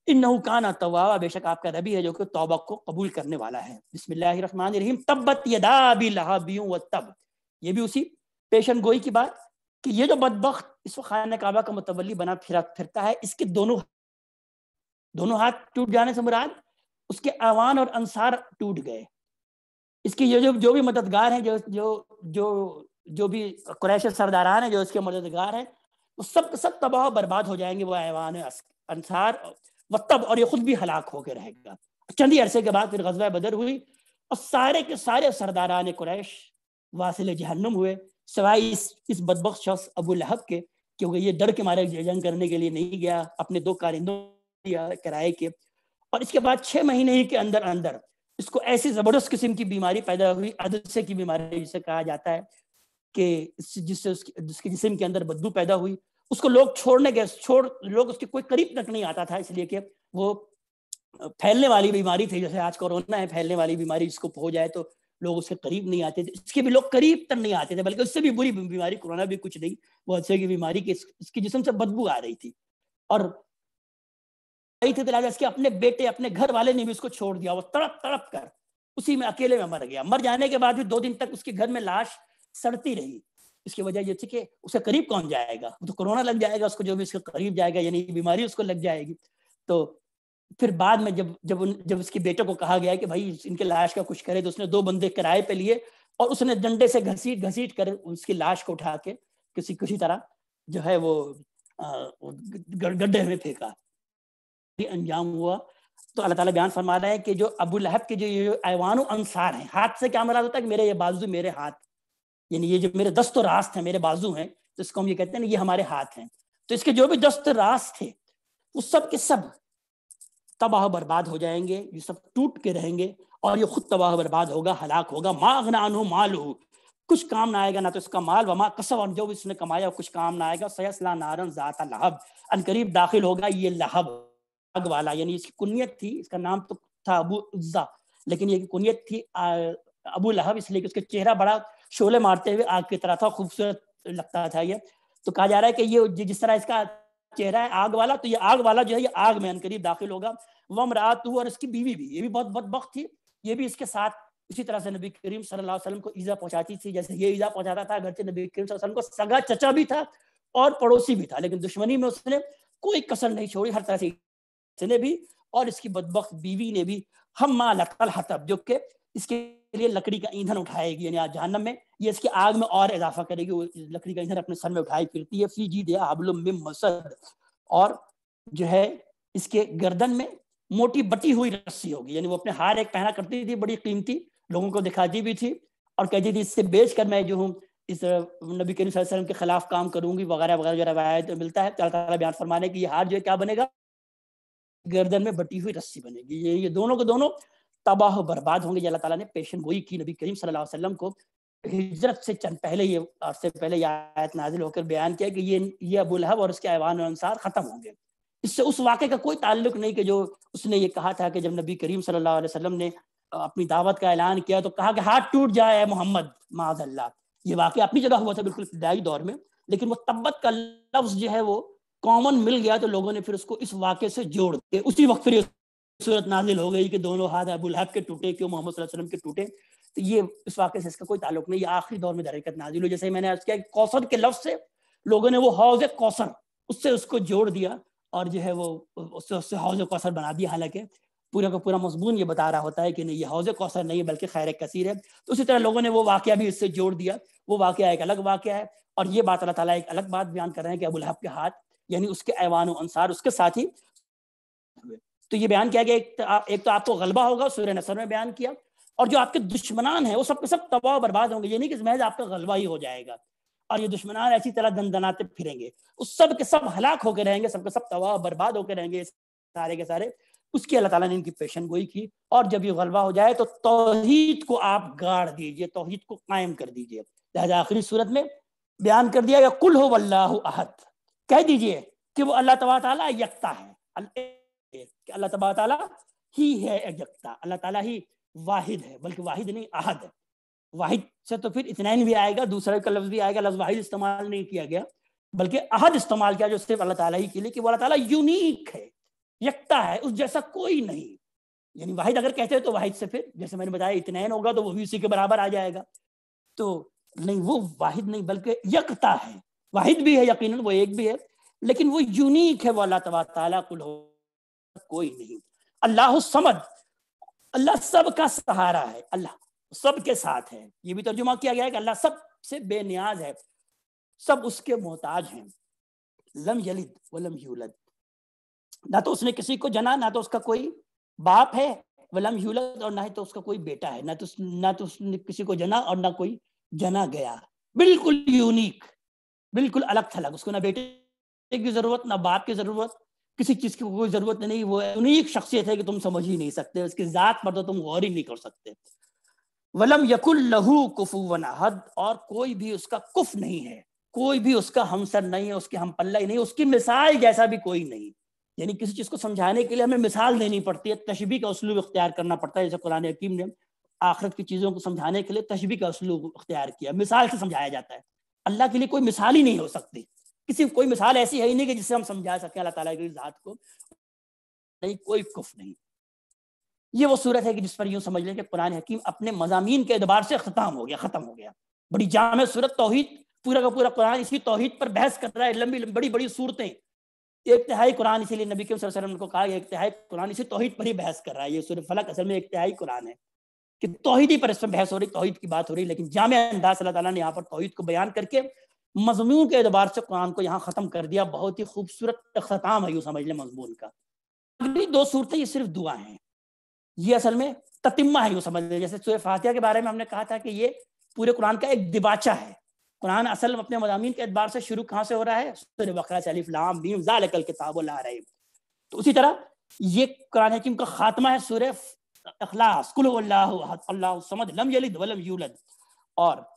इन नहुकाना तवा बेशक आपका रबी है जो कि तोबक को कबूल करने वाला है बिस्मिल्लाहमान बसमीम तब्बत यदाबी व तब ये भी उसी पेशन गोई की बात कि ये जो बदबक इस खान काबा का मुतवली बना फिरा फिरता है इसके दोनों दोनों हाथ टूट जाने से मुराद उसके आवान और अंसार टूट गए इसकी ये जो जो भी मददगार हैं जो जो जो जो भी कुरैश सरदारान है जो इसके मददगार हैं वो सब सब तबाह बर्बाद हो जाएंगे वो ऐवान अंसार व तब और ये खुद भी हलाक होकर रहेगा चंद ही अरसे के बाद फिर गजब बदर हुई और सारे के सारे सरदारान क्रैश वासिल जहन्नुम हुए सवाई इस इस बदबक शख्स अबू लहब के क्योंकि ये डर के मारे जंग करने के लिए नहीं गया अपने दो कारिंदों किराए के और इसके बाद छः महीने ही के अंदर अंदर इसको ऐसी ज़बरदस्त किस्म की बीमारी पैदा हुई अदरसे की बीमारी जिसे कहा जाता है के जिससे उसके जिसके जिसम के अंदर बदबू पैदा हुई उसको लोग छोड़ने गए छोड़ लोग उसके कोई करीब तक नहीं आता था इसलिए कि वो फैलने वाली बीमारी थी जैसे आज कोरोना है फैलने वाली बीमारी जिसको हो जाए तो लोग उसके करीब नहीं आते थे इसके भी लोग करीब तक नहीं आते थे बल्कि उससे भी बुरी बीमारी कोरोना भी कुछ नहीं वो अच्छे की बीमारी की इसके जिसम से बदबू आ रही थी और आई थी तो लिहाजा इसके अपने बेटे अपने घर वाले ने भी उसको छोड़ दिया वो तड़प तड़प कर उसी में अकेले में मर गया मर जाने के बाद भी दो दिन तक उसके घर में लाश सड़ती रही इसकी वजह ये थी कि उसके करीब कौन जाएगा तो कोरोना लग जाएगा उसको जो भी उसके करीब जाएगा यानी बीमारी उसको लग जाएगी तो फिर बाद में जब जब उन जब उसके बेटे को कहा गया कि भाई इनके लाश का कुछ करे तो उसने दो बंदे किराए पे लिए और उसने डंडे से घसीट घसीट कर उसकी लाश को उठा के किसी किसी तरह जो है वो गड्ढे में फेंका अंजाम हुआ तो अल्लाह ताला बयान फरमा रहा है कि जो अबू लहब के जो ये ऐवान अंसार हैं हाथ से क्या मराज होता है कि मेरे ये बाजू मेरे हाथ यानी ये जो मेरे दस्त और रास थे मेरे बाजू हैं तो इसको हम ये कहते हैं ये हमारे हाथ हैं तो इसके जो भी दस्त रास थे वो सब के सब तबाह बर्बाद हो जाएंगे ये सब टूट के रहेंगे और ये खुद तबाह बर्बाद होगा हलाक होगा माघनान हो माल हो कुछ काम ना आएगा ना तो इसका माल वमा कसब और जो भी इसने कमाया कुछ काम ना आएगा सयसला नारन जाता लहब करीब दाखिल होगा ये लहब आग वाला यानी इसकी कुनियत थी इसका नाम तो था अबू उज्जा लेकिन ये कुनियत थी अबू लहब इसलिए कि उसका चेहरा बड़ा शोले मारते हुए आग की तरह था खूबसूरत लगता था ये तो कहा जा रहा है कि ये जिस तरह इसका चेहरा है आग वाला तो ये आग वाला जो है ये आग में अनकरीब दाखिल होगा वम रात और इसकी बीवी भी ये भी बहुत बदबक थी ये भी इसके साथ उसी तरह से नबी करीम सल्लल्लाहु वसल्लम को ईजा पहुंचाती थी जैसे ये ईजा पहुंचाता था घर से नबी करीम वसल्लम को सगा चचा भी था और पड़ोसी भी था लेकिन दुश्मनी में उसने कोई कसर नहीं छोड़ी हर तरह से इसने भी और इसकी बदबक बीवी ने भी हम माँ लकल हतब जो के इसके लिए लकड़ी का ईंधन उठाएगी यानी आज जहनम में ये इसके आग में और इजाफा करेगी वो लकड़ी का ईंधन अपने सर में उठाए फिरती है फी जी दिया हाबलुम में मसद और जो है इसके गर्दन में मोटी बटी हुई रस्सी होगी यानी वो अपने हार एक पहना करती थी बड़ी कीमती लोगों को दिखाती भी थी और कहती थी इससे बेच कर मैं जो हूँ इस नबी करीम वसल्लम के खिलाफ काम करूंगी वगैरह वगैरह जो रवायत तो मिलता है तो अल्लाह बयान फरमाने की ये हार जो है क्या बनेगा गर्दन में बटी हुई रस्सी बनेगी ये ये दोनों के दोनों तबाह बर्बाद होंगे अल्लाह ताला ने पेशन गोई की नबी करीम सल्लल्लाहु अलैहि वसल्लम को हिजरत से चंद पहले ये अरसे पहले आयत नाजिल होकर बयान किया कि ये ये अबू लहब और उसके ऐवान अनुसार ख़त्म होंगे इससे उस वाक़े का कोई ताल्लुक नहीं कि जो उसने ये कहा था कि जब नबी करीम सल्लल्लाहु अलैहि वसल्लम ने अपनी दावत का ऐलान किया तो कहा कि हाथ टूट जाए मोहम्मद माजल्ला ये वाक्य अपनी जगह हुआ था बिल्कुल इब्तदाई दौर में लेकिन वो तब्बत का लफ्ज़ जो है वो कॉमन मिल गया तो लोगों ने फिर उसको इस वाक्य से जोड़ के उसी वक्त फिर सूरत नाजिल हो गई कि दोनों हाथ अबुल हब के टूटे क्यों मोहम्मद वसल्लम के टूटे तो ये इस वाक्य से इसका कोई ताल्लुक नहीं आखिरी दौर में दरकत नाजिल हुई जैसे मैंने आज किया कौसर के लफ्ज से लोगों ने वो हौज कौसर उससे उसको जोड़ दिया और जो है वो उससे उससे हौज कौसर बना दिया हालांकि पूरा का पूरा मजमून ये बता रहा होता है कि नहीं ये हौज कौसर नहीं है बल्कि खैर कसीर है तो उसी तरह लोगों ने वो वाक्य भी इससे जोड़ दिया वो वाक़ एक अलग वाक़ है और ये बात अल्लाह ताला एक अलग बात बयान कर रहे हैं कि अबुल हब के हाथ यानी उसके ऐवान अनसार उसके साथ ही तो ये बयान किया गया एक, तो आ, एक तो आपको गलबा होगा सूर्य नसर में बयान किया और जो आपके दुश्मनान है वो सब के सब तबाह बर्बाद होंगे ये नहीं कि महज आपका गलबा ही हो जाएगा और ये दुश्मनान ऐसी तरह दंदनाते फिरेंगे उस सब के सब हलाक होकर रहेंगे सब के सब तबाह बर्बाद होकर रहेंगे सारे के सारे उसकी अल्लाह ताला ने इनकी पेशन गोई की और जब ये गलबा हो जाए तो तोहहीद को आप गाड़ दीजिए तोहहीद को कायम कर दीजिए लिहाजा आखिरी सूरत में बयान कर दिया गया कुल हो वल्लाह अहद कह दीजिए कि वो अल्लाह तबाह यकता है कि अल्लाह तबारा तला ही है एकजकता अल्लाह ताला ही वाहिद है बल्कि वाहिद नहीं अहद है वाहिद से तो फिर इतना भी आएगा दूसरा का लफ्ज भी आएगा लफ्ज वाहिद इस्तेमाल नहीं किया गया बल्कि अहद इस्तेमाल किया जो सिर्फ अल्लाह ताला ही के लिए कि अल्लाह ताला यूनिक है यकता है उस जैसा कोई नहीं यानी वाहिद अगर कहते हैं तो वाहिद से फिर जैसे मैंने बताया इतना होगा तो वो भी उसी के बराबर आ जाएगा तो नहीं वो वाहिद नहीं बल्कि यकता है वाहिद भी है यकीन वो एक भी है लेकिन वो यूनिक है वो अल्लाह तबारा कुल कोई नहीं अल्लाह समद अल्लाह सब का सहारा है अल्लाह सब के साथ है ये भी तर्जुमा किया गया है कि अल्लाह सब से बेनियाज है सब उसके मोहताज हैं लम यलिद वलम यूलद ना तो उसने किसी को जना ना तो उसका कोई बाप है वलम यूलद और ना ही तो उसका कोई बेटा है ना तो ना तो उसने किसी को जना और ना कोई जना गया बिल्कुल यूनिक बिल्कुल अलग थलग उसको ना बेटे की जरूरत ना बाप की जरूरत किसी चीज की कोई जरूरत नहीं वो उन्हीं शख्सियत है कि तुम समझ ही नहीं सकते उसकी जात पर तो तुम गौर ही नहीं कर सकते वलम यकुल लहू कुफुवन अहद और कोई भी उसका कुफ नहीं है कोई भी उसका हमसर नहीं है उसकी हम पल्ला ही नहीं उसकी मिसाल जैसा भी कोई नहीं यानी किसी चीज को समझाने के लिए हमें मिसाल देनी पड़ती है तशबी का उसलूब इख्तियार करना पड़ता है जैसे कुरान हकीम ने आखिरत की चीज़ों को समझाने के लिए तशबी का उसलूब इख्तियार किया मिसाल से समझाया जाता है अल्लाह के लिए कोई मिसाल ही नहीं हो सकती किसी कोई मिसाल ऐसी है ही नहीं कि जिससे हम समझा सकें अल्लाह ताला की ज़ात को नहीं कोई कुफ नहीं ये वो सूरत है कि जिस पर यूं समझ लें कि कुरान हकीम अपने मजामीन के अतबार से ख़त्म हो गया ख़त्म हो गया बड़ी जाम सूरत तोहहीद पूरा का पूरा कुरान इसी तोहहीद पर बहस कर रहा है लंबी बड़ी बड़ी सूरतें एक तिहाई कुरान इसीलिए नबी के वसल्लम को कहा एक तिहाई कुरान इसी तोहहीद पर ही बहस कर रहा है ये सूरत फलक असल में एक तिहाई कुरान है कि तोहहीदी पर इसमें बहस हो रही तोहहीद की बात हो रही लेकिन जाम अंदाज अल्लाह ताला ने यहाँ पर तोहहीद को बयान करके मजमून के अतबार से कुरान को यहाँ ख़त्म कर दिया बहुत ही खूबसूरत अख्ताम है यूँ समझ लें मजमून का अगली दो सूरतें ये सिर्फ दुआ हैं ये असल में ततिमा है यूँ समझ लें जैसे सूर्य फातिया के बारे में हमने कहा था कि ये पूरे कुरान का एक दिबाचा है कुरान असल अपने मजामी के अतबार से शुरू कहाँ से हो रहा है सूर्य बकरा शरीफ लाम भीम जालकल किताब रहीम तो उसी तरह ये कुरान हकीम का खात्मा है सूर्य अखलास कुल अल्लाह समद लम यलिद वलम यूलद और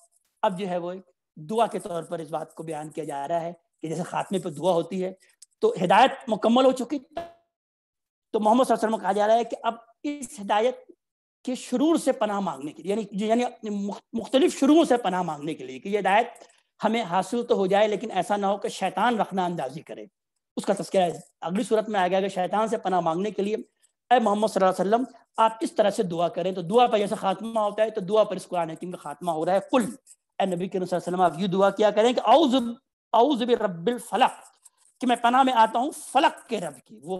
अब जो है वो दुआ के तौर पर इस बात को बयान किया जा रहा है कि जैसे खात्मे पर दुआ होती है तो हिदायत मुकम्मल हो चुकी तो मोहम्मद कहा जा रहा है कि अब इस हिदायत के शुरू से पनाह मांगने के लिए यानी यानी मुख्तलिफ शुरू से पनाह मांगने के लिए कि हिदायत हमें हासिल तो हो जाए लेकिन ऐसा ना हो कि शैतान रखना अंदाजी करे उसका तस्करा अगली सूरत में आ गया कि शैतान से पनाह मांगने के लिए अः मोहम्मद वसल्लम आप इस तरह से दुआ करें तो दुआ पर जैसे खात्मा होता है तो दुआ पर इस कुरान हकीम का खात्मा हो रहा है कुल नबी के आप ये दुआ किया करें कि रब्बिल फलक कि मैं पना में आता हूँ फलक के रब की वो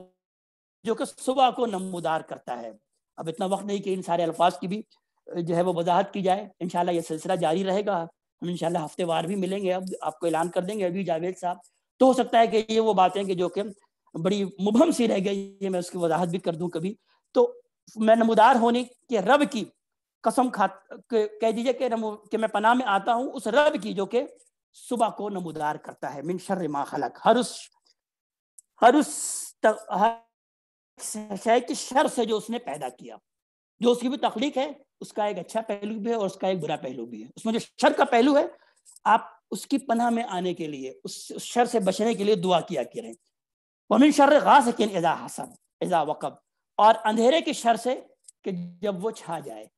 जो कि सुबह को नमोदार करता है अब इतना वक्त नहीं कि इन सारे अल्फाज की भी जो है वो वजाहत की जाए इन सिलसिला जारी रहेगा हम इन वार भी मिलेंगे अब आपको ऐलान कर देंगे अभी जावेद साहब तो हो सकता है कि ये वो बातें कि जो कि बड़ी मुबम सी रह गई ये मैं उसकी वजाहत भी कर दूं कभी तो मैं नमोदार होने के रब की कसम खा कह दीजिए कि कि मैं पनाह में आता हूँ उस रब की जो कि सुबह को नमोदार करता है मिन शर्र मा खलक हर उस हर उस शय की शर से जो उसने पैदा किया जो उसकी भी तख्लीक है उसका एक अच्छा पहलू भी है और उसका एक बुरा पहलू भी है उसमें जो शर का पहलू है आप उसकी पनाह में आने के लिए उस शर से बचने के लिए दुआ किया करें वमिन शर गासकिन एजा हसन एजा वक़ब और अंधेरे के शर से कि जब वो छा जाए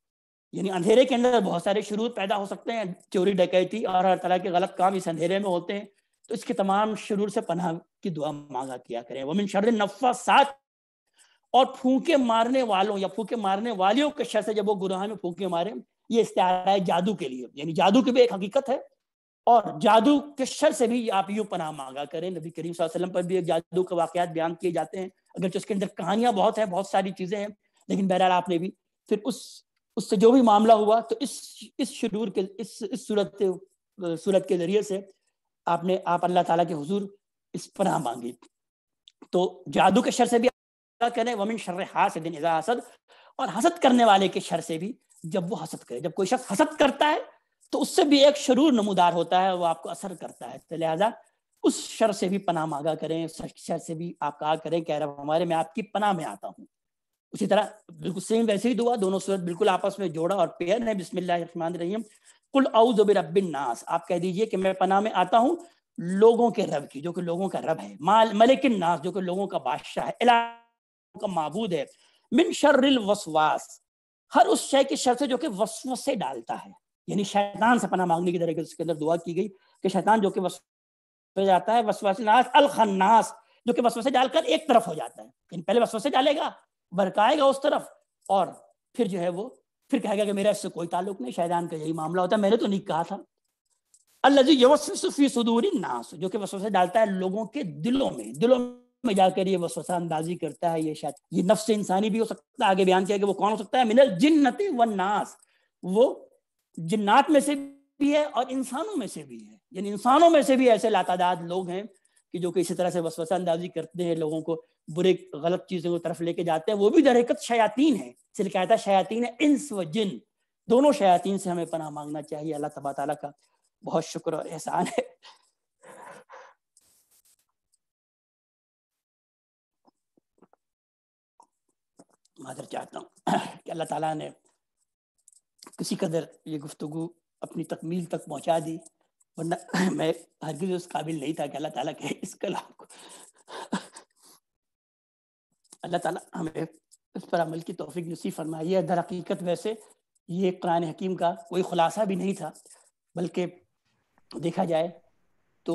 यानी अंधेरे के अंदर बहुत सारे शुरू पैदा हो सकते हैं चोरी डकैती और हर तरह के गलत काम इस अंधेरे में होते हैं तो इसके तमाम शुरू से पनाह की दुआ मांगा किया करें वमिन शर नफा सात और फूके मारने वालों या फूके मारने वालियों के शर से जब वो गुनाह में फूके मारे ये इस्तेहारा है जादू के लिए यानी जादू की भी एक हकीकत है और जादू के शर से भी आप यूँ पनाह मांगा करें नबी करीम वसल्लम पर भी एक जादू के वाकत बयान किए जाते हैं अगरचे उसके अंदर कहानियाँ बहुत हैं बहुत सारी चीज़ें हैं लेकिन बहरहाल आपने भी फिर उस उससे जो भी मामला हुआ तो इस इस शरूर के इस इस सूरत सूरत के जरिए से आपने आप अल्लाह ताला के हुजूर इस पनाह मांगी तो जादू के शर से भी अल्लाह वमिन शर हासद हसद और हसद करने वाले के शर से भी जब वो हसद करे जब कोई शख्स हसद करता है तो उससे भी एक शरूर नमूदार होता है वो आपको असर करता है तो लिहाजा उस शर से भी पनाह मांगा करें उस शर से भी आप कहा करें कह रहा हमारे मैं आपकी पनाह में आता हूँ उसी तरह बिल्कुल सेम वैसे ही दुआ दोनों सूरत बिल्कुल आपस में जोड़ा और पेयर ने बिस्मिल्लामान रही कुल रबिन नास आप कह दीजिए कि मैं पना में आता हूँ लोगों के रब की जो कि लोगों का रब है माल मलिकिन नास जो कि लोगों का बादशाह है का मबूद है मिन शर्रिल वसवास हर उस शय की शर से जो कि वसव से डालता है यानी शैतान से पना मांगने की तरह उसके अंदर दुआ की गई कि शैतान जो कि वसव जाता है वसवास नास अल खन्नास जो कि वसव से डालकर एक तरफ हो जाता है पहले से डालेगा भरकाएगा उस तरफ और फिर जो है वो फिर कहेगा कि मेरा इससे कोई ताल्लुक नहीं शायदान का यही मामला होता है मैंने तो नहीं कहा था अल्लाजी यवसफ़ी सदूरी नास जो कि वसवसा डालता है लोगों के दिलों में दिलों में जाकर ये वसवसा अंदाजी करता है ये शायद ये नफ्स इंसानी भी हो सकता है आगे बयान किया कि वो कौन हो सकता है मिनल जिन्नत व नास वो जिन्नात में से भी है और इंसानों में से भी है यानी इंसानों में से भी ऐसे लातादाद लोग हैं कि जो कि इसी तरह से वसवसा अंदाजी करते हैं लोगों को बुरे गलत चीजों की तरफ लेके जाते हैं वो भी दरहकत शयातीन है सिर्फ कहता है शयातीन है इंस व जिन दोनों शयातीन से हमें पनाह मांगना चाहिए अल्लाह तबा तला का बहुत शुक्र और एहसान है मादर चाहता हूँ कि अल्लाह ताला ने किसी कदर ये गुफ्तु अपनी तकमील तक पहुँचा दी वरना मैं हरगिज उस काबिल नहीं था कि अल्लाह ताला के इस कलाम को अल्लाह ताला हमें इस पर अमल की तोफ़ी नसीब फरमाई है दर हकीकत वैसे ये कुरान हकीम का कोई ख़ुलासा भी नहीं था बल्कि देखा जाए तो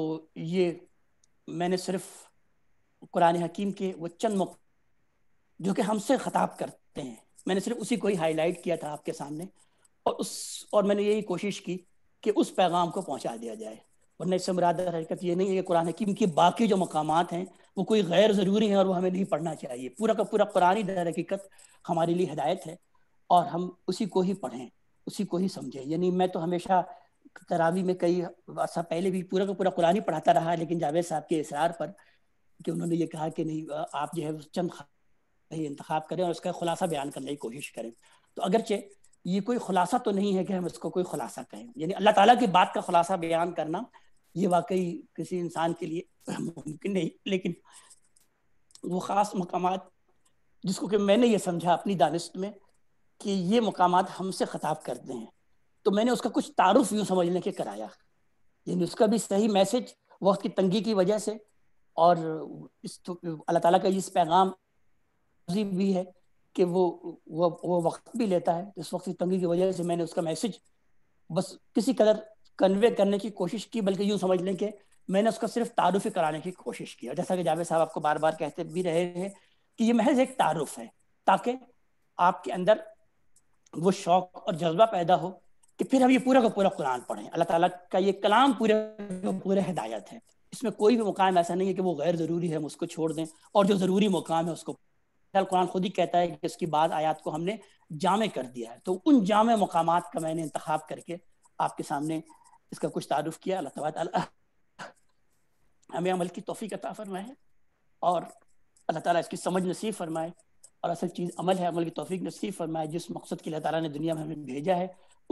ये मैंने सिर्फ कुरान हकीम के वो चंद मौक़ जो कि हमसे ख़ताब करते हैं मैंने सिर्फ उसी को ही हाईलाइट किया था आपके सामने और उस और मैंने यही कोशिश की कि उस पैगाम को पहुंचा दिया जाए वरना इससे मुराद हकीकत ये नहीं है कि कुरान हकीम के बाकी जो मकाम हैं वो कोई गैर ज़रूरी हैं और वो हमें नहीं पढ़ना चाहिए पूरा का पूरा कुरान ही दर हकीकत हमारे लिए हदायत है और हम उसी को ही पढ़ें उसी को ही समझें यानी मैं तो हमेशा तरावी में कई ऐसा पहले भी पूरा का पूरा कुरान ही पढ़ाता रहा लेकिन जावेद साहब के इसरार पर कि उन्होंने ये कहा कि नहीं आप जो है चंद इंतखब करें और उसका खुलासा बयान करने की कोशिश करें तो अगरचे ये कोई खुलासा तो नहीं है कि हम इसको कोई खुलासा कहें यानी अल्लाह ताला की बात का खुलासा बयान करना ये वाकई किसी इंसान के लिए मुमकिन नहीं लेकिन वो ख़ास मकाम जिसको कि मैंने ये समझा अपनी दानिश में कि ये मकाम हमसे ख़ताब करते हैं तो मैंने उसका कुछ तारुफ यूँ समझने के कराया यानी उसका भी सही मैसेज वक्त की तंगी की वजह से और इस तो अल्लाह ताला का इस पैगाम भी है कि वो वो वो वक्त भी लेता है इस वक्त की तंगी की वजह से मैंने उसका मैसेज बस किसी कदर कन्वे करने की कोशिश की बल्कि यूँ समझ लें कि मैंने उसका सिर्फ तारुफ ही कराने की कोशिश की और जैसा कि जावेद साहब आपको बार बार कहते भी रहे हैं कि ये महज एक तारुफ है ताकि आपके अंदर वो शौक और जज्बा पैदा हो कि फिर हम ये पूरा का पूरा कुरान पढ़ें अल्लाह ताला का ये कलाम पूरे पूरे हिदायत है इसमें कोई भी मुकाम ऐसा नहीं है कि वो गैर ज़रूरी है हम उसको छोड़ दें और जो ज़रूरी मुकाम है उसको कुरान खुद ही कहता है कि इसकी बाद आयात को हमने जामे कर दिया है तो उन जामे मकाम का मैंने इंतखब करके आपके सामने इसका कुछ तारुफ किया अल्लाह तबारा [laughs] हमें अमल की तोफ़ी अता फरमाए और अल्लाह ताला इसकी समझ नसीब फरमाए और असल चीज़ अमल है अमल की तोफ़ी नसीब फरमाए जिस मकसद की अल्लाह ताला ने दुनिया में हमें भेजा है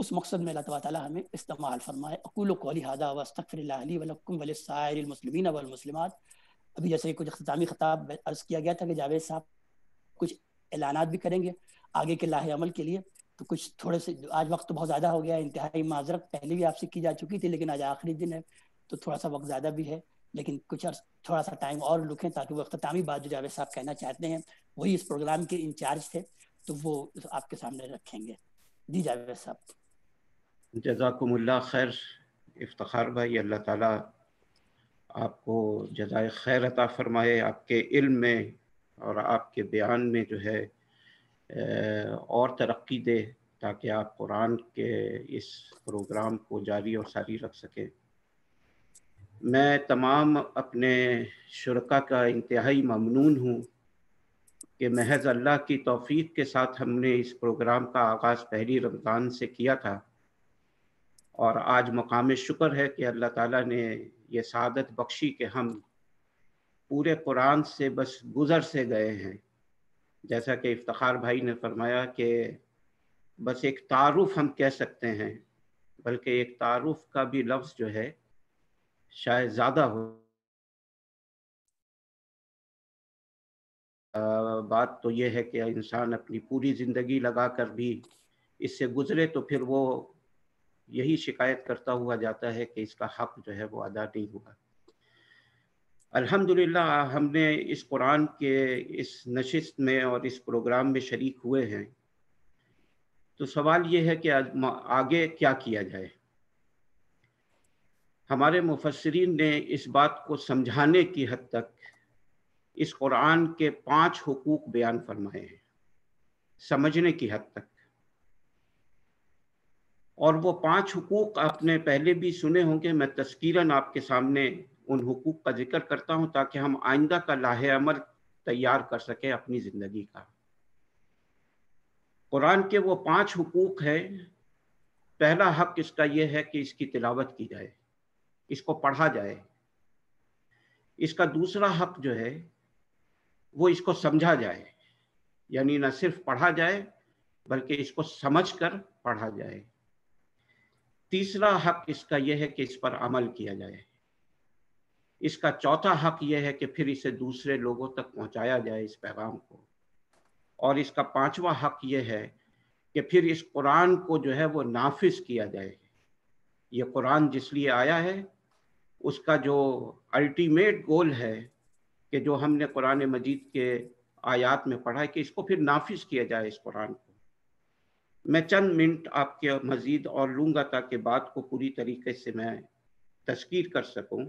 उस मकसद में अल्लाह ताला हमें इस्तेमाल फरमाए अकूल कौली हादा वस्तफ़रली वलकुम अभी जैसे कुछ अख्तामी खताब अर्ज़ किया गया था कि जावेद साहब कुछ ऐलानात भी करेंगे आगे के लाहे अमल के लिए तो कुछ थोड़े से आज वक्त तो बहुत ज़्यादा हो गया है इंतहाई माजरत पहले भी आपसे की जा चुकी थी लेकिन आज आखिरी दिन है तो थोड़ा सा वक्त ज़्यादा भी है लेकिन कुछ थोड़ा सा टाइम और रुकें ताकि वो अख्तामी बात जो जावेद साहब कहना चाहते हैं वही इस प्रोग्राम के इंचार्ज थे तो वो आपके सामने रखेंगे जी जावेद साहब जजाकमल्ला खैर इफ्तार भाई अल्लाह ताला आपको जजाय खैर अता फरमाए आपके इल्म में और आपके बयान में जो है और तरक्की दे ताकि आप कुरान के इस प्रोग्राम को जारी और सारी रख सकें मैं तमाम अपने शुरा का इंतहाई ममनून हूँ कि महज अल्लाह की तोफ़ी के साथ हमने इस प्रोग्राम का आगाज़ पहली रमज़ान से किया था और आज मकाम शुक्र है कि अल्लाह ताला ने यह शादत बख्शी कि हम पूरे कुरान से बस गुज़र से गए हैं जैसा कि इफ्तार भाई ने फरमाया कि बस एक तारुफ हम कह सकते हैं बल्कि एक तारुफ का भी लफ्ज़ जो है शायद ज़्यादा हो आ, बात तो ये है कि इंसान अपनी पूरी ज़िंदगी लगा कर भी इससे गुजरे तो फिर वो यही शिकायत करता हुआ जाता है कि इसका हक जो है वो अदा नहीं हुआ अल्हम्दुलिल्लाह हमने इस कुरान के इस नशिस्त में और इस प्रोग्राम में शरीक हुए हैं तो सवाल ये है कि आगे क्या किया जाए हमारे मुफसरीन ने इस बात को समझाने की हद तक इस कुरान के पांच हकूक बयान फरमाए हैं समझने की हद तक और वो पांच हकूक आपने पहले भी सुने होंगे मैं तस्कीरन आपके सामने उन हकूक़ का जिक्र करता हूँ ताकि हम आइंदा का लाहे अमल तैयार कर सकें अपनी ज़िंदगी का कुरान के वो पांच हकूक़ हैं पहला हक इसका यह है कि इसकी तिलावत की जाए इसको पढ़ा जाए इसका दूसरा हक जो है वो इसको समझा जाए यानी न सिर्फ पढ़ा जाए बल्कि इसको समझ कर पढ़ा जाए तीसरा हक इसका यह है कि इस पर अमल किया जाए इसका चौथा हक यह है कि फिर इसे दूसरे लोगों तक पहुंचाया जाए इस पैगाम को और इसका पांचवा हक यह है कि फिर इस कुरान को जो है वो नाफिज किया जाए ये कुरान जिस लिए आया है उसका जो अल्टीमेट गोल है कि जो हमने कुरान मजीद के आयात में पढ़ा है कि इसको फिर नाफिज किया जाए इस कुरान को मैं चंद मिनट आपके मज़ीद और लूँगा ताकि बात को पूरी तरीके से मैं तस्कीर कर सकूँ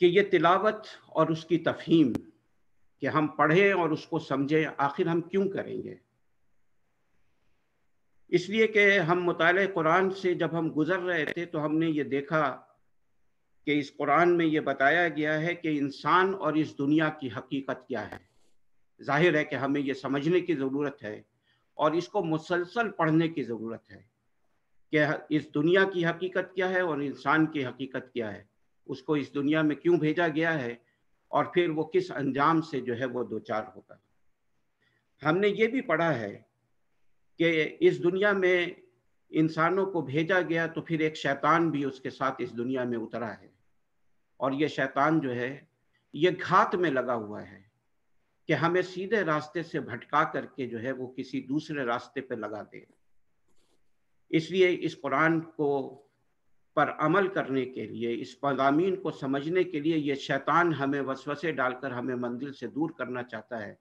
कि ये तिलावत और उसकी तफहीम कि हम पढ़ें और उसको समझें आखिर हम क्यों करेंगे इसलिए कि हम मुताल कुरान से जब हम गुज़र रहे थे तो हमने ये देखा कि इस कुरान में ये बताया गया है कि इंसान और इस दुनिया की हकीकत क्या है जाहिर है कि हमें ये समझने की ज़रूरत है और इसको मुसलसल पढ़ने की ज़रूरत है कि इस दुनिया की हकीकत क्या है और इंसान की हकीकत क्या है उसको इस दुनिया में क्यों भेजा गया है और फिर वो किस अंजाम से जो है वो दो चार होगा हमने ये भी पढ़ा है कि इस दुनिया में इंसानों को भेजा गया तो फिर एक शैतान भी उसके साथ इस दुनिया में उतरा है और ये शैतान जो है ये घात में लगा हुआ है कि हमें सीधे रास्ते से भटका करके जो है वो किसी दूसरे रास्ते पे लगा दे इसलिए इस कुरान को पर अमल करने के लिए इस पदामीन को समझने के लिए ये शैतान हमें वसवसे डालकर हमें मंजिल से दूर करना चाहता है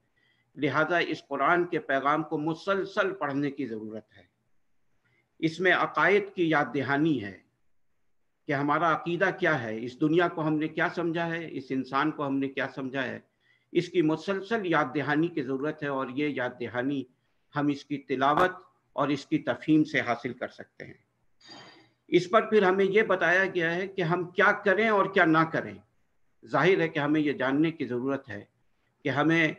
लिहाजा इस कुरान के पैगाम को मुसलसल पढ़ने की ज़रूरत है इसमें अकायद की याद दहानी है कि हमारा अकीदा क्या है इस दुनिया को हमने क्या समझा है इस इंसान को हमने क्या समझा है इसकी मुसलसल याद दहानी की ज़रूरत है और ये याद दहानी हम इसकी तिलावत और इसकी तफहीम से हासिल कर सकते हैं इस पर फिर हमें ये बताया गया है कि हम क्या करें और क्या ना करें जाहिर है कि हमें ये जानने की ज़रूरत है कि हमें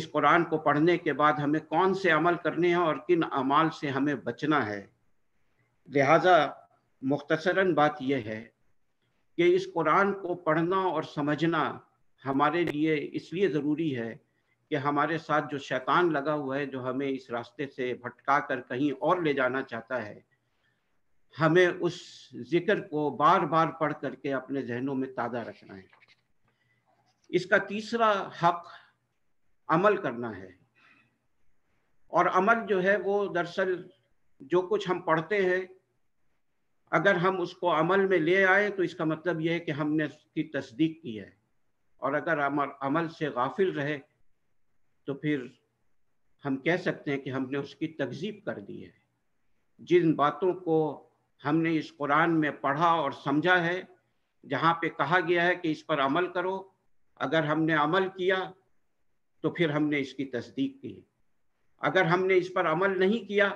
इस कुरान को पढ़ने के बाद हमें कौन से अमल करने हैं और किन अमाल से हमें बचना है लिहाजा मुख्तसरन बात यह है कि इस कुरान को पढ़ना और समझना हमारे लिए इसलिए ज़रूरी है कि हमारे साथ जो शैतान लगा हुआ है जो हमें इस रास्ते से भटका कर कहीं और ले जाना चाहता है हमें उस जिक्र को बार बार पढ़ करके अपने जहनों में ताज़ा रखना है इसका तीसरा हक अमल करना है और अमल जो है वो दरअसल जो कुछ हम पढ़ते हैं अगर हम उसको अमल में ले आए तो इसका मतलब यह है कि हमने उसकी तस्दीक की है और अगर अमल अमल से गाफिल रहे तो फिर हम कह सकते हैं कि हमने उसकी तकजीब कर दी है जिन बातों को हमने इस कुरान में पढ़ा और समझा है जहाँ पे कहा गया है कि इस पर अमल करो अगर हमने अमल किया तो फिर हमने इसकी तस्दीक की अगर हमने इस पर अमल नहीं किया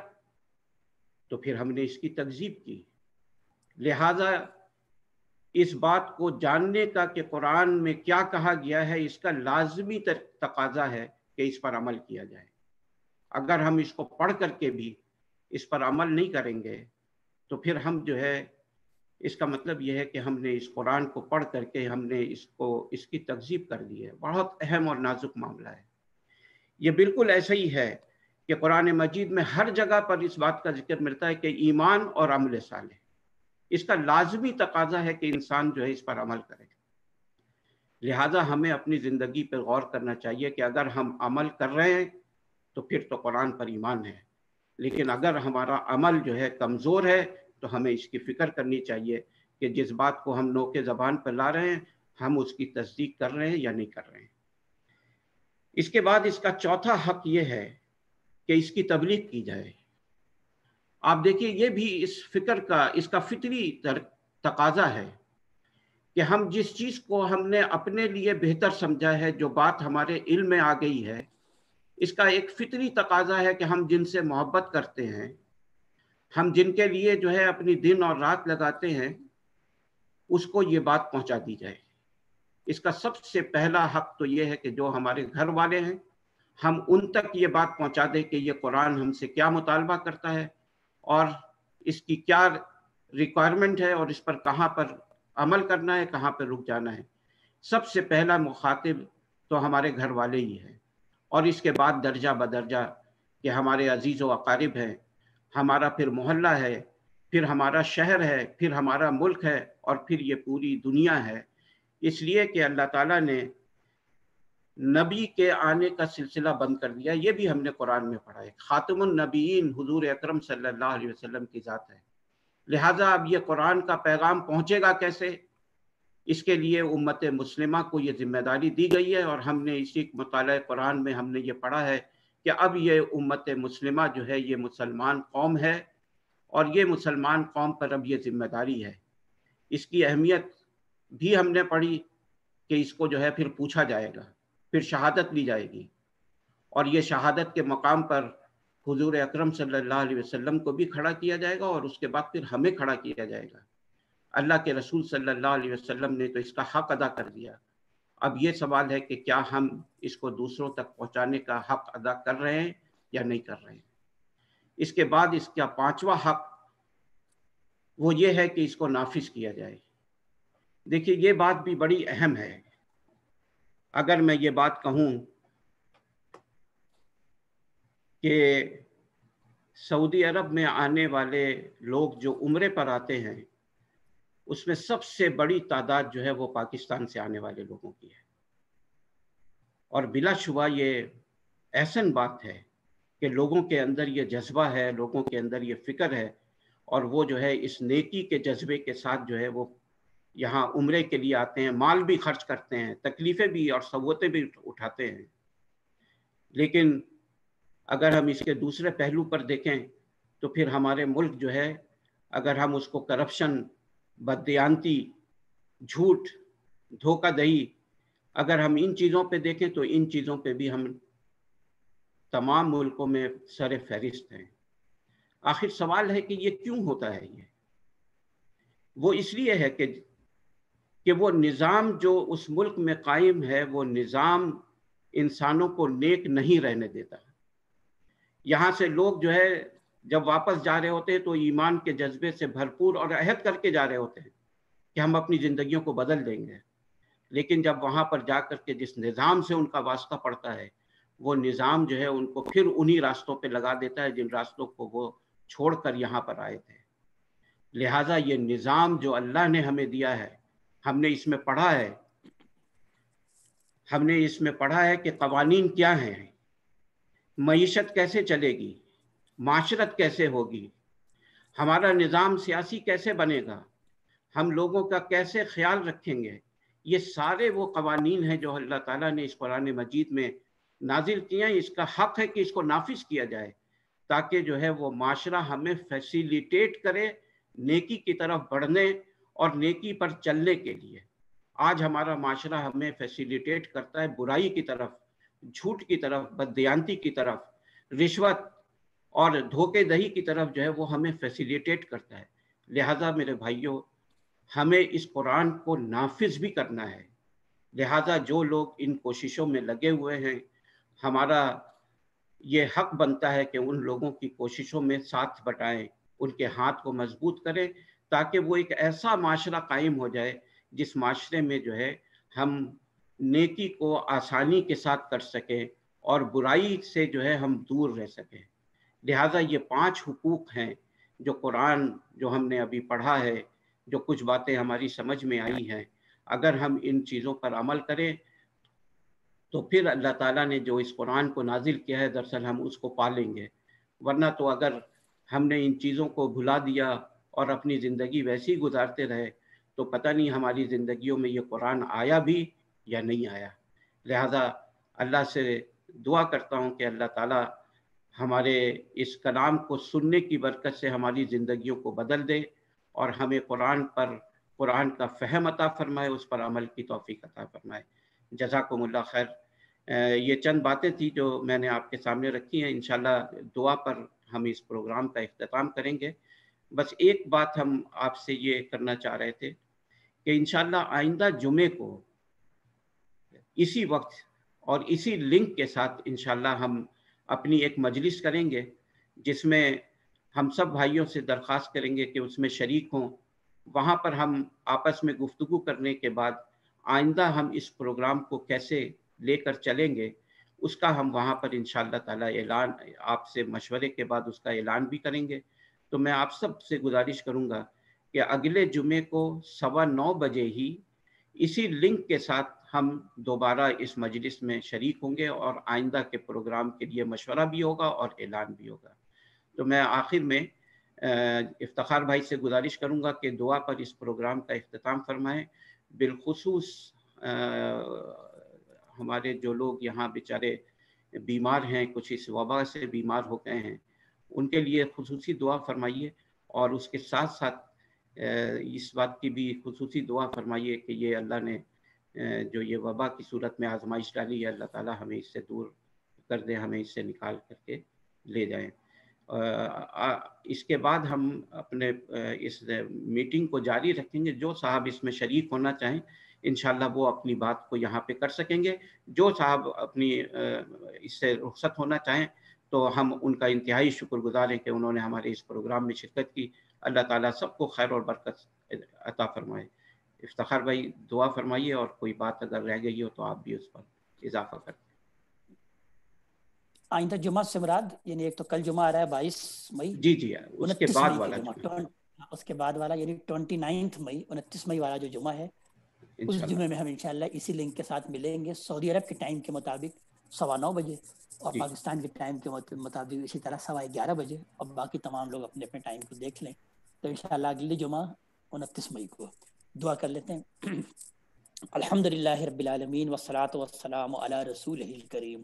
तो फिर हमने इसकी तकजीब की लिहाजा इस बात को जानने का कि कुरान में क्या कहा गया है इसका लाजमी तकाजा है कि इस पर अमल किया जाए अगर हम इसको पढ़ करके भी इस पर अमल नहीं करेंगे तो फिर हम जो है इसका मतलब यह है कि हमने इस कुरान को पढ़ करके हमने इसको इसकी तकजीब कर दी है बहुत अहम और नाजुक मामला है ये बिल्कुल ऐसा ही है कि कुरान मजीद में हर जगह पर इस बात का जिक्र मिलता है कि ईमान और अमल साल इसका लाजमी तकाजा है कि इंसान जो है इस पर अमल करे लिहाजा हमें अपनी ज़िंदगी पर गौर करना चाहिए कि अगर हम अमल कर रहे हैं तो फिर तो कुरान पर ईमान है लेकिन अगर हमारा अमल जो है कमज़ोर है तो हमें इसकी फ़िक्र करनी चाहिए कि जिस बात को हम नो के ज़बान पर ला रहे हैं हम उसकी तस्दीक कर रहे हैं या नहीं कर रहे हैं इसके बाद इसका चौथा हक ये है कि इसकी तबलीग की जाए आप देखिए ये भी इस फिक्र का इसका फितरी तकाजा है कि हम जिस चीज़ को हमने अपने लिए बेहतर समझा है जो बात हमारे इल्म में आ गई है इसका एक फितरी तकाजा है कि हम जिनसे मोहब्बत करते हैं हम जिनके लिए जो है अपनी दिन और रात लगाते हैं उसको ये बात पहुंचा दी जाए इसका सबसे पहला हक तो ये है कि जो हमारे घर वाले हैं हम उन तक ये बात पहुंचा दें कि ये कुरान हमसे क्या मुतालबा करता है और इसकी क्या रिक्वायरमेंट है और इस पर कहाँ पर अमल करना है कहाँ पर रुक जाना है सबसे पहला मुखातिब तो हमारे घर वाले ही हैं और इसके बाद दर्जा बदर्जा कि हमारे अजीज़ व अकारीब हैं हमारा फिर मोहल्ला है फिर हमारा शहर है फिर हमारा मुल्क है और फिर ये पूरी दुनिया है इसलिए कि अल्लाह ताला ने नबी के आने का सिलसिला बंद कर दिया ये भी हमने कुरान में पढ़ा है खातमुन नबीन हुजूर अकरम सल्लल्लाहु की ज़ात है लिहाजा अब ये कुरान का पैगाम पहुँचेगा कैसे इसके लिए उम्मत मुस्लिमा को ये जिम्मेदारी दी गई है और हमने इसी मुताल कुरान में हमने ये पढ़ा है कि अब ये उम्मत मुस्लिमा जो है ये मुसलमान कौम है और ये मुसलमान कौम पर अब ये जिम्मेदारी है इसकी अहमियत भी हमने पढ़ी कि इसको जो है फिर पूछा जाएगा फिर शहादत ली जाएगी और ये शहादत के मकाम पर हजूर अक्रम सल्लाम को भी खड़ा किया जाएगा और उसके बाद फिर हमें खड़ा किया जाएगा अल्लाह के रसूल सल्लल्लाहु अलैहि ने तो इसका हक अदा कर दिया अब ये सवाल है कि क्या हम इसको दूसरों तक पहुंचाने का हक अदा कर रहे हैं या नहीं कर रहे हैं इसके बाद इसका पांचवा हक वो ये है कि इसको नाफिज किया जाए देखिए ये बात भी बड़ी अहम है अगर मैं ये बात कहूँ कि सऊदी अरब में आने वाले लोग जो उम्र पर आते हैं उसमें सबसे बड़ी तादाद जो है वो पाकिस्तान से आने वाले लोगों की है और बिलाशुबा ये ऐसन बात है कि लोगों के अंदर ये जज्बा है लोगों के अंदर ये फ़िक्र है और वो जो है इस नेकी के जज्बे के साथ जो है वो यहाँ उम्र के लिए आते हैं माल भी खर्च करते हैं तकलीफ़ें भी और सबूतें भी उठाते हैं लेकिन अगर हम इसके दूसरे पहलू पर देखें तो फिर हमारे मुल्क जो है अगर हम उसको करप्शन बदयांती झूठ धोखा दही अगर हम इन चीज़ों पे देखें तो इन चीज़ों पे भी हम तमाम मुल्कों में सर फहरिस्त हैं आखिर सवाल है कि ये क्यों होता है ये वो इसलिए है कि कि वो निज़ाम जो उस मुल्क में कायम है वो निज़ाम इंसानों को नेक नहीं रहने देता यहाँ से लोग जो है जब वापस जा रहे होते हैं तो ईमान के जज्बे से भरपूर और अहद करके जा रहे होते हैं कि हम अपनी जिंदगी को बदल देंगे लेकिन जब वहां पर जा के जिस निज़ाम से उनका वास्ता पड़ता है वो निज़ाम जो है उनको फिर उन्हीं रास्तों पे लगा देता है जिन रास्तों को वो छोड़ कर यहाँ पर आए थे लिहाजा ये निज़ाम जो अल्लाह ने हमें दिया है हमने इसमें पढ़ा है हमने इसमें पढ़ा है कि कवानीन क्या हैं मीशत कैसे चलेगी माशरत कैसे होगी हमारा निज़ाम सियासी कैसे बनेगा हम लोगों का कैसे ख्याल रखेंगे ये सारे वो कवानीन हैं जो अल्लाह ताला ने इस कुरान मजीद में नाजिल किए हैं इसका हक है कि इसको नाफिज किया जाए ताकि जो है वो माशरा हमें फैसिलिटेट करे नेकी की तरफ बढ़ने और नेकी पर चलने के लिए आज हमारा माशरा हमें फैसिलिटेट करता है बुराई की तरफ झूठ की तरफ बदयांती की तरफ रिश्वत और धोखे दही की तरफ जो है वो हमें फैसिलिटेट करता है लिहाजा मेरे भाइयों हमें इस कुरान को नाफिज भी करना है लिहाजा जो लोग इन कोशिशों में लगे हुए हैं हमारा ये हक बनता है कि उन लोगों की कोशिशों में साथ बटाएं उनके हाथ को मजबूत करें ताकि वो एक ऐसा माशरा कायम हो जाए जिस माशरे में जो है हम नेकी को आसानी के साथ कर सकें और बुराई से जो है हम दूर रह सकें लिहाजा ये पांच हुकूक हैं जो कुरान जो हमने अभी पढ़ा है जो कुछ बातें हमारी समझ में आई हैं अगर हम इन चीज़ों पर अमल करें तो फिर अल्लाह ताला ने जो इस कुरान को नाजिल किया है दरअसल हम उसको पालेंगे वरना तो अगर हमने इन चीज़ों को भुला दिया और अपनी ज़िंदगी वैसी गुजारते रहे तो पता नहीं हमारी ज़िंदगियों में ये कुरान आया भी या नहीं आया लिहाजा अल्लाह से दुआ करता हूँ कि अल्लाह ताला हमारे इस कलाम को सुनने की बरकत से हमारी ज़िंदगियों को बदल दे और हमें कुरान पर कुरान का फ़हम अता फ़रमाए उस पर अमल की तोफ़ी अता फ़रमाए मिला खैर ये चंद बातें थी जो मैंने आपके सामने रखी हैं इन दुआ पर हम इस प्रोग्राम का अख्ताम करेंगे बस एक बात हम आपसे ये करना चाह रहे थे कि इन आइंदा जुमे को इसी वक्त और इसी लिंक के साथ इन हम अपनी एक मजलिस करेंगे जिसमें हम सब भाइयों से दरख्वास्त करेंगे कि उसमें शरीक हों वहाँ पर हम आपस में गुफ्तु करने के बाद आइंदा हम इस प्रोग्राम को कैसे लेकर चलेंगे उसका हम वहाँ पर इन ताला ऐलान आपसे मशवरे के बाद उसका ऐलान भी करेंगे तो मैं आप सब से गुजारिश करूँगा कि अगले जुमे को सवा नौ बजे ही इसी लिंक के साथ हम दोबारा इस मजलिस में शरीक होंगे और आइंदा के प्रोग्राम के लिए मशवरा भी होगा और ऐलान भी होगा तो मैं आखिर में इफ्तार भाई से गुजारिश करूँगा कि दुआ पर इस प्रोग्राम का अख्ताम फरमाएँ बिलखसूस हमारे जो लोग यहाँ बेचारे बीमार हैं कुछ इस वबा से बीमार हो गए हैं उनके लिए खसूसी दुआ फरमाइए और उसके साथ साथ Eh, इस बात की भी खसूस दुआ फरमाइए कि ये अल्लाह ने eh, जो ये वबा की सूरत में आजमाइश डाली है अल्लाह ताला हमें इससे दूर कर दे हमें इससे निकाल करके ले जाए इसके बाद हम अपने eh, इस मीटिंग को जारी रखेंगे जो साहब इसमें शरीक होना चाहें इन वो अपनी बात को यहाँ पे कर सकेंगे जो साहब अपनी इससे रुख्सत होना चाहें तो हम उनका इंतहाई शुक्रगुजार हैं कि उन्होंने हमारे इस प्रोग्राम में शिरकत की अल्लाह ताला सबको खैर और बरकत अता फरमाए इफ्तार भाई दुआ फरमाइए और कोई बात अगर रह गई हो तो आप भी उस पर इजाफा कर आइंदा जुमा से मुराद यानी एक तो कल जुमा आ रहा है बाईस मई जी जी हाँ, उसके बाद वाला उसके बाद वाला यानी ट्वेंटी नाइन्थ मई उनतीस मई वाला जो जुमा है उस जुमे में हम इंशाल्लाह इसी लिंक के साथ मिलेंगे सऊदी अरब के टाइम के मुताबिक सवा नौ बजे और पाकिस्तान के टाइम के मुताबिक इसी तरह सवा ग्यारह बजे और बाकी तमाम लोग अपने अपने टाइम को देख लें तो इंशाल्लाह अगली जुमा उनतीस मई को दुआ कर लेते हैं [clears throat] अलहमदिल्ला रबालमीन वसलात वसलाम रसूल करीम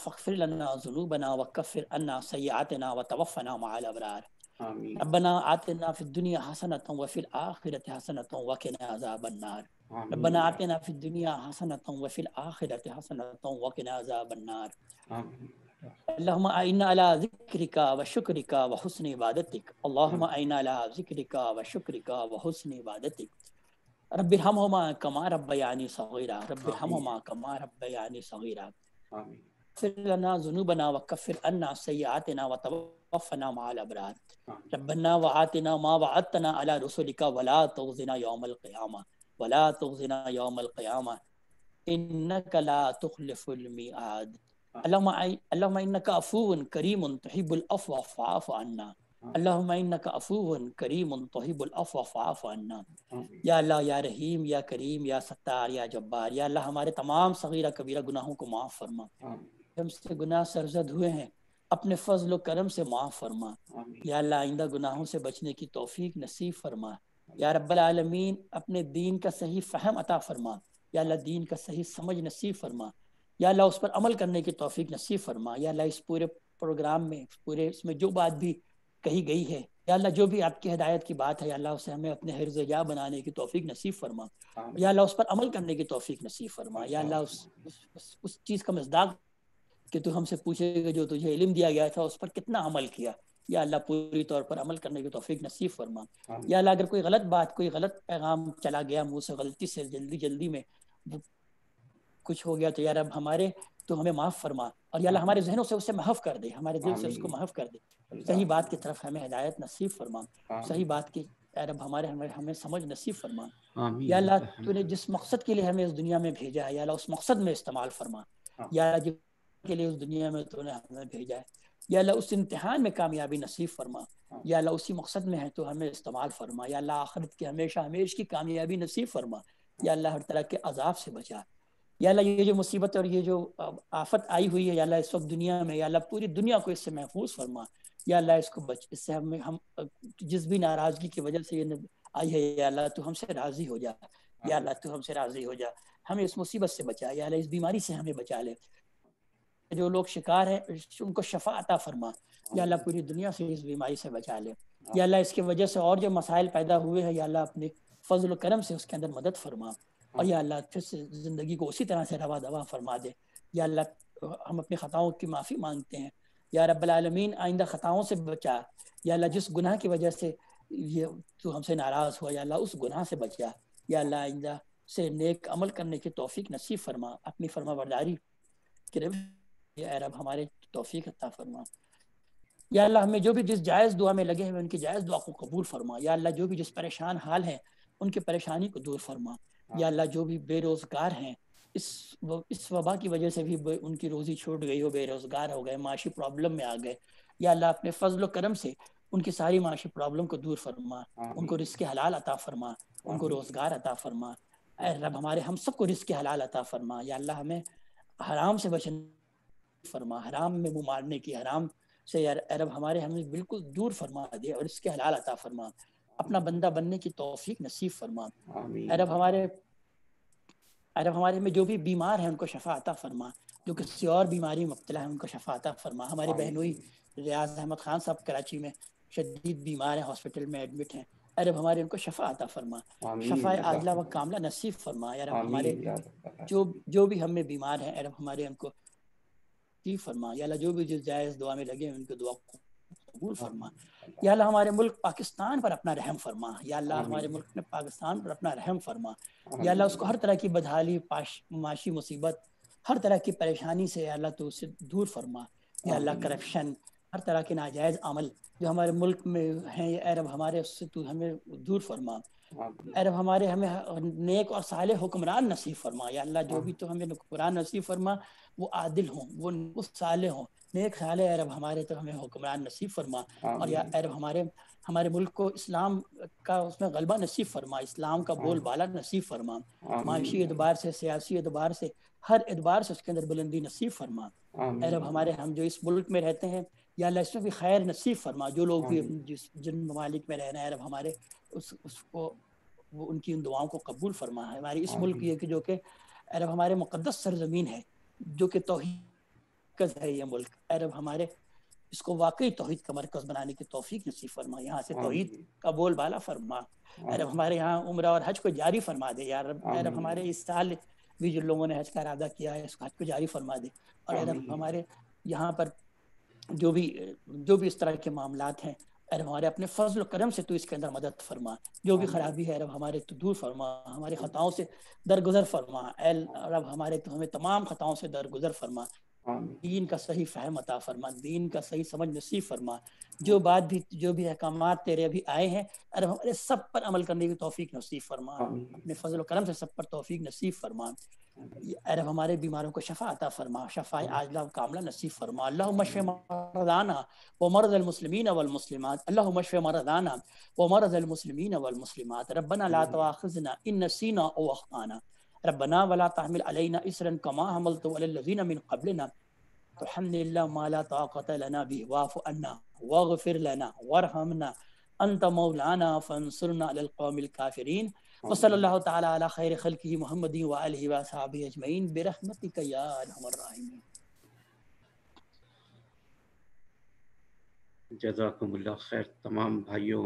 फ़िर जुनूबना वकफ़िर अन्ना सयातना व तवफ़ना मालबरार रबना आतना फिद दुनिया हसनत वफ़िल आखिरत हसनत वक़ना अज़ाबन्नार रबना आतना फिद दुनिया हसनत वफ़िल आखिरत हसनत वक़ना अज़ाबन्नार اللهم أعنا على ذكرك وشكرك وحسن عبادتك اللهم أعنا على ذكرك وشكرك وحسن عبادتك رب ارحمهما كما ربياني صغيرا رب ارحمهما كما ربياني صغيرا آمين اغفر لنا ذنوبنا وكفر عنا سيئاتنا وتوفنا مع الابرار ربنا وآتنا ما وعدتنا على رسلك ولا تخزنا يوم القيامه ولا تخزنا يوم القيامه انك لا تخلف الميعاد अल्लाफ़ून करीम तहिबुलफ़ाफ़ अन्ना अल्लाक अफ़ून या रहीम या करीम या सत्तार या जब्बार या गुनाहों को माफ़ फरमा हमसे गुनाह सरजद हुए हैं अपने फजल करम से माँ फरमा या आइंदा गुनाहों से बचने की तोफीक नसीब फरमा या आलमीन अपने दीन का सही फ़हम अता फरमा या दीन का सही समझ नसीब फरमा या अल्लाह उस पर अमल करने की तोफ़ी नसीब फरमा या अल्लाह इस पूरे प्रोग्राम में पूरे इसमें जो बात भी कही गई है या अल्लाह जो भी आपकी हदायत की बात है या अल्लाह उसे हमें अपने हर्ज या बनाने की तोफ़ी नसीब फरमा या अल्लाह उस पर अमल करने की तौफीक नसीब फरमा या अल्लाह उस, उस, उस चीज़ का मजदाक कि तू हमसे पूछेगा जो तुझे इलम दिया गया था उस पर कितना अमल किया या अल्लाह पूरी तौर पर अमल करने की तोफ़ी नसीब फरमा या अल्लाह अगर कोई गलत बात कोई गलत पैगाम चला गया मुँह से गलती से जल्दी जल्दी में कुछ हो गया तो यार अब हमारे तो हमें माफ़ फरमा और यार हमारे हम्म। जहनों से उसे महफ कर दे हमारे दिल से उसको महफ कर दे सही बात की तरफ हमें हदायत नसीब फरमा सही बात की अरब हमारे हमें हमें समझ नसीब फरमा या तूने जिस मकसद के लिए हमें इस दुनिया में भेजा है या उस मकसद में इस्तेमाल फरमा हाँ। या जिस के लिए उस दुनिया में तूने हमें भेजा है या उस इम्तहान में कामयाबी नसीब फरमा हाँ। या उसी मकसद में है तो हमें इस्तेमाल फरमा या आखिरत के हमेशा हमेश की कामयाबी नसीब फरमा हाँ। या हर तरह के अजाब से बचा या अल्लाह ये जो मुसीबत और ये जो आफत आई हुई है या अल्लाह इस वक्त दुनिया में या अल्लाह पूरी दुनिया को इससे महफूज फरमा या अल्लाह इसको बच इससे हमें हम जिस भी नाराजगी की वजह से ये आई है या अल्लाह तू हमसे राजी हो जा या हाँ। अल्लाह तू हमसे राजी हो जा हमें इस मुसीबत से बचा या अल्लाह इस बीमारी से हमें बचा ले जो लोग शिकार है उनको शफा अता फरमा या अल्लाह पूरी दुनिया से इस बीमारी से बचा ले हाँ। या अल्लाह इसके वजह से और जो मसाइल पैदा हुए हैं या अल्लाह अपने फजल करम से उसके अंदर मदद फरमा हाँ। और या अल्लाह फिर से ज़िंदगी को उसी तरह से रवा दवा फरमा दे या अल्लाह हम अपने ख़ताओं की माफ़ी मांगते हैं या रबालमीन आइंदा ख़ताओं से बचा या अल्लाह जिस गुनाह की वजह से ये तू हमसे नाराज़ हुआ या अल्लाह उस गुनाह से बचा या अल्लाह आइंदा से नेक अमल करने की तोफ़ी नसीब फरमा अपनी फरमा बरदारी कि रब रब हमारे तोफ़ी अता फरमा या अल्लाह हमें जो भी जिस जायज़ दुआ में लगे हैं उनकी जायज़ दुआ को कबूल फरमा या अल्लाह जो भी जिस परेशान हाल है उनकी परेशानी को दूर फरमा या हाँ। अल्लाह जो भी बेरोजगार हैं इस इस वबा की वजह से भी उनकी रोज़ी छूट गई हो बेरोजगार हो गए माशी प्रॉब्लम में आ गए या अल्लाह अपने फजल करम से उनकी सारी माशी प्रॉब्लम को दूर फरमा उनको रिस्क हलाल अता फरमा उनको रोज़गार अता फरमा रब हमारे हम सबको रिस्क हलाल अता फरमा या अल्लाह हमें हराम से बचन फरमा हराम में मुँह मारने की हराम से यार अरब हमारे हमें बिल्कुल दूर फरमा दे और इसके हलाल अता फरमा अपना बंदा बनने की तोफीक नसीब फरमा अरब हमारे अरब हमारे में जो भी बीमार है उनको शफाता फरमा जो किसी और बीमारी मुबतला है उनको शफाता फरमा हमारे बहनोई रियाज अहमद खान साहब कराची में शदीद बीमार हैं हॉस्पिटल में एडमिट हैं अरब हमारे उनको शफा आता फरमा शफा आदला व कामला नसीब फरमा यार हमारे जो जो भी हम में बीमार हैं अरब हमारे उनको फरमा या जो भी जो जायज़ दुआ में लगे उनको दुआ कबूल फरमा या अल्लाह हमारे मुल्क पाकिस्तान पर अपना रहम फरमा या अल्लाह हमारे मुल्क में पाकिस्तान पर अपना रहम फरमा या अल्लाह उसको हर तरह की बदहाली माशी मुसीबत हर तरह की परेशानी से अल्लाह तो उससे दूर फरमा या अल्लाह करप्शन हर तरह के नाजायज़ अमल जो हमारे मुल्क में हैं या अरब हमारे उससे तू तो हमें दूर फरमा अरब हमारे हमें नेक और साले हुक्मरान नसीब फरमा या अल्लाह जो भी तो हमें हुक्मरान नसीब फरमा वो आदिल हों वो साले हों नेक है अरब हमारे तो हमें हुक्मरान नसीब फरमा हाँ और या अरब हमारे हमारे मुल्क को इस्लाम का उसमें गलबा नसीब फरमा इस्लाम का हाँ। बोल बाला नसीब फरमा माशी एतबार से सियासी एतबार से हर एतबार से उसके अंदर बुलंदी नसीब फरमा अरब हमारे हम जो इस मुल्क में रहते हैं या अल्लाह की खैर नसीब फरमा जो लोग भी जिस जिन ममालिक में रह रहे हैं अरब हमारे उस उसको वो उनकी उन दुआओं को कबूल फरमा है हमारे इस मुल्क ये कि जो कि अरब हमारे मुकदस सरजमीन है जो कि तोहद है ये मुल्क अरब हमारे इसको वाकई तोहद का मरकज बनाने की तोफीक नसीब फरमा यहाँ से तोहद का बोल बाला फरमा अरब हमारे यहाँ उम्र और हज को जारी फरमा दे यार अरब हमारे इस साल भी जिन लोगों ने हज का अरादा किया है इसको हज को जारी फरमा दे और अरब हमारे यहाँ पर जो भी जो भी इस तरह के मामला हैं अरब हमारे अपने फजल करम से तू तो इसके अंदर मदद फरमा जो भी हाँ। खराबी है अरब हमारे तो दूर फरमा हमारे खताओं से दरगुजर फरमा एल अरब हमारे तो हमें तमाम खताओं से दरगुजर फरमा दीन का सही फहम अता फरमा दीन का सही समझ नसीब फरमा जो बात भी जो भी अहकाम तेरे अभी आए हैं अरे हमारे सब पर अमल करने की तोफीक नसीब फरमा अपने फजल करम से सब पर तोफीक नसीब फरमा अरब हमारे बीमारों को शफा अता फरमा शफा आजला कामला नसीब फरमा अल्लाह मशफ़ मरदाना व मरदलमसलमिन अवलमसलिमत अल्लाह मशफ़ मरदाना व मरदलमसलमिन अवलमसलिमत रबना ला इन नसीना ओ अखाना ربنا ولا تحمل علينا إسرا كما حملته على الذين من قبلنا الحمد لله ما لا طاقة لنا به واف عنا واغفر لنا وارحمنا أنت مولانا فانصرنا على القوم الكافرين وصلى الله تعالى على خير خلقه محمد وآله وصحبه أجمعين برحمتك يا أرحم الراحمين جزاكم الله خير تمام بھائیوں